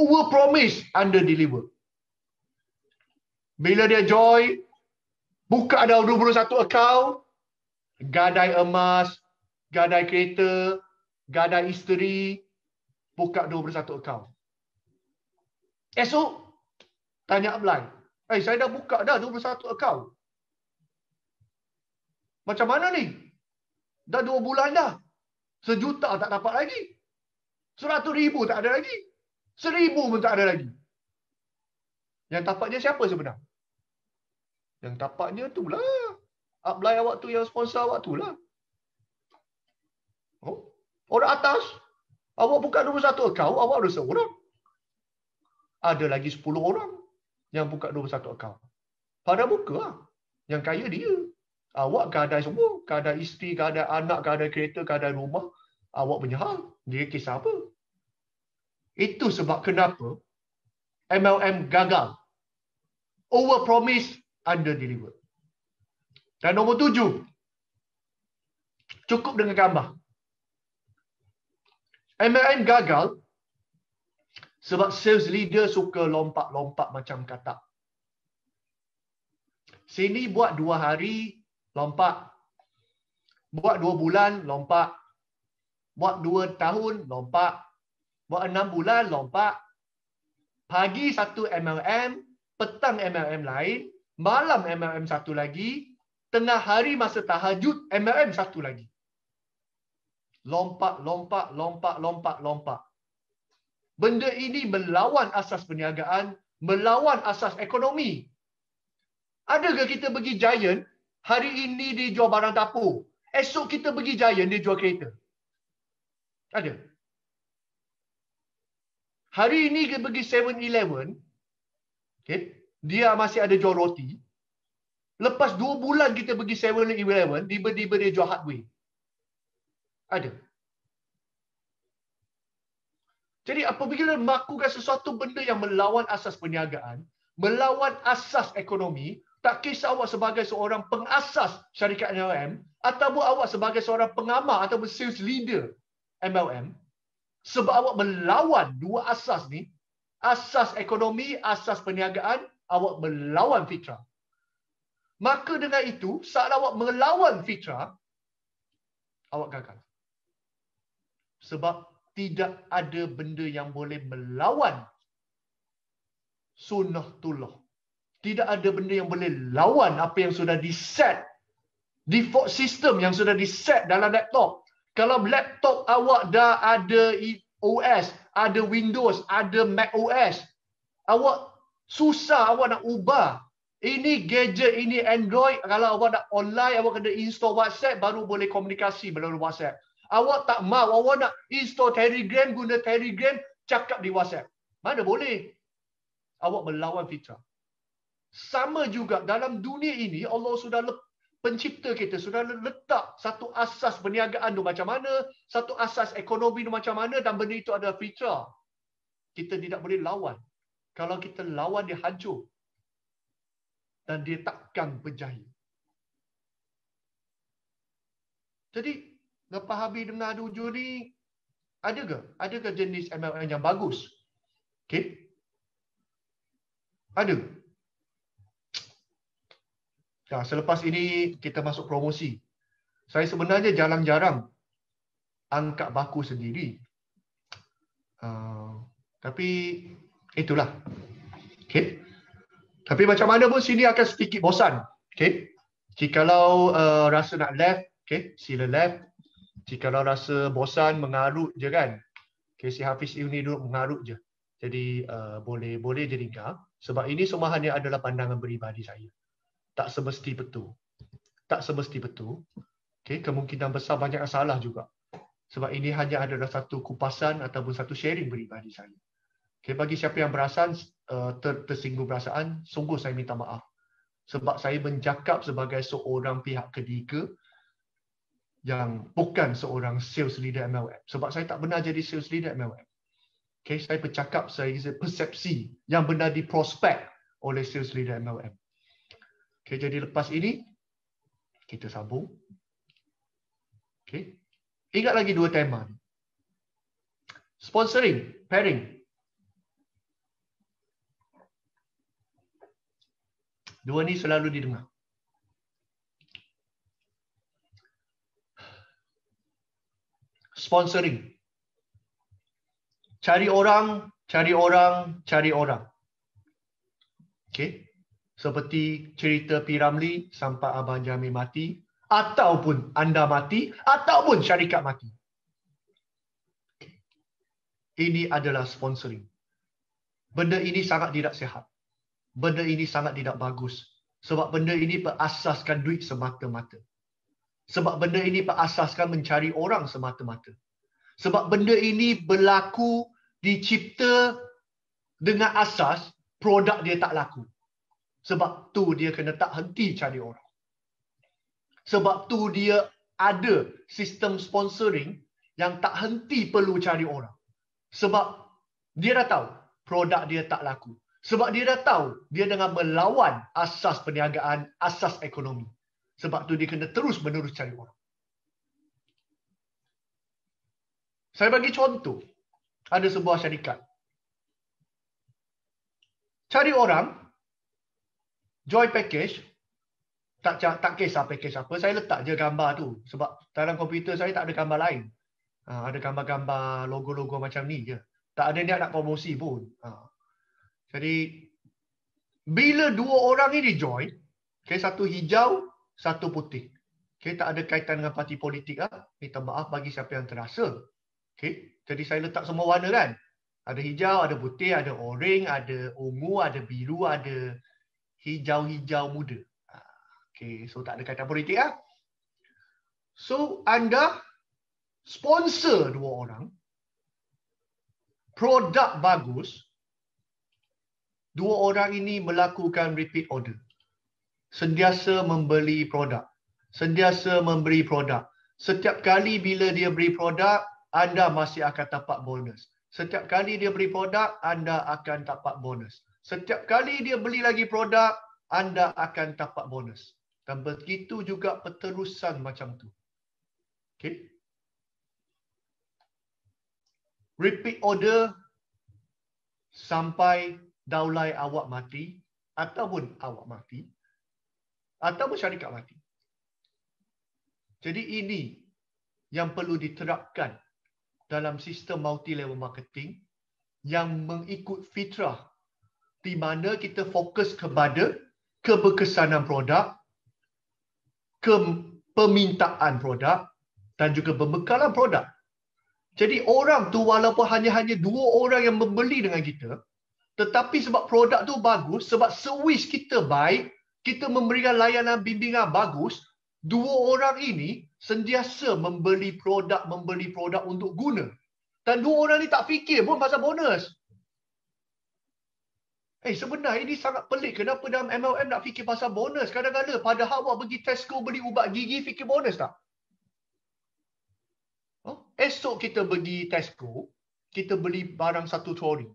A: over promise under deliver. Bila dia joy, buka ada 21 account, gadai emas, gadai kereta, gadai isteri, buka 21 account. Esok, eh, tanya apply. Eh, hey, saya dah buka dah 21 account. Macam mana ni? Dah 2 bulan dah. Sejuta tak dapat lagi. 100 ribu tak ada lagi. Seribu pun tak ada lagi. Yang tapak dia siapa sebenarnya? Yang tapak dia tu lah. Upline awak tu yang sponsor awak tu lah. Oh. Orang atas. Awak buka 21 account, awak ada seorang. Ada lagi 10 orang yang buka 21 account. Pada buka lah. Yang kaya dia. Awak gadai semua. Gadai isteri, gadai anak, gadai kereta, gadai rumah. Awak punya hal. Dia kisah apa? Itu sebab kenapa MLM gagal. Over promise, under deliver. Dan nombor tujuh. Cukup dengan gambar. MLM gagal sebab sales leader suka lompat-lompat macam katak. Sini buat dua hari, lompat. Buat dua bulan, lompat. Buat dua tahun, lompat buat enam bulan lompat. Pagi satu MLM, petang MLM lain, malam MLM satu lagi, tengah hari masa tahajud MLM satu lagi. Lompat, lompat, lompat, lompat, lompat. Benda ini melawan asas perniagaan, melawan asas ekonomi. Adakah kita pergi giant, hari ini dia jual barang tapu, Esok kita pergi giant, dia jual kereta. Ada. Hari ini dia pergi 7-Eleven. Okay. Dia masih ada jual roti. Lepas dua bulan kita pergi 7-Eleven, tiba-tiba dia jual hardware. Ada. Jadi apabila melakukan sesuatu benda yang melawan asas perniagaan, melawan asas ekonomi, tak kisah awak sebagai seorang pengasas syarikat MLM, ataupun awak sebagai seorang pengamal ataupun sales leader MLM, sebab awak melawan dua asas ni, asas ekonomi, asas perniagaan, awak melawan fitrah. Maka dengan itu, saat awak melawan fitrah, awak gagal. Sebab tidak ada benda yang boleh melawan tullah. Tidak ada benda yang boleh lawan apa yang sudah di-set diset. Default system yang sudah di-set dalam laptop. Kalau laptop awak dah ada OS, ada Windows, ada Mac OS, awak susah awak nak ubah. Ini gadget, ini Android. Kalau awak nak online, awak kena install WhatsApp baru boleh komunikasi melalui WhatsApp. Awak tak mahu, awak nak install Telegram, guna Telegram, cakap di WhatsApp. Mana boleh? Awak melawan fitrah. Sama juga dalam dunia ini, Allah sudah lepas pencipta kita sudah letak satu asas perniagaan tu macam mana, satu asas ekonomi tu macam mana dan benda itu adalah fitrah. Kita tidak boleh lawan. Kalau kita lawan dia hancur. Dan dia takkan berjaya. Jadi, lepas habis dengar ada ke? Ada ke jenis MLM yang bagus? Okay. Ada. Nah ya, selepas ini kita masuk promosi. Saya sebenarnya jarang-jarang angkat baku sendiri. Uh, tapi itulah. Okay. Tapi macam mana pun sini akan sedikit bosan. Okay. Jikalau uh, rasa nak left, okay, sila left. Jikalau rasa bosan, mengarut je kan. Okay, si Hafiz ini duduk mengarut je. Jadi uh, boleh boleh je ringkah. Sebab ini semua hanya adalah pandangan peribadi saya tak semesti betul. Tak semesti betul. Okay, kemungkinan besar banyak yang salah juga. Sebab ini hanya adalah satu kupasan ataupun satu sharing beribadi saya. Okay, bagi siapa yang berasaan eh, ter tersinggung perasaan, sungguh saya minta maaf. Sebab saya menjakap sebagai seorang pihak ketiga yang bukan seorang sales leader MLM. Sebab saya tak benar jadi sales leader MLM. Okay, saya bercakap saya persepsi yang benar di prospek oleh sales leader MLM. Okay, jadi lepas ini, kita sambung. okey? Ingat lagi dua tema. Sponsoring, pairing. Dua ni selalu didengar. Sponsoring. Cari orang, cari orang, cari orang. okey? seperti cerita P. Ramli sampai Abang Jami mati ataupun anda mati ataupun syarikat mati. Ini adalah sponsoring. Benda ini sangat tidak sehat. Benda ini sangat tidak bagus. Sebab benda ini berasaskan duit semata-mata. Sebab benda ini berasaskan mencari orang semata-mata. Sebab benda ini berlaku dicipta dengan asas produk dia tak laku. Sebab tu dia kena tak henti cari orang. Sebab tu dia ada sistem sponsoring yang tak henti perlu cari orang. Sebab dia dah tahu produk dia tak laku. Sebab dia dah tahu dia dengan melawan asas perniagaan, asas ekonomi. Sebab tu dia kena terus menerus cari orang. Saya bagi contoh. Ada sebuah syarikat. Cari orang join package tak tak kisah package apa saya letak je gambar tu sebab dalam komputer saya tak ada gambar lain ha, ada gambar-gambar logo-logo macam ni je tak ada niat nak promosi pun ha. jadi bila dua orang ini join okay, satu hijau satu putih okay, tak ada kaitan dengan parti politik ah minta maaf bagi siapa yang terasa okay. jadi saya letak semua warna kan ada hijau ada putih ada oring ada ungu ada biru ada hijau-hijau muda. Ha, okay, so tak ada kaitan politik lah. Ha. So anda sponsor dua orang, produk bagus, dua orang ini melakukan repeat order. Sendiasa membeli produk. Sendiasa memberi produk. Setiap kali bila dia beri produk, anda masih akan dapat bonus. Setiap kali dia beri produk, anda akan dapat bonus setiap kali dia beli lagi produk, anda akan dapat bonus. Dan begitu juga peterusan macam tu. Okay. Repeat order sampai daulai awak mati ataupun awak mati ataupun syarikat mati. Jadi ini yang perlu diterapkan dalam sistem multi-level marketing yang mengikut fitrah di mana kita fokus kepada keberkesanan produk, kepermintaan produk dan juga pembekalan produk. Jadi orang tu walaupun hanya-hanya dua orang yang membeli dengan kita, tetapi sebab produk tu bagus, sebab servis kita baik, kita memberikan layanan bimbingan bagus, dua orang ini sentiasa membeli produk, membeli produk untuk guna. Dan dua orang ni tak fikir pun pasal bonus. Eh sebenarnya ini sangat pelik kenapa dalam MLM nak fikir pasal bonus kadang-kadang padahal awak pergi Tesco beli ubat gigi fikir bonus tak? Oh, esok kita pergi Tesco, kita beli barang satu trolley.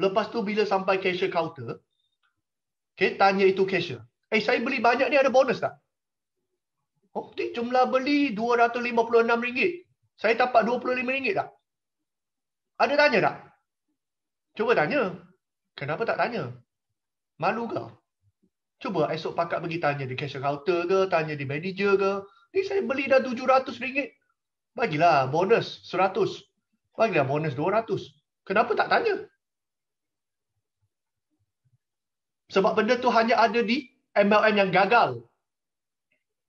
A: Lepas tu bila sampai cashier counter, okay, tanya itu cashier. Eh saya beli banyak ni ada bonus tak? Oh, ni jumlah beli RM256. Saya dapat RM25 tak? Ada tanya tak? Cuba tanya kenapa tak tanya? Malu ke? Cuba esok pakat pergi tanya di cashier counter ke, tanya di manager ke. Ni saya beli dah RM700. Bagilah bonus RM100. Bagilah bonus RM200. Kenapa tak tanya? Sebab benda tu hanya ada di MLM yang gagal.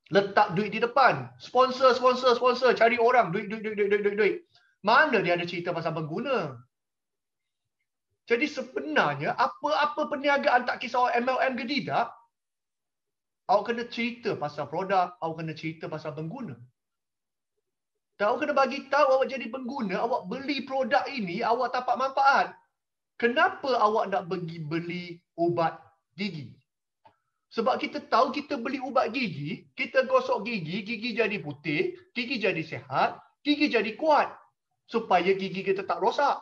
A: Letak duit di depan. Sponsor, sponsor, sponsor. Cari orang. Duit, duit, duit, duit, duit, duit. Mana dia ada cerita pasal pengguna? Jadi sebenarnya apa-apa perniagaan tak kisah MLM ke tidak, awak kena cerita pasal produk, awak kena cerita pasal pengguna. Dan awak kena bagi tahu awak jadi pengguna, awak beli produk ini, awak dapat manfaat. Kenapa awak nak pergi beli ubat gigi? Sebab kita tahu kita beli ubat gigi, kita gosok gigi, gigi jadi putih, gigi jadi sehat, gigi jadi kuat. Supaya gigi kita tak rosak.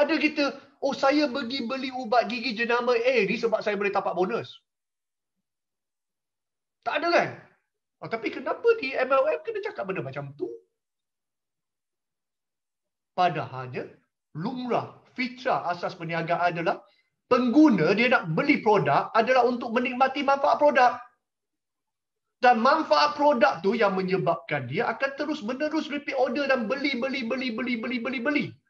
A: Ada kita, oh saya pergi beli ubat gigi jenama A ni sebab saya boleh dapat bonus. Tak ada kan? Oh, tapi kenapa di MLM kena cakap benda macam tu? Padahalnya, lumrah, fitrah asas perniagaan adalah pengguna dia nak beli produk adalah untuk menikmati manfaat produk. Dan manfaat produk tu yang menyebabkan dia akan terus menerus repeat order dan beli, beli, beli, beli, beli, beli, beli. beli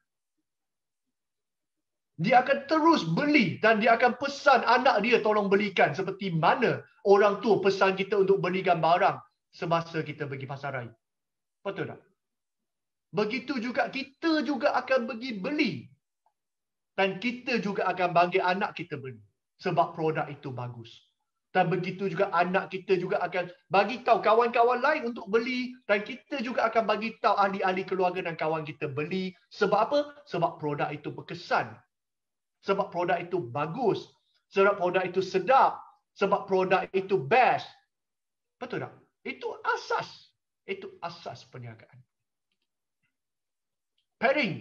A: dia akan terus beli dan dia akan pesan anak dia tolong belikan seperti mana orang tua pesan kita untuk belikan barang semasa kita pergi pasar raya. Betul tak? Begitu juga kita juga akan pergi beli dan kita juga akan panggil anak kita beli sebab produk itu bagus. Dan begitu juga anak kita juga akan bagi tahu kawan-kawan lain untuk beli dan kita juga akan bagi tahu ahli-ahli keluarga dan kawan kita beli sebab apa? Sebab produk itu berkesan sebab produk itu bagus, sebab produk itu sedap, sebab produk itu best. Betul tak? Itu asas. Itu asas perniagaan. Pairing.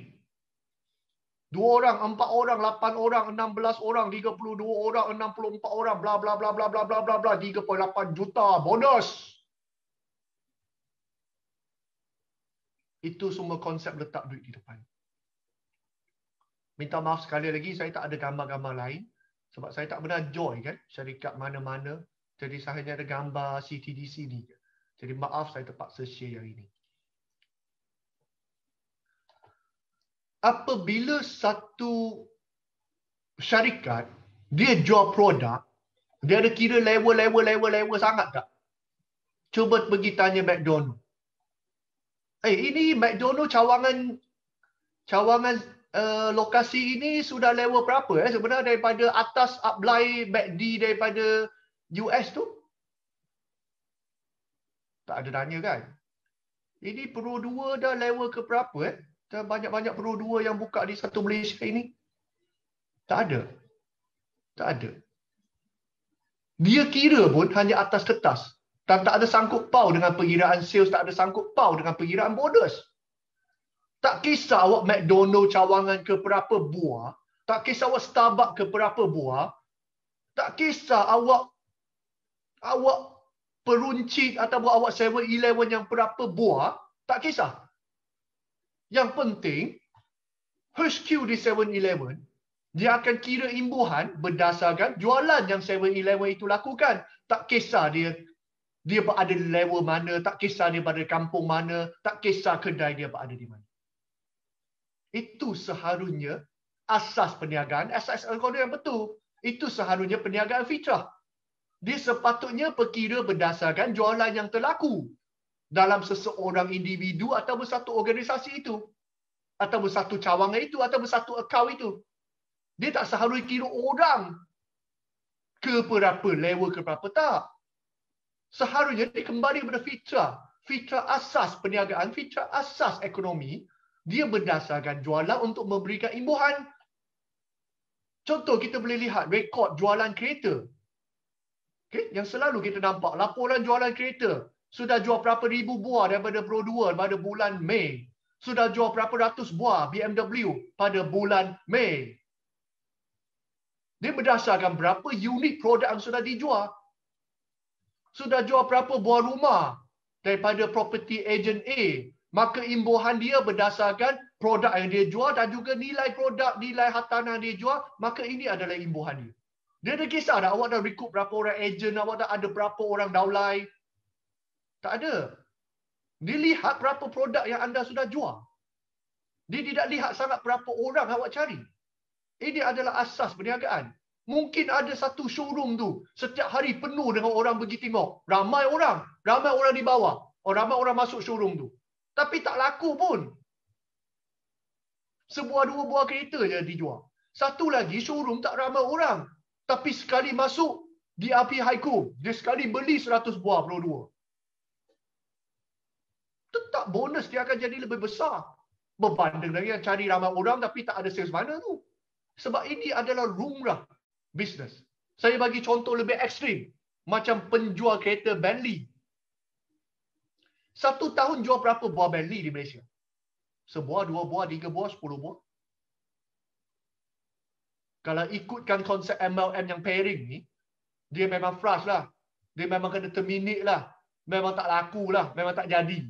A: Dua orang, empat orang, lapan orang, enam belas orang, tiga puluh dua orang, enam puluh empat orang, bla bla bla bla bla bla bla bla, tiga puluh lapan juta bonus. Itu semua konsep letak duit di depan. Minta maaf sekali lagi saya tak ada gambar-gambar lain sebab saya tak pernah join kan syarikat mana-mana. Jadi saya hanya ada gambar CTDC sini Jadi maaf saya terpaksa share yang ini. Apabila satu syarikat dia jual produk, dia ada kira level level level level sangat tak? Cuba pergi tanya McDonald. Eh ini McDonald cawangan cawangan Eh, lokasi ini sudah level berapa eh sebenarnya daripada atas apply back D daripada US tu? Tak ada tanya kan. Ini Pro 2 dah level ke berapa eh? Dan banyak-banyak Pro 2 yang buka di satu Malaysia ini. Tak ada. Tak ada. Dia kira pun hanya atas kertas. Tak, tak ada sangkut pau dengan perkiraan sales, tak ada sangkut pau dengan perkiraan bonus. Tak kisah awak McDonald cawangan ke berapa buah. Tak kisah awak Starbucks ke berapa buah. Tak kisah awak awak peruncit atau awak 7-Eleven yang berapa buah. Tak kisah. Yang penting, HQ di 7-Eleven, dia akan kira imbuhan berdasarkan jualan yang 7-Eleven itu lakukan. Tak kisah dia dia berada di level mana, tak kisah dia berada di kampung mana, tak kisah kedai dia berada di mana. Itu seharusnya asas perniagaan, asas ekonomi yang betul. Itu seharusnya perniagaan fitrah. Dia sepatutnya perkira berdasarkan jualan yang terlaku dalam seseorang individu atau satu organisasi itu. Atau satu cawangan itu, atau satu akau itu. Dia tak seharusnya kira orang ke berapa level ke berapa tak. Seharusnya dia kembali kepada fitrah. Fitrah asas perniagaan, fitrah asas ekonomi dia berdasarkan jualan untuk memberikan imbuhan. Contoh kita boleh lihat rekod jualan kereta. Okay? Yang selalu kita nampak laporan jualan kereta. Sudah jual berapa ribu buah daripada Pro 2 pada bulan Mei. Sudah jual berapa ratus buah BMW pada bulan Mei. Dia berdasarkan berapa unit produk yang sudah dijual. Sudah jual berapa buah rumah daripada property agent A maka imbuhan dia berdasarkan produk yang dia jual dan juga nilai produk, nilai hartanah yang dia jual, maka ini adalah imbuhan dia. Dia ada kisah dah, awak dah recruit berapa orang agent, awak dah ada berapa orang daulai. Tak ada. Dia lihat berapa produk yang anda sudah jual. Dia tidak lihat sangat berapa orang awak cari. Ini adalah asas perniagaan. Mungkin ada satu showroom tu setiap hari penuh dengan orang pergi tengok. Ramai orang. Ramai orang di bawah. Oh, ramai orang masuk showroom tu. Tapi tak laku pun. Sebuah dua buah kereta je dijual. Satu lagi showroom tak ramai orang. Tapi sekali masuk di api haiku. Dia sekali beli 100 buah puluh dua. Tetap bonus dia akan jadi lebih besar. Berbanding dengan yang cari ramai orang tapi tak ada sales mana tu. Sebab ini adalah rumrah bisnes. Saya bagi contoh lebih ekstrim. Macam penjual kereta Bentley satu tahun jual berapa buah berli di Malaysia? Sebuah, dua buah, tiga buah, sepuluh buah. Kalau ikutkan konsep MLM yang pairing ni, dia memang flush lah. Dia memang kena terminik lah. Memang tak laku lah. Memang tak jadi.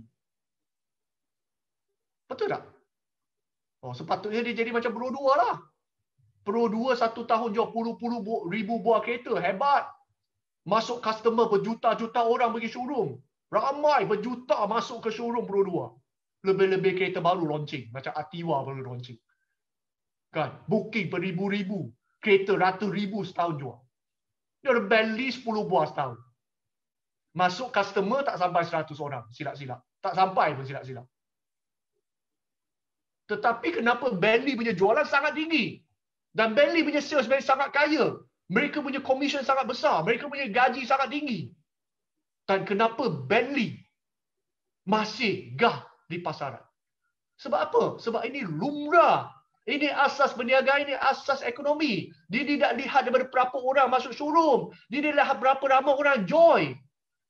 A: Betul tak? Oh, sepatutnya dia jadi macam Pro 2 lah. Pro 2 satu tahun jual puluh-puluh ribu buah kereta. Hebat. Masuk customer berjuta-juta orang pergi showroom. Ramai berjuta masuk ke showroom Pro 2. Lebih-lebih kereta baru launching. Macam Atiwa baru launching. Kan? Booking beribu-ribu. Kereta ratus ribu setahun jual. Dia ada beli 10 buah setahun. Masuk customer tak sampai 100 orang. Silap-silap. Tak sampai pun silap-silap. Tetapi kenapa Bentley punya jualan sangat tinggi? Dan Bentley punya sales sangat kaya. Mereka punya komisen sangat besar. Mereka punya gaji sangat tinggi. Dan kenapa Bentley masih gah di pasaran? Sebab apa? Sebab ini lumrah. Ini asas berniaga, ini asas ekonomi. Dia tidak lihat daripada berapa orang masuk showroom. Dia tidak lihat berapa ramai orang join.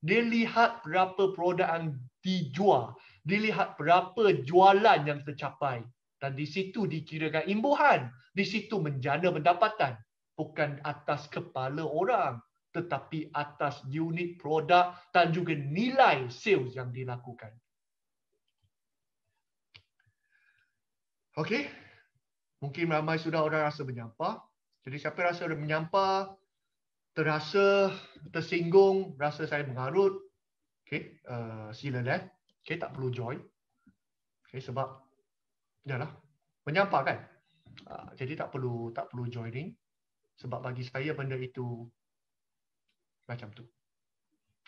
A: Dia lihat berapa produk yang dijual. Dia lihat berapa jualan yang tercapai. Dan di situ dikirakan imbuhan. Di situ menjana pendapatan. Bukan atas kepala orang tetapi atas unit produk dan juga nilai sales yang dilakukan. Okey. Mungkin ramai sudah orang rasa menyampa. Jadi siapa rasa ada menyampa. terasa tersinggung, rasa saya mengarut, okey, uh, sila leh. Okey, tak perlu join. Okey, sebab jalah. menyampa kan? Uh, jadi tak perlu tak perlu joining sebab bagi saya benda itu macam tu.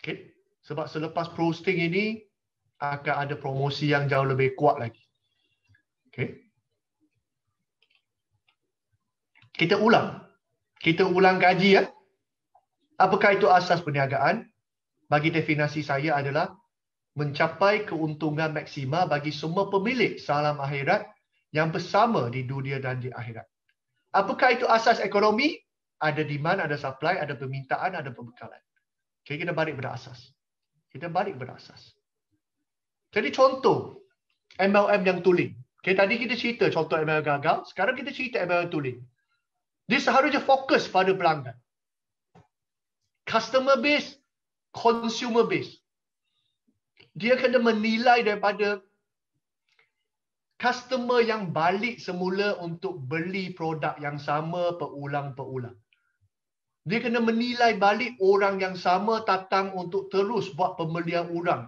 A: Okay. Sebab selepas posting ini akan ada promosi yang jauh lebih kuat lagi. Okay. Kita ulang. Kita ulang gaji ya. Apakah itu asas perniagaan? Bagi definasi saya adalah mencapai keuntungan maksima bagi semua pemilik salam akhirat yang bersama di dunia dan di akhirat. Apakah itu asas ekonomi? ada demand, ada supply, ada permintaan, ada pembekalan. Okay, kita balik pada asas. Kita balik pada asas. Jadi contoh MLM yang tooling. Okay, tadi kita cerita contoh MLM gagal. Sekarang kita cerita MLM tooling. Dia seharusnya fokus pada pelanggan. Customer base, consumer base. Dia kena menilai daripada customer yang balik semula untuk beli produk yang sama berulang-ulang. Dia kena menilai balik orang yang sama datang untuk terus buat pembelian orang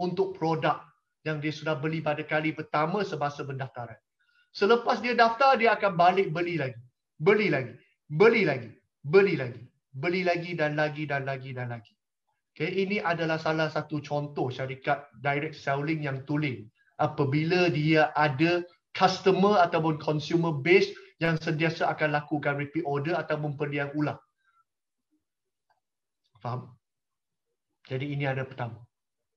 A: untuk produk yang dia sudah beli pada kali pertama semasa pendaftaran. Selepas dia daftar, dia akan balik beli lagi. Beli lagi. Beli lagi. Beli lagi. Beli lagi dan lagi dan lagi dan lagi. Okay, ini adalah salah satu contoh syarikat direct selling yang tuling. Apabila dia ada customer ataupun consumer base yang sentiasa akan lakukan repeat order atau pembelian ulang. Faham? Jadi ini ada pertama.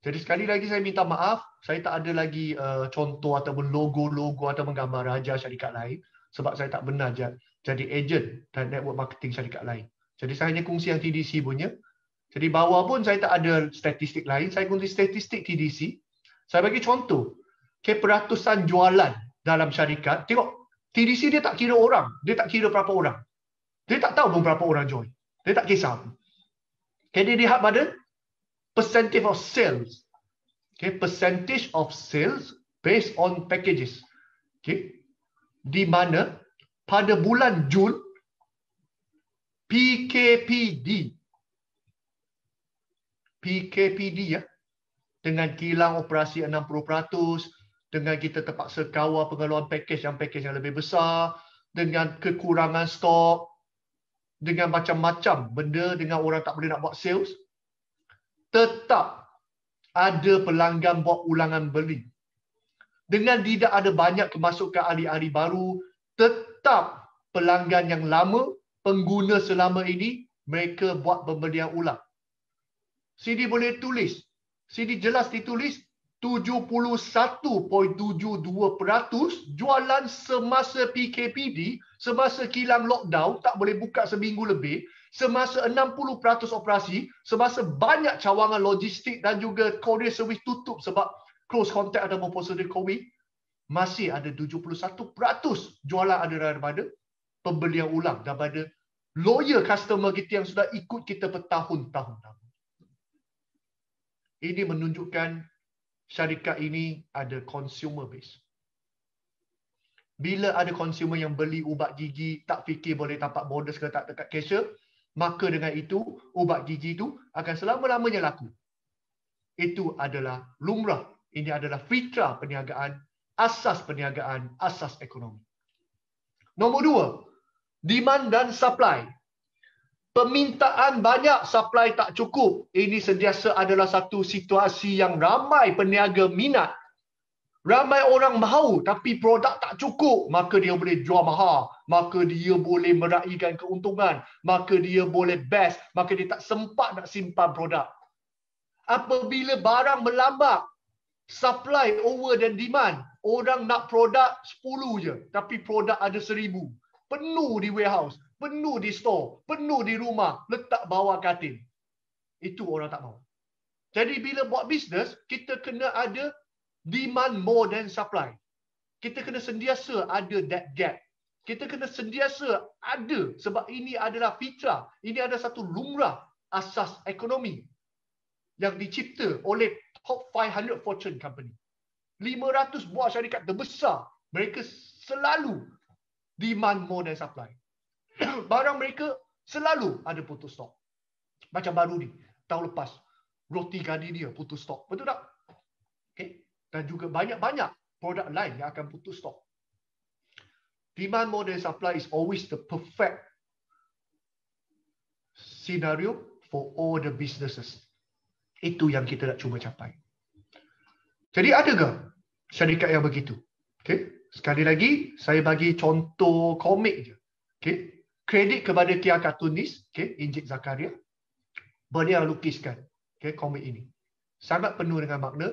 A: Jadi sekali lagi saya minta maaf, saya tak ada lagi uh, contoh atau logo-logo atau menggambar raja syarikat lain sebab saya tak benar jad, jadi agent dan network marketing syarikat lain. Jadi saya hanya kongsi yang TDC punya. Jadi bawah pun saya tak ada statistik lain, saya kongsi statistik TDC. Saya bagi contoh, keperatusan jualan dalam syarikat, tengok TDC dia tak kira orang, dia tak kira berapa orang. Dia tak tahu pun berapa orang join. Dia tak kisah. Pun. Can you lihat pada percentage of sales. Okay, percentage of sales based on packages. Okay. Di mana pada bulan Jun PKPD PKPD ya dengan kilang operasi 60% dengan kita terpaksa kawal pengeluaran package yang package yang lebih besar dengan kekurangan stok dengan macam-macam benda dengan orang tak boleh nak buat sales tetap ada pelanggan buat ulangan beli dengan tidak ada banyak kemasukan ahli-ahli baru tetap pelanggan yang lama pengguna selama ini mereka buat pembelian ulang Sini boleh tulis sini jelas ditulis 71.72% jualan semasa PKPD, semasa kilang lockdown, tak boleh buka seminggu lebih, semasa 60% operasi, semasa banyak cawangan logistik dan juga courier service tutup sebab close contact ada proposal dari COVID, masih ada 71% jualan ada daripada pembelian ulang daripada loyal customer kita yang sudah ikut kita bertahun-tahun. Ini menunjukkan syarikat ini ada consumer base. Bila ada consumer yang beli ubat gigi tak fikir boleh tapak border ke tak dekat cashier, maka dengan itu ubat gigi itu akan selama-lamanya laku. Itu adalah lumrah. Ini adalah fitrah perniagaan, asas perniagaan, asas ekonomi. Nombor dua, demand dan supply. Permintaan banyak, supply tak cukup. Ini sentiasa adalah satu situasi yang ramai peniaga minat. Ramai orang mahu tapi produk tak cukup. Maka dia boleh jual mahal. Maka dia boleh meraihkan keuntungan. Maka dia boleh best. Maka dia tak sempat nak simpan produk. Apabila barang melambat, supply over dan demand. Orang nak produk 10 je. Tapi produk ada 1000. Penuh di warehouse penuh di store, penuh di rumah, letak bawah katil. Itu orang tak mau. Jadi bila buat bisnes, kita kena ada demand more than supply. Kita kena sentiasa ada that gap. Kita kena sentiasa ada sebab ini adalah fitrah. Ini adalah satu lumrah asas ekonomi yang dicipta oleh top 500 fortune company. 500 buah syarikat terbesar, mereka selalu demand more than supply. barang mereka selalu ada putus stok. Macam baru ni, tahun lepas, roti gani dia putus stok. Betul tak? Okay. Dan juga banyak-banyak produk lain yang akan putus stok. Demand more than supply is always the perfect scenario for all the businesses. Itu yang kita nak cuba capai. Jadi ada ke syarikat yang begitu? Okay. Sekali lagi, saya bagi contoh komik je. Okay kredit kepada Kia Kartunis, okay, Injik Zakaria, beliau lukiskan okay, komik ini. Sangat penuh dengan makna.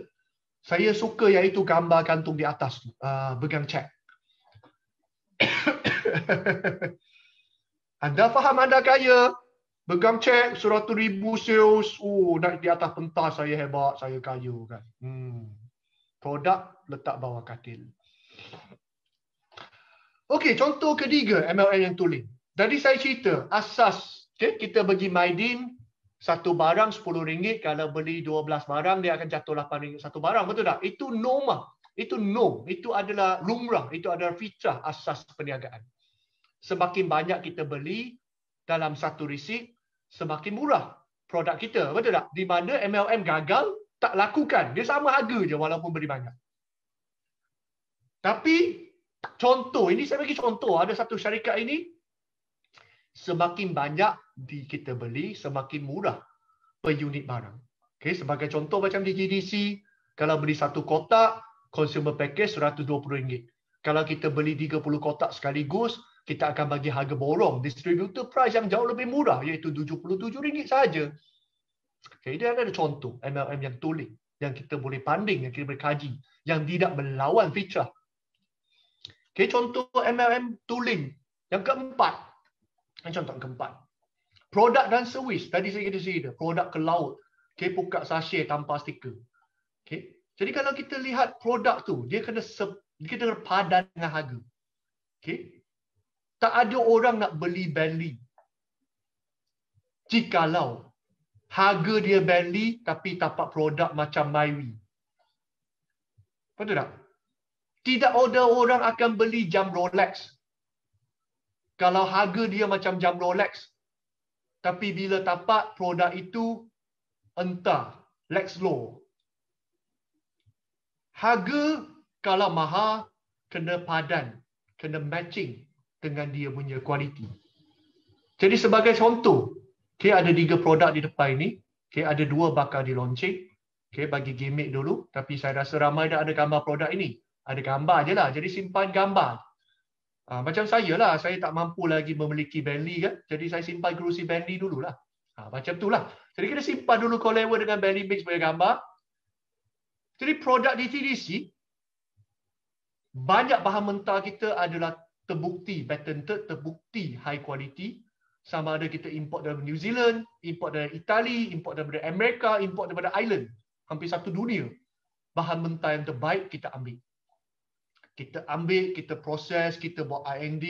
A: Saya suka yang itu gambar kantung di atas, tu, uh, begang cek. anda faham anda kaya? Begang cek, seratu ribu sales. Oh, naik di atas pentas, saya hebat, saya kaya. Kan? Hmm. Produk letak bawah katil. Okey, contoh ketiga MLM yang tulis. Jadi saya cerita asas okay, kita bagi Maidin satu barang RM10 kalau beli 12 barang dia akan jatuh RM8 satu barang betul tak? Itu norma. Ah. Itu norm. Itu adalah lumrah. Itu adalah fitrah asas perniagaan. Semakin banyak kita beli dalam satu risik, semakin murah produk kita. Betul tak? Di mana MLM gagal, tak lakukan. Dia sama harga je walaupun beli banyak. Tapi contoh, ini saya bagi contoh. Ada satu syarikat ini, semakin banyak di kita beli semakin murah per unit barang. Okey, sebagai contoh macam di GDC, kalau beli satu kotak consumer package RM120. Kalau kita beli 30 kotak sekaligus, kita akan bagi harga borong distributor price yang jauh lebih murah iaitu RM77 saja. Okey, ini ada contoh MLM yang tooling yang kita boleh panding, yang kita boleh kaji, yang tidak melawan fitrah. Okay, contoh MLM tooling yang keempat, macam tahun keempat. Produk dan servis. Tadi saya kata cerita. Produk ke laut. Okay, buka sachet tanpa stiker. Okay. Jadi kalau kita lihat produk tu, dia kena se- kita kena padan dengan harga. Okay. Tak ada orang nak beli Bentley. Jikalau harga dia Bentley tapi tapak produk macam Myri. Betul tak? Tidak ada orang akan beli jam Rolex kalau harga dia macam jam Rolex tapi bila tapak produk itu entah Lex Low harga kalau mahal kena padan kena matching dengan dia punya kualiti jadi sebagai contoh okay, ada tiga produk di depan ini okay, ada dua bakal di launching okay, bagi gimmick dulu tapi saya rasa ramai dah ada gambar produk ini ada gambar je lah jadi simpan gambar Ha, macam saya lah, saya tak mampu lagi memiliki Bentley kan. Jadi saya simpan kerusi Bentley dulu lah. Ha, ah, macam tu lah. Jadi kita simpan dulu kolewa dengan Bentley Mix punya gambar. Jadi produk di TDC, banyak bahan mentah kita adalah terbukti, patented, terbukti high quality. Sama ada kita import dari New Zealand, import dari Itali, import dari Amerika, import dari Ireland. Hampir satu dunia. Bahan mentah yang terbaik kita ambil kita ambil, kita proses, kita buat R&D,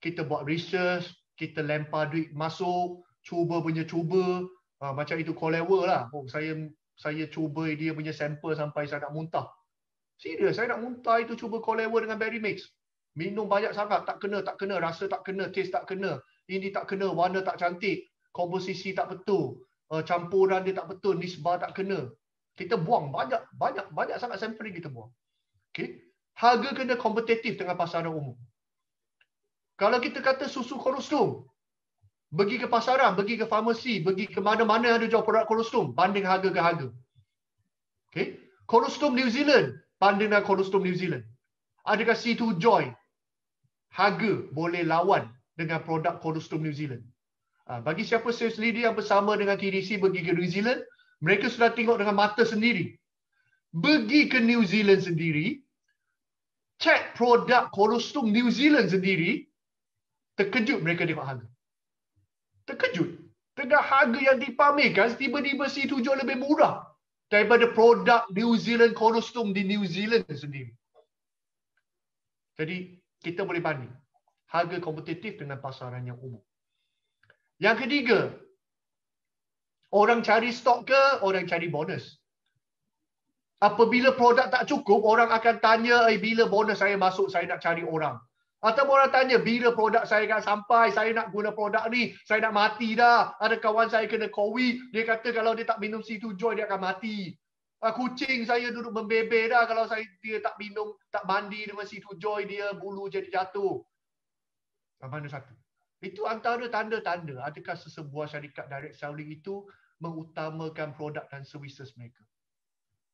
A: kita buat research, kita lempar duit masuk, cuba punya cuba, uh, macam itu collateral lah. Oh, saya saya cuba dia punya sampel sampai saya nak muntah. Serius, saya nak muntah itu cuba collateral dengan berry mix. Minum banyak sangat, tak kena, tak kena, rasa tak kena, taste tak kena, ini tak kena, warna tak cantik, komposisi tak betul, uh, campuran dia tak betul, nisbah tak kena. Kita buang banyak, banyak, banyak sangat sampel kita buang. Okay harga kena kompetitif dengan pasaran umum. Kalau kita kata susu kolostrum, pergi ke pasaran, pergi ke farmasi, pergi ke mana-mana ada jual produk kolostrum, banding harga ke harga. Okay? Kolostrum New Zealand, banding dengan kolostrum New Zealand. Adakah C2 Joy, harga boleh lawan dengan produk kolostrum New Zealand? Ha, bagi siapa sales leader yang bersama dengan TDC pergi ke New Zealand, mereka sudah tengok dengan mata sendiri. Pergi ke New Zealand sendiri, Cek produk Colostrum New Zealand sendiri, terkejut mereka tengok harga. Terkejut. Tengah harga yang dipamerkan, tiba-tiba si tujuh lebih murah daripada produk New Zealand Colostrum di New Zealand sendiri. Jadi, kita boleh banding. Harga kompetitif dengan pasaran yang umum. Yang ketiga, orang cari stok ke orang cari bonus? Apabila produk tak cukup, orang akan tanya, eh, bila bonus saya masuk, saya nak cari orang. Atau orang tanya, bila produk saya akan sampai, saya nak guna produk ni, saya nak mati dah. Ada kawan saya kena kowi dia kata kalau dia tak minum situ Joy, dia akan mati. Ah, kucing saya duduk membebe dah kalau saya dia tak minum, tak mandi dengan situ Joy, dia bulu jadi jatuh. Mana satu? Itu antara tanda-tanda adakah sesebuah syarikat direct selling itu mengutamakan produk dan services mereka.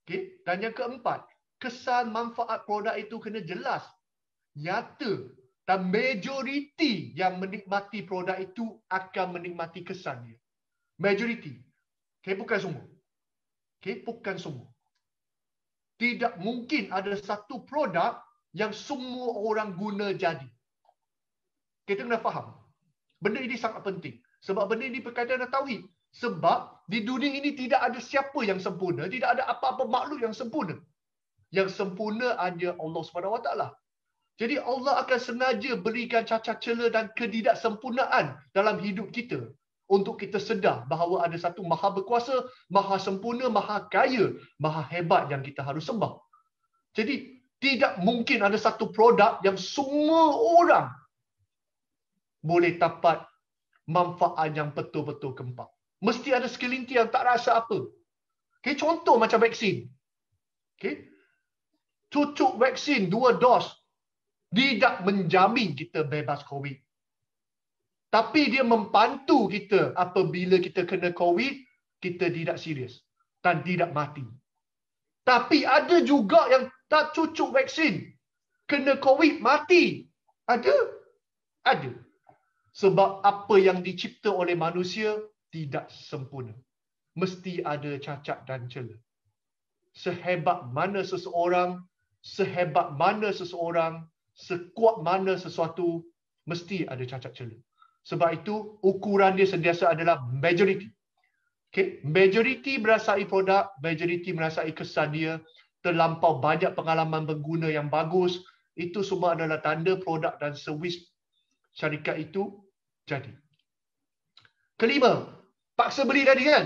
A: Okay? Dan yang keempat, kesan manfaat produk itu kena jelas, nyata dan majoriti yang menikmati produk itu akan menikmati kesannya. Majoriti. Okay? Bukan semua. Okay? Bukan semua. Tidak mungkin ada satu produk yang semua orang guna jadi. Kita kena faham. Benda ini sangat penting. Sebab benda ini berkaitan dengan tauhid. Sebab di dunia ini tidak ada siapa yang sempurna, tidak ada apa-apa makhluk yang sempurna. Yang sempurna hanya Allah SWT. Jadi Allah akan sengaja berikan cacat celah dan ketidaksempurnaan dalam hidup kita untuk kita sedar bahawa ada satu maha berkuasa, maha sempurna, maha kaya, maha hebat yang kita harus sembah. Jadi tidak mungkin ada satu produk yang semua orang boleh dapat manfaat yang betul-betul gempak mesti ada sekelintir yang tak rasa apa. Okay, contoh macam vaksin. Okay. Cucuk vaksin dua dos tidak menjamin kita bebas COVID. Tapi dia mempantu kita apabila kita kena COVID, kita tidak serius dan tidak mati. Tapi ada juga yang tak cucuk vaksin. Kena COVID, mati. Ada? Ada. Sebab apa yang dicipta oleh manusia tidak sempurna. Mesti ada cacat dan celah. Sehebat mana seseorang, sehebat mana seseorang, sekuat mana sesuatu, mesti ada cacat celah. Sebab itu, ukuran dia sentiasa adalah majority. Okay? Majority merasai produk, majority merasai kesan dia, terlampau banyak pengalaman pengguna yang bagus, itu semua adalah tanda produk dan servis syarikat itu jadi. Kelima, paksa beli tadi kan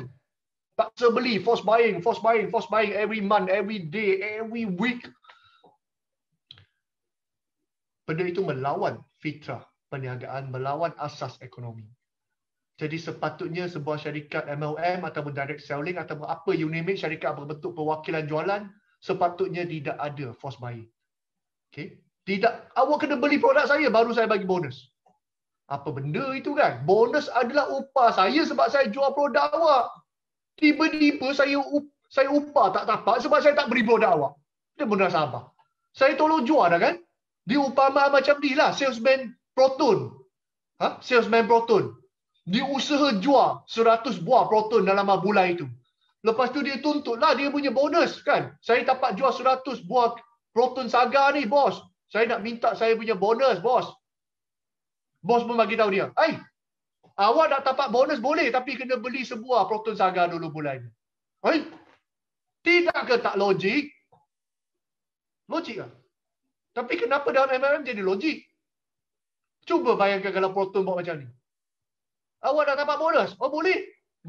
A: paksa beli force buying force buying force buying every month every day every week benda itu melawan fitrah perniagaan melawan asas ekonomi jadi sepatutnya sebuah syarikat MLM ataupun direct selling atau apa you name it, syarikat berbentuk perwakilan jualan sepatutnya tidak ada force buying. Okay? Tidak, awak kena beli produk saya baru saya bagi bonus. Apa benda itu kan? Bonus adalah upah saya sebab saya jual produk awak. Tiba-tiba saya up, saya upah tak dapat sebab saya tak beri produk awak. Dia benar sabar. Saya tolong jual dah kan? Diupama macam ni lah. Salesman Proton. Ha? Salesman Proton. Dia usaha jual 100 buah Proton dalam bulan itu. Lepas tu dia tuntut lah dia punya bonus kan. Saya dapat jual 100 buah Proton Saga ni bos. Saya nak minta saya punya bonus bos bos pun bagi tahu dia, "Hai, awak dah dapat bonus boleh tapi kena beli sebuah proton saga dulu bulan ni." Hai. Tidak ke tak logik? Logik lah. Tapi kenapa dalam MLM jadi logik? Cuba bayangkan kalau proton buat macam ni. Awak dah dapat bonus. Oh boleh.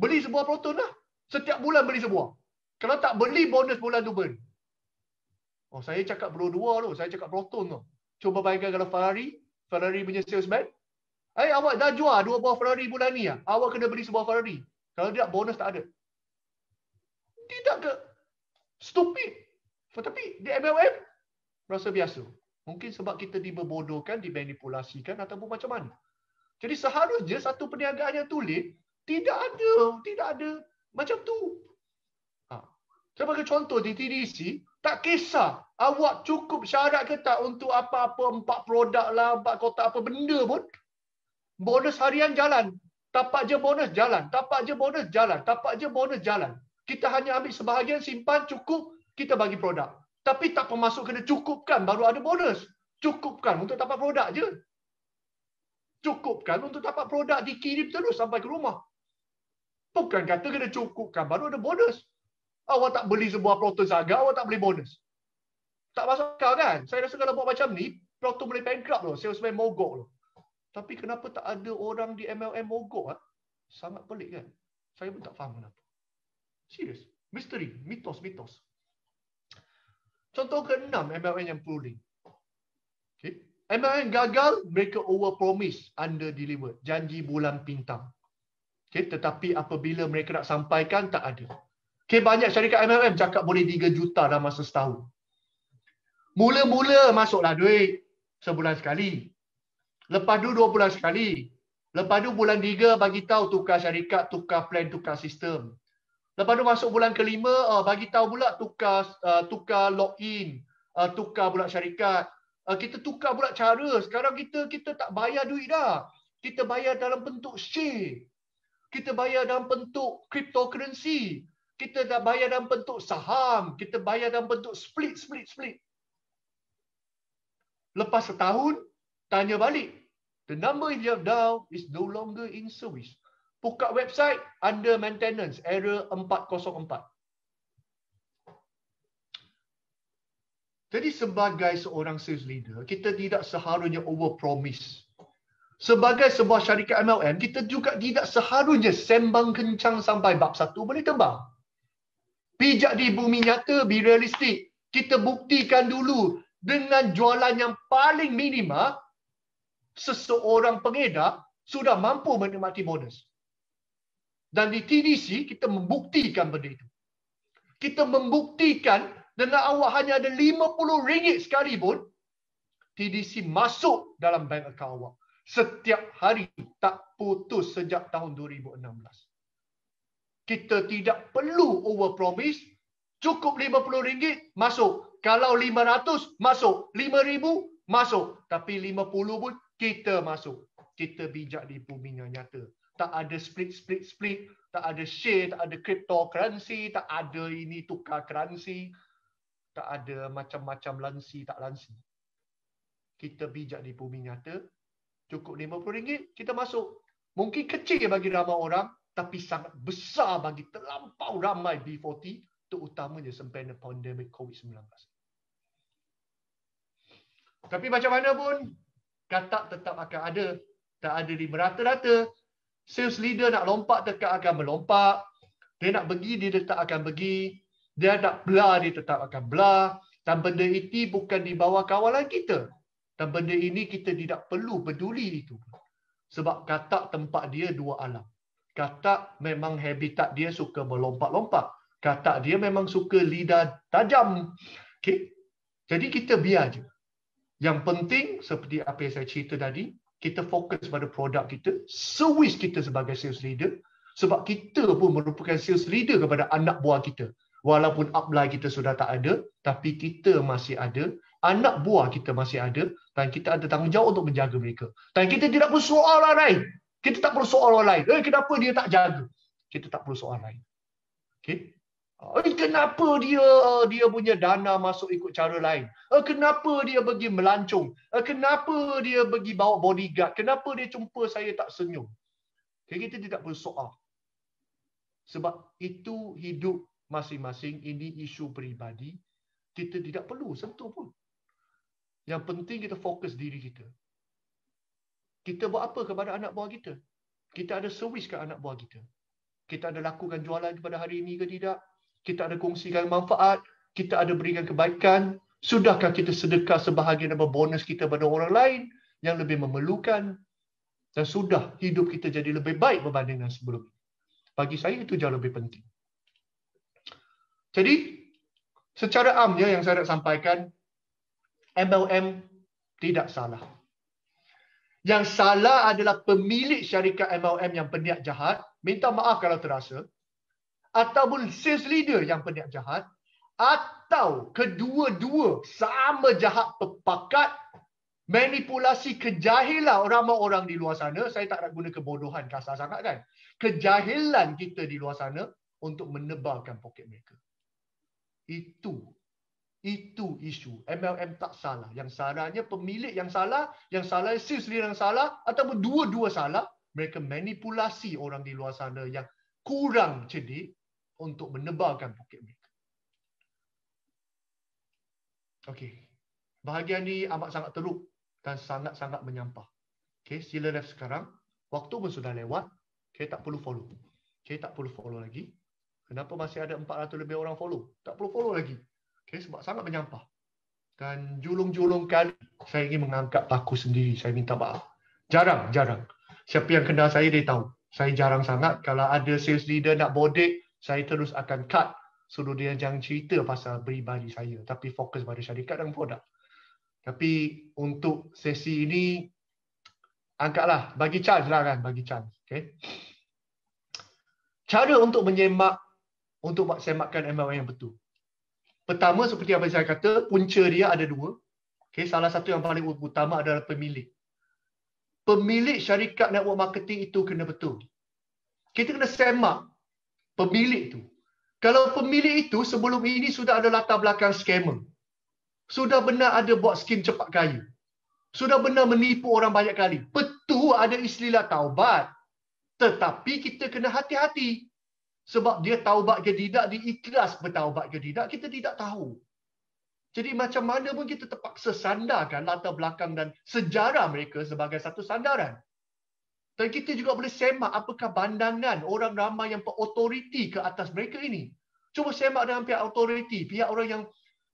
A: Beli sebuah proton lah. Setiap bulan beli sebuah. Kalau tak beli bonus bulan tu beri. Oh saya cakap bro dua tu. Saya cakap proton tu. Cuba bayangkan kalau Ferrari. Ferrari punya salesman. Hey, eh, awak dah jual dua buah Ferrari bulan ni. Ah? Awak kena beli sebuah Ferrari. Kalau tidak, bonus tak ada. Tidak ke? Stupid. Tetapi di MLM, rasa biasa. Mungkin sebab kita diberbodohkan, dimanipulasikan ataupun macam mana. Jadi seharusnya satu perniagaan yang tulis, tidak ada. Tidak ada. Macam tu. Ha. Sebagai contoh di TDC, tak kisah awak cukup syarat ke tak untuk apa-apa empat produk lah, empat kotak apa benda pun, bonus harian jalan. Tapak je bonus jalan. Tapak je bonus jalan. Tapak je bonus jalan. Kita hanya ambil sebahagian, simpan, cukup, kita bagi produk. Tapi tak pemasuk kena cukupkan, baru ada bonus. Cukupkan untuk tapak produk je. Cukupkan untuk tapak produk, dikirim terus sampai ke rumah. Bukan kata kena cukupkan, baru ada bonus. Awak tak beli sebuah proton saga, awak tak beli bonus. Tak masuk akal kan? Saya rasa kalau buat macam ni, proton boleh bankrupt tu. Salesman mogok tu. Tapi kenapa tak ada orang di MLM mogok? Ha? Sangat pelik kan? Saya pun tak faham kenapa. Serius. Misteri. Mitos. Mitos. Contoh keenam MLM yang pulling. Okay. MLM gagal, mereka over promise under deliver. Janji bulan pintang. Okay. Tetapi apabila mereka nak sampaikan, tak ada. Okay. Banyak syarikat MLM cakap boleh 3 juta dalam masa setahun. Mula-mula masuklah duit sebulan sekali. Lepas tu bulan sekali. Lepas tu bulan tiga bagi tahu tukar syarikat, tukar plan, tukar sistem. Lepas tu masuk bulan kelima uh, bagi tahu pula tukar uh, tukar login, uh, tukar pula syarikat. Uh, kita tukar pula cara. Sekarang kita kita tak bayar duit dah. Kita bayar dalam bentuk share. Kita bayar dalam bentuk cryptocurrency. Kita dah bayar dalam bentuk saham, kita bayar dalam bentuk split split split. Lepas setahun, Tanya balik. The number you have now is no longer in service. Buka website under maintenance error 404. Jadi sebagai seorang sales leader, kita tidak seharusnya over promise. Sebagai sebuah syarikat MLM, kita juga tidak seharusnya sembang kencang sampai bab satu boleh kembang. Pijak di bumi nyata, be realistic. Kita buktikan dulu dengan jualan yang paling minima, seseorang pengedar sudah mampu menikmati bonus. Dan di TDC, kita membuktikan benda itu. Kita membuktikan dengan awak hanya ada RM50 sekali pun, TDC masuk dalam bank account awak. Setiap hari tak putus sejak tahun 2016. Kita tidak perlu over promise. Cukup RM50 masuk. Kalau RM500 masuk. RM5,000 masuk. Tapi RM50 pun kita masuk. Kita bijak di bumi yang nyata. Tak ada split, split, split. Tak ada share, tak ada cryptocurrency, tak ada ini tukar currency. Tak ada macam-macam lansi, tak lansi. Kita bijak di bumi nyata. Cukup RM50, kita masuk. Mungkin kecil bagi ramai orang, tapi sangat besar bagi terlampau ramai B40, terutamanya sempena pandemik COVID-19. Tapi macam mana pun, katak tetap akan ada tak ada di merata-rata sales leader nak lompat tekak akan melompat dia nak pergi dia tetap akan pergi dia nak bela, dia tetap akan bela. dan benda itu bukan di bawah kawalan kita dan benda ini kita tidak perlu peduli itu sebab katak tempat dia dua alam katak memang habitat dia suka melompat-lompat katak dia memang suka lidah tajam okay? jadi kita biar je yang penting seperti apa yang saya cerita tadi, kita fokus pada produk kita, servis kita sebagai sales leader sebab kita pun merupakan sales leader kepada anak buah kita. Walaupun upline kita sudah tak ada, tapi kita masih ada, anak buah kita masih ada dan kita ada tanggungjawab untuk menjaga mereka. Dan kita tidak perlu soal orang lain. Kita tak perlu soal orang lain. Eh, kenapa dia tak jaga? Kita tak perlu soal orang lain. Okay? Eh, kenapa dia eh, dia punya dana masuk ikut cara lain? Eh, kenapa dia pergi melancung? kenapa dia pergi bawa bodyguard? Kenapa dia jumpa saya tak senyum? Okay, kita tidak perlu soal. Sebab itu hidup masing-masing ini isu peribadi. Kita tidak perlu sentuh pun. Yang penting kita fokus diri kita. Kita buat apa kepada anak buah kita? Kita ada servis ke anak buah kita? Kita ada lakukan jualan pada hari ini ke tidak? kita ada kongsikan manfaat, kita ada berikan kebaikan, sudahkah kita sedekah sebahagian daripada bonus kita kepada orang lain yang lebih memerlukan dan sudah hidup kita jadi lebih baik berbanding dengan sebelum. Bagi saya itu jauh lebih penting. Jadi secara amnya yang saya nak sampaikan MLM tidak salah. Yang salah adalah pemilik syarikat MLM yang berniat jahat. Minta maaf kalau terasa ataupun sales leader yang pendek jahat atau kedua-dua sama jahat pepakat manipulasi kejahilan orang-orang di luar sana saya tak nak guna kebodohan kasar sangat kan kejahilan kita di luar sana untuk menebalkan poket mereka itu itu isu MLM tak salah yang salahnya pemilik yang salah yang salah sales leader yang salah ataupun dua-dua salah mereka manipulasi orang di luar sana yang kurang cerdik untuk menebarkan poket mereka. Okey. Bahagian ni amat sangat teruk dan sangat-sangat menyampah. Okey, sila left sekarang. Waktu pun sudah lewat. Okey, tak perlu follow. Okey, tak perlu follow lagi. Kenapa masih ada 400 lebih orang follow? Tak perlu follow lagi. Okey, sebab sangat menyampah. Dan julung-julung kali saya ingin mengangkat paku sendiri. Saya minta maaf. Jarang, jarang. Siapa yang kenal saya, dia tahu. Saya jarang sangat. Kalau ada sales leader nak bodek, saya terus akan cut suruh dia jangan cerita pasal pribadi saya tapi fokus pada syarikat dan produk. Tapi untuk sesi ini angkatlah bagi chance lah kan bagi chance. Okay. Cara untuk menyemak untuk semakkan MLM yang betul. Pertama seperti apa saya kata punca dia ada dua. Okay, salah satu yang paling utama adalah pemilik. Pemilik syarikat network marketing itu kena betul. Kita kena semak pemilik tu. Kalau pemilik itu sebelum ini sudah ada latar belakang scammer. Sudah benar ada buat skim cepat kaya. Sudah benar menipu orang banyak kali. Betul ada istilah taubat. Tetapi kita kena hati-hati. Sebab dia taubat ke tidak, dia ikhlas bertaubat ke tidak, kita tidak tahu. Jadi macam mana pun kita terpaksa sandarkan latar belakang dan sejarah mereka sebagai satu sandaran. Dan kita juga boleh semak apakah pandangan orang ramai yang berautoriti ke atas mereka ini. Cuba semak dengan pihak autoriti, pihak orang yang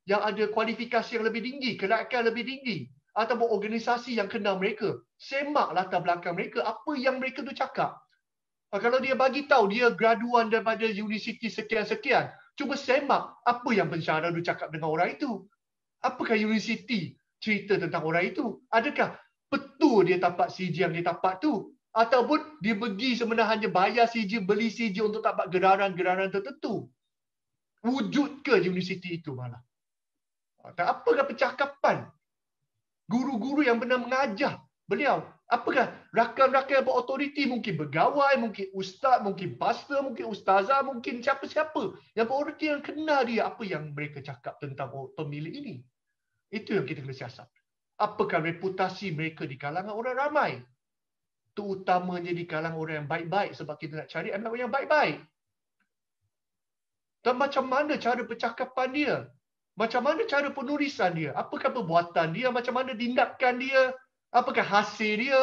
A: yang ada kualifikasi yang lebih tinggi, kelayakan lebih tinggi ataupun organisasi yang kenal mereka. Semak latar belakang mereka, apa yang mereka tu cakap. Ah, kalau dia bagi tahu dia graduan daripada universiti sekian-sekian, cuba semak apa yang pensyarah tu cakap dengan orang itu. Apakah universiti cerita tentang orang itu? Adakah betul dia dapat CG yang dia dapat tu? ataupun dia pergi sebenarnya bayar CG, beli CG untuk tak dapat gerangan-gerangan tertentu. Wujud ke universiti itu malah. Ah, tak apakah percakapan guru-guru yang pernah mengajar beliau? Apakah rakan-rakan yang berautoriti mungkin pegawai, mungkin ustaz, mungkin pastor, mungkin ustazah, mungkin siapa-siapa yang berautoriti yang kenal dia apa yang mereka cakap tentang pemilik ini? Itu yang kita kena siasat. Apakah reputasi mereka di kalangan orang ramai? terutamanya di kalangan orang yang baik-baik sebab kita nak cari anak-anak yang baik-baik. Dan macam mana cara percakapan dia? Macam mana cara penulisan dia? Apakah perbuatan dia? Macam mana tindakan dia? Apakah hasil dia?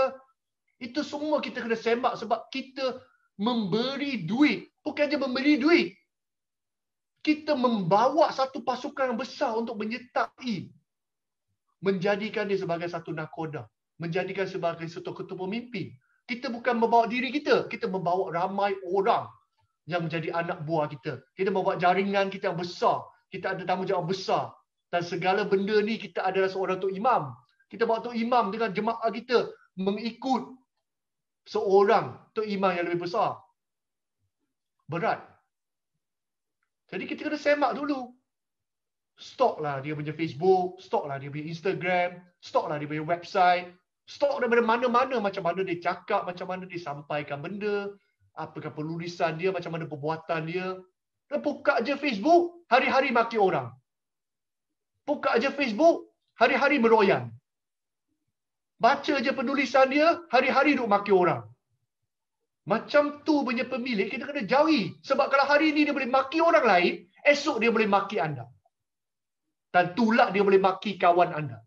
A: Itu semua kita kena sembak sebab kita memberi duit. Bukan saja memberi duit. Kita membawa satu pasukan yang besar untuk menyertai. Menjadikan dia sebagai satu nakoda menjadikan sebagai satu ketua pemimpin. Kita bukan membawa diri kita, kita membawa ramai orang yang menjadi anak buah kita. Kita membawa jaringan kita yang besar, kita ada tanggungjawab besar. Dan segala benda ni kita adalah seorang tu Imam. Kita bawa tu Imam dengan jemaah kita mengikut seorang tu Imam yang lebih besar. Berat. Jadi kita kena semak dulu. Stoklah dia punya Facebook, stoklah dia punya Instagram, stoklah dia punya website, stop daripada mana-mana macam mana dia cakap, macam mana dia sampaikan benda, apakah penulisan dia, macam mana perbuatan dia. Dia buka je Facebook, hari-hari maki orang. Buka aja Facebook, hari-hari meroyan. Baca aja penulisan dia, hari-hari duk maki orang. Macam tu punya pemilik, kita kena jauhi. Sebab kalau hari ini dia boleh maki orang lain, esok dia boleh maki anda. Dan tulak dia boleh maki kawan anda.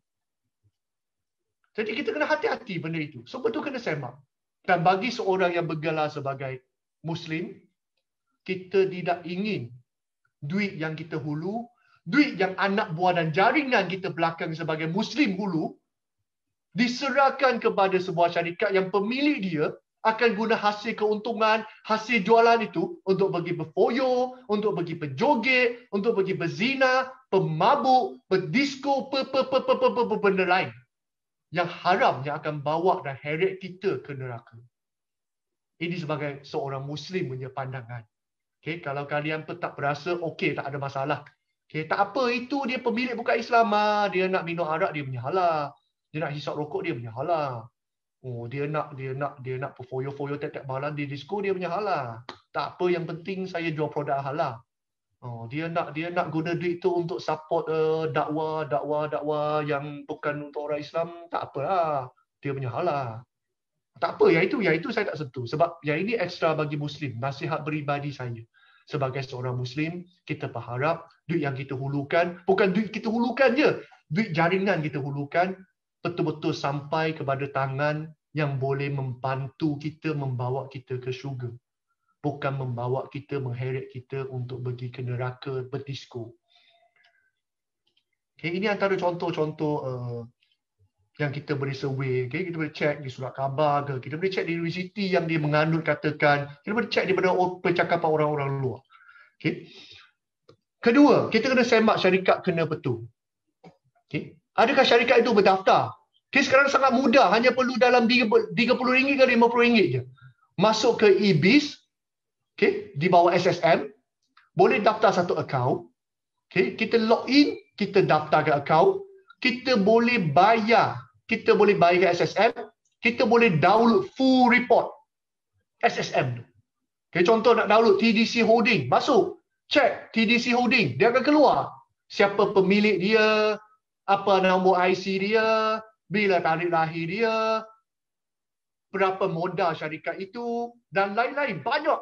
A: Jadi kita kena hati-hati benda itu. Semua itu kena semak. Dan bagi seorang yang bergelar sebagai Muslim, kita tidak ingin duit yang kita hulu, duit yang anak buah dan jaringan kita belakang sebagai Muslim hulu, diserahkan kepada sebuah syarikat yang pemilik dia akan guna hasil keuntungan, hasil jualan itu untuk bagi berfoyo, untuk bagi berjoget, untuk bagi berzina, pemabuk, berdisko, apa apa apa benda lain yang haram yang akan bawa dan heret kita ke neraka. Ini sebagai seorang Muslim punya pandangan. Okay, kalau kalian pun tak berasa, okay tak ada masalah. Okay, tak apa, itu dia pemilik bukan Islam. Ah, dia nak minum arak, dia punya halal. Dia nak hisap rokok, dia punya halal. Oh, dia nak dia nak dia nak foyo-foyo tetek balan di disco dia punya halal. Tak apa yang penting saya jual produk halal. Oh, dia nak dia nak guna duit tu untuk support uh, dakwah, dakwah, dakwah yang bukan untuk orang Islam, tak apalah. Dia punya hal lah. Tak apa, ya itu, ya itu saya tak sentuh. Sebab ya ini ekstra bagi Muslim, nasihat beribadi saya. Sebagai seorang Muslim, kita berharap duit yang kita hulukan, bukan duit kita hulukan je, duit jaringan kita hulukan, betul-betul sampai kepada tangan yang boleh membantu kita membawa kita ke syurga bukan membawa kita, mengheret kita untuk pergi ke neraka berdisko. Okay, ini antara contoh-contoh uh, yang kita boleh survey. Okay, kita boleh cek di surat khabar ke, kita boleh cek di universiti yang dia menganut katakan, kita boleh check daripada percakapan orang-orang luar. Okay. Kedua, kita kena semak syarikat kena betul. Okay. Adakah syarikat itu berdaftar? Okay, sekarang sangat mudah, hanya perlu dalam RM30 ke RM50 je. Masuk ke IBIS, e okay, di bawah SSM, boleh daftar satu account. Okay, kita log in, kita daftar ke account. Kita boleh bayar, kita boleh bayar ke SSM. Kita boleh download full report SSM. Okay, contoh nak download TDC Holding, masuk. Check TDC Holding, dia akan keluar. Siapa pemilik dia, apa nombor IC dia, bila tarikh lahir dia, berapa modal syarikat itu, dan lain-lain. Banyak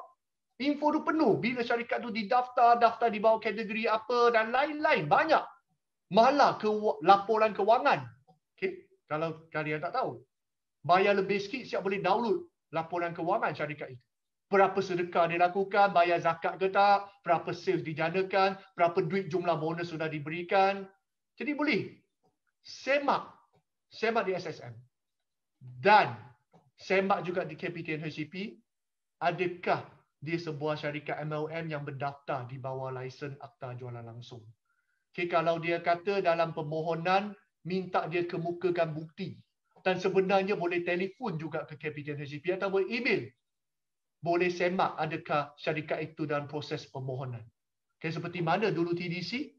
A: Info tu penuh. Bila syarikat tu didaftar, daftar di bawah kategori apa dan lain-lain. Banyak. Malah ke laporan kewangan. Okay? Kalau kalian tak tahu. Bayar lebih sikit, siap boleh download laporan kewangan syarikat itu. Berapa sedekah dia lakukan, bayar zakat ke tak, berapa sales dijanakan, berapa duit jumlah bonus sudah diberikan. Jadi boleh. Semak. Semak di SSM. Dan semak juga di dan HCP. Adakah di sebuah syarikat MLM yang berdaftar di bawah lesen akta jualan langsung. Okay, kalau dia kata dalam permohonan, minta dia kemukakan bukti dan sebenarnya boleh telefon juga ke Capital HGP atau boleh email boleh semak adakah syarikat itu dalam proses permohonan. Okay, seperti mana dulu TDC,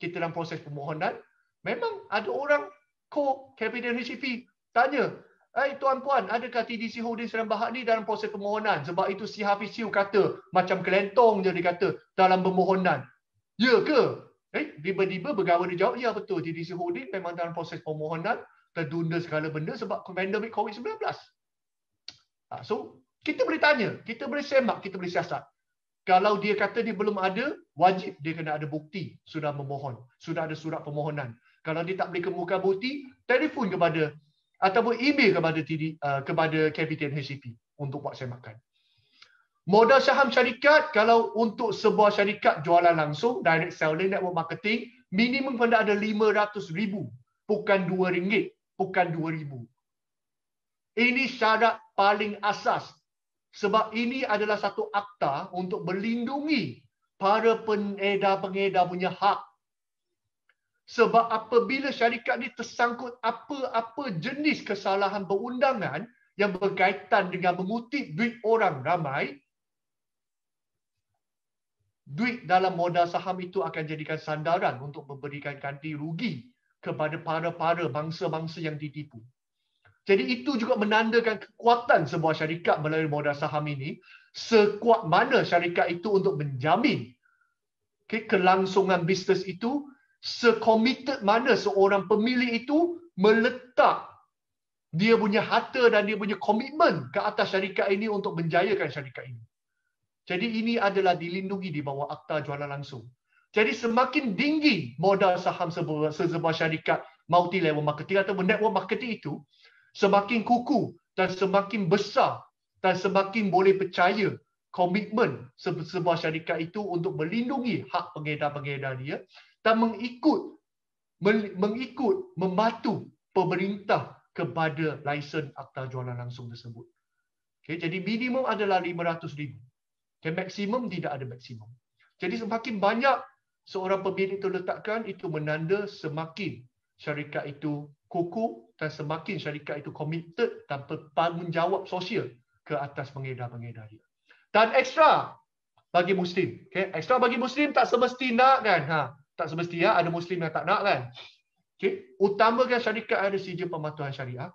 A: kita dalam proses permohonan, memang ada orang call Capital HGP, tanya, Hai tuan-puan, adakah TDC Holding Seremban Bahak ni dalam proses permohonan? Sebab itu si Hafiz Siu kata, macam kelentong je dia kata dalam permohonan. Ya ke? Eh, tiba-tiba begawa dia jawab, ya betul TDC Holding memang dalam proses permohonan tertunda segala benda sebab pandemik COVID-19. Ah, so, kita boleh tanya, kita boleh semak, kita boleh siasat. Kalau dia kata dia belum ada, wajib dia kena ada bukti sudah memohon, sudah ada surat permohonan. Kalau dia tak boleh kemukakan bukti, telefon kepada ataupun email kepada TD, uh, kepada Kapitan HCP untuk buat makan. Modal saham syarikat, kalau untuk sebuah syarikat jualan langsung, direct selling, network marketing, minimum anda ada RM500,000, bukan rm ringgit, bukan RM2,000. Ini syarat paling asas. Sebab ini adalah satu akta untuk melindungi para pengedar-pengedar punya hak sebab apabila syarikat ini tersangkut apa-apa jenis kesalahan perundangan yang berkaitan dengan mengutip duit orang ramai, duit dalam modal saham itu akan jadikan sandaran untuk memberikan ganti rugi kepada para-para bangsa-bangsa yang ditipu. Jadi itu juga menandakan kekuatan sebuah syarikat melalui modal saham ini, sekuat mana syarikat itu untuk menjamin kelangsungan bisnes itu Secommitted mana seorang pemilik itu meletak dia punya harta dan dia punya komitmen ke atas syarikat ini untuk menjayakan syarikat ini. Jadi ini adalah dilindungi di bawah akta jualan langsung. Jadi semakin tinggi modal saham sebuah, sebuah syarikat multi-level marketing atau network marketing itu, semakin kuku dan semakin besar dan semakin boleh percaya komitmen sebuah syarikat itu untuk melindungi hak pengedar-pengedar dia dan mengikut mengikut membantu pemerintah kepada lesen akta jualan langsung tersebut. Okay, jadi minimum adalah RM500,000. Okay, maksimum tidak ada maksimum. Jadi semakin banyak seorang pemilik itu letakkan, itu menanda semakin syarikat itu kuku dan semakin syarikat itu committed dan bertanggungjawab sosial ke atas pengedar-pengedar dia. Dan ekstra bagi Muslim. Okay, ekstra bagi Muslim tak semesti kan. Ha, tak semestinya ada muslim yang tak nak kan okey utamakan syarikat ada sijil pematuhan syariah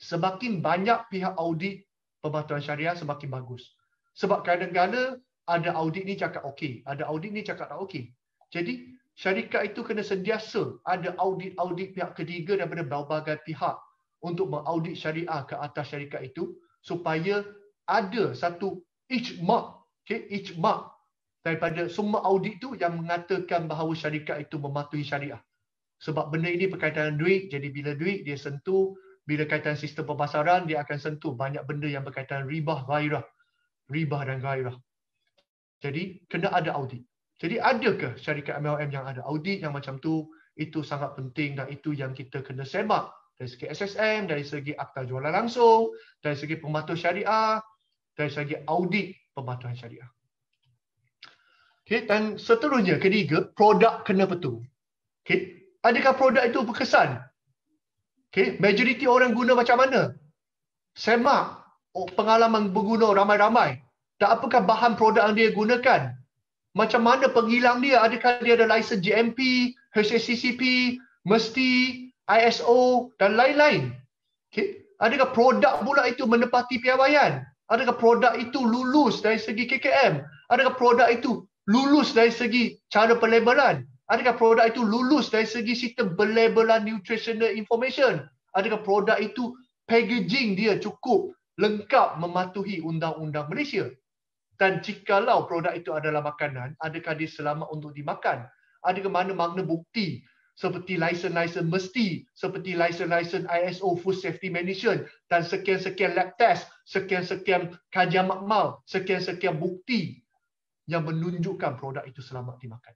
A: semakin banyak pihak audit pematuhan syariah semakin bagus sebab kadang-kadang ada audit ni cakap okey ada audit ni cakap tak okey jadi syarikat itu kena sentiasa ada audit-audit pihak ketiga daripada berbagai pihak untuk mengaudit syariah ke atas syarikat itu supaya ada satu ijma okey ijma daripada semua audit tu yang mengatakan bahawa syarikat itu mematuhi syariah. Sebab benda ini berkaitan duit, jadi bila duit dia sentuh, bila kaitan sistem pembasaran dia akan sentuh banyak benda yang berkaitan riba gairah. riba dan gairah. Jadi kena ada audit. Jadi adakah syarikat MLM yang ada audit yang macam tu? Itu sangat penting dan itu yang kita kena semak dari segi SSM, dari segi akta jualan langsung, dari segi pematuh syariah, dari segi audit pematuhan syariah. Okay, dan seterusnya ketiga, produk kena betul. Okay, adakah produk itu berkesan? Okay, majoriti orang guna macam mana? Semak oh, pengalaman berguna ramai-ramai. Tak apakah bahan produk yang dia gunakan? Macam mana penghilang dia? Adakah dia ada lisen GMP, HACCP, mesti ISO dan lain-lain? Okay. Adakah produk pula itu menepati piawaian? Adakah produk itu lulus dari segi KKM? Adakah produk itu lulus dari segi cara pelabelan? Adakah produk itu lulus dari segi sistem pelabelan nutritional information? Adakah produk itu packaging dia cukup lengkap mematuhi undang-undang Malaysia? Dan jikalau produk itu adalah makanan, adakah dia selamat untuk dimakan? Adakah mana makna bukti seperti lesen-lesen mesti, seperti lesen-lesen ISO Food Safety Management dan sekian-sekian lab test, sekian-sekian kajian makmal, sekian-sekian bukti yang menunjukkan produk itu selamat dimakan.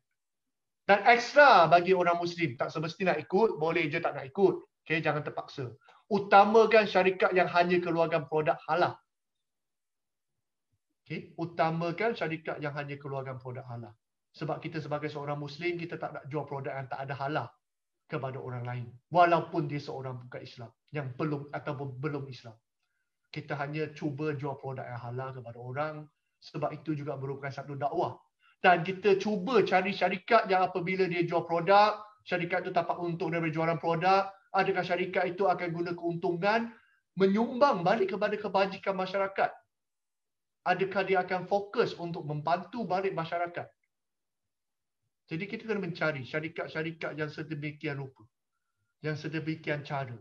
A: Dan ekstra bagi orang Muslim, tak semesti nak ikut, boleh je tak nak ikut. Okay, jangan terpaksa. Utamakan syarikat yang hanya keluarkan produk halal. Okay, utamakan syarikat yang hanya keluarkan produk halal. Sebab kita sebagai seorang Muslim, kita tak nak jual produk yang tak ada halal kepada orang lain. Walaupun dia seorang bukan Islam, yang belum ataupun belum Islam. Kita hanya cuba jual produk yang halal kepada orang, sebab itu juga merupakan satu dakwah dan kita cuba cari syarikat yang apabila dia jual produk syarikat itu dapat untung daripada jualan produk adakah syarikat itu akan guna keuntungan menyumbang balik kepada kebajikan masyarakat adakah dia akan fokus untuk membantu balik masyarakat jadi kita kena mencari syarikat-syarikat yang sedemikian rupa yang sedemikian cara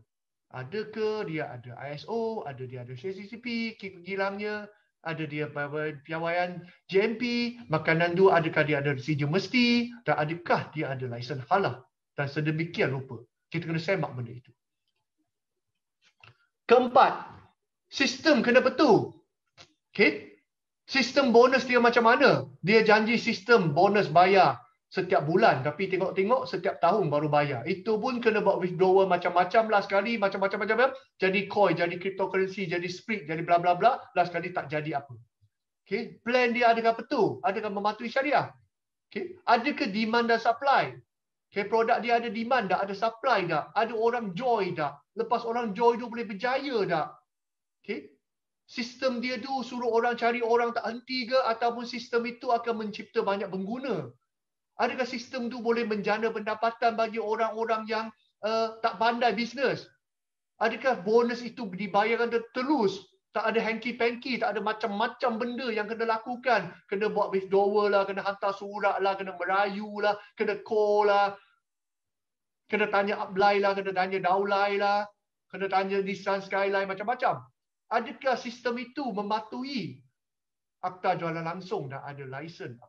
A: adakah dia ada ISO ada dia ada CCCP kilangnya ada dia bawa piawaian GMP, makanan tu adakah dia ada residu mesti dan adakah dia ada lesen halal dan sedemikian rupa. Kita kena semak benda itu. Keempat, sistem kena betul. Okay? Sistem bonus dia macam mana? Dia janji sistem bonus bayar setiap bulan tapi tengok-tengok setiap tahun baru bayar. Itu pun kena buat withdrawal macam-macam lah sekali, macam-macam macam jadi coin, jadi cryptocurrency, jadi spread, jadi bla bla bla, last kali tak jadi apa. Okey, plan dia ada adakah betul? Adakah mematuhi syariah? Okey, adakah demand dan supply? Okey, produk dia ada demand dah, ada supply dah, ada orang join dah. Lepas orang join, tu boleh berjaya dah. Okey. Sistem dia tu suruh orang cari orang tak henti ke ataupun sistem itu akan mencipta banyak pengguna Adakah sistem tu boleh menjana pendapatan bagi orang-orang yang uh, tak pandai bisnes? Adakah bonus itu dibayarkan terus? Tak ada hanky-panky, tak ada macam-macam benda yang kena lakukan. Kena buat withdrawal lah, kena hantar surat lah, kena merayu lah, kena call lah. Kena tanya apply lah, kena tanya daulai lah. Kena tanya distance skyline, macam-macam. Adakah sistem itu mematuhi akta jualan langsung dan ada lesen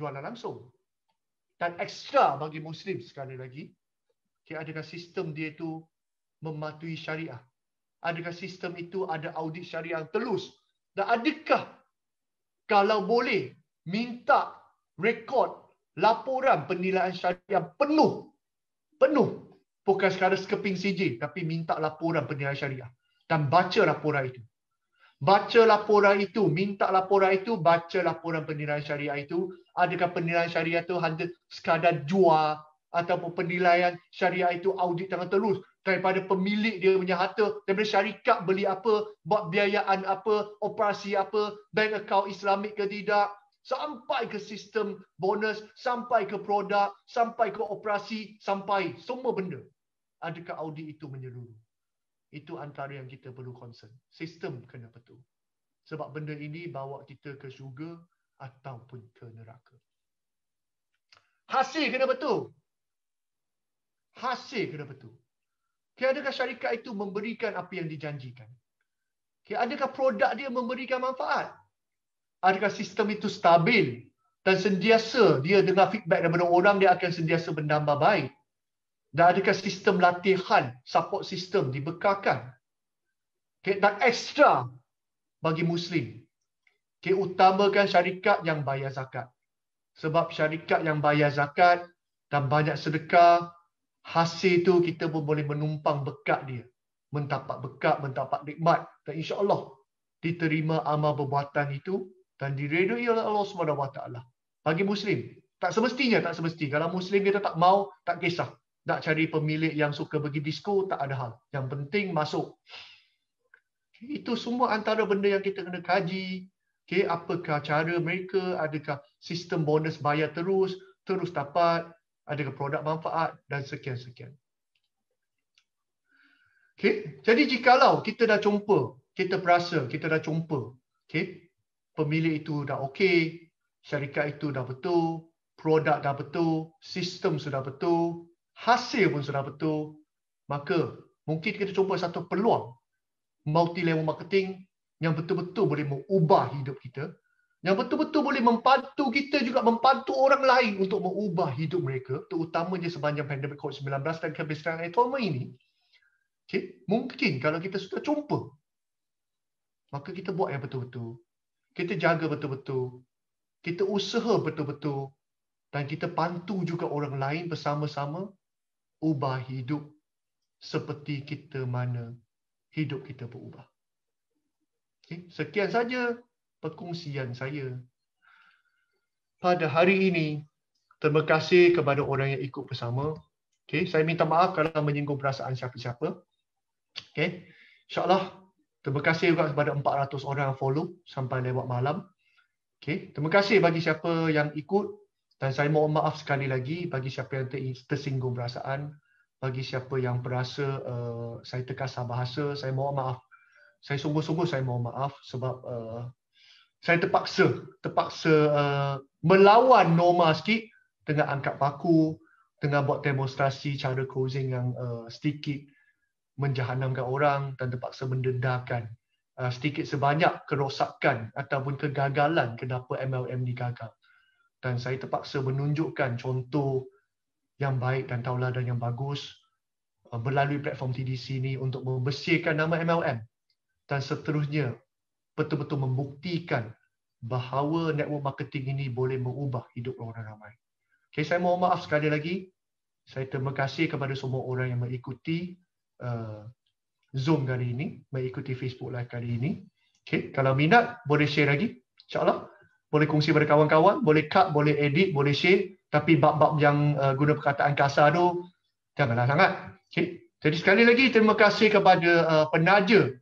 A: jualan langsung? dan extra bagi muslim sekali lagi okay, adakah sistem dia itu mematuhi syariah adakah sistem itu ada audit syariah yang telus dan adakah kalau boleh minta rekod laporan penilaian syariah penuh penuh bukan sekadar sekeping sijil tapi minta laporan penilaian syariah dan baca laporan itu Baca laporan itu, minta laporan itu, baca laporan penilaian syariah itu. Adakah penilaian syariah itu hanya sekadar jual ataupun penilaian syariah itu audit dengan terus daripada pemilik dia punya harta, daripada syarikat beli apa, buat biayaan apa, operasi apa, bank account islamik ke tidak, sampai ke sistem bonus, sampai ke produk, sampai ke operasi, sampai semua benda. Adakah audit itu menyeluruh? Itu antara yang kita perlu concern. Sistem kena betul. Sebab benda ini bawa kita ke syurga ataupun ke neraka. Hasil kena betul. Hasil kena betul. Okay, adakah syarikat itu memberikan apa yang dijanjikan? Okay, adakah produk dia memberikan manfaat? Adakah sistem itu stabil? Dan sentiasa dia dengar feedback daripada orang, dia akan sentiasa bernambah baik dan adakah sistem latihan support sistem dibekalkan okay, dan ekstra bagi muslim okay, utamakan syarikat yang bayar zakat sebab syarikat yang bayar zakat dan banyak sedekah hasil itu kita pun boleh menumpang bekat dia mentapak bekat mentapak nikmat dan insya Allah diterima amal perbuatan itu dan diredui oleh Allah Subhanahu bagi muslim tak semestinya tak semestinya kalau muslim kita tak mau tak kisah nak cari pemilik yang suka pergi disco tak ada hal yang penting masuk itu semua antara benda yang kita kena kaji Okay, apakah cara mereka adakah sistem bonus bayar terus terus dapat adakah produk manfaat dan sekian sekian Okay, jadi jikalau kita dah jumpa kita berasa kita dah jumpa Okay, pemilik itu dah okey syarikat itu dah betul produk dah betul sistem sudah betul hasil pun sudah betul, maka mungkin kita cuba satu peluang multi-level marketing yang betul-betul boleh mengubah hidup kita, yang betul-betul boleh membantu kita juga membantu orang lain untuk mengubah hidup mereka, terutamanya sepanjang pandemik COVID-19 dan kebiasaan ekonomi ini. Okay? Mungkin kalau kita sudah jumpa, maka kita buat yang betul-betul. Kita jaga betul-betul. Kita usaha betul-betul. Dan kita bantu juga orang lain bersama-sama ubah hidup seperti kita mana hidup kita berubah. Okay. Sekian saja perkongsian saya
B: pada hari ini.
A: Terima kasih kepada orang yang ikut bersama. Okay. Saya minta maaf kalau menyinggung perasaan siapa-siapa. Okay. InsyaAllah, terima kasih juga kepada 400 orang yang follow sampai lewat malam. Okay. Terima kasih bagi siapa yang ikut dan saya mohon maaf sekali lagi bagi siapa yang tersinggung perasaan, bagi siapa yang berasa uh, saya terkasar bahasa, saya mohon maaf. Saya sungguh-sungguh saya mohon maaf sebab uh, saya terpaksa terpaksa uh, melawan norma sikit dengan angkat paku, dengan buat demonstrasi cara cozing yang uh, sedikit menjahanamkan orang dan terpaksa mendedahkan uh, sedikit sebanyak kerosakan ataupun kegagalan kenapa MLM ni gagal dan saya terpaksa menunjukkan contoh yang baik dan tauladan yang bagus uh, melalui platform TDC ini untuk membersihkan nama MLM dan seterusnya betul-betul membuktikan bahawa network marketing ini boleh mengubah hidup orang ramai. Okay, saya mohon maaf sekali lagi. Saya terima kasih kepada semua orang yang mengikuti uh, Zoom kali ini, mengikuti Facebook Live kali ini. Okay, kalau minat, boleh share lagi. InsyaAllah boleh kongsi pada kawan-kawan, boleh cut, boleh edit, boleh share, tapi bab-bab yang uh, guna perkataan kasar tu janganlah sangat. Okay. Jadi sekali lagi terima kasih kepada uh, penaja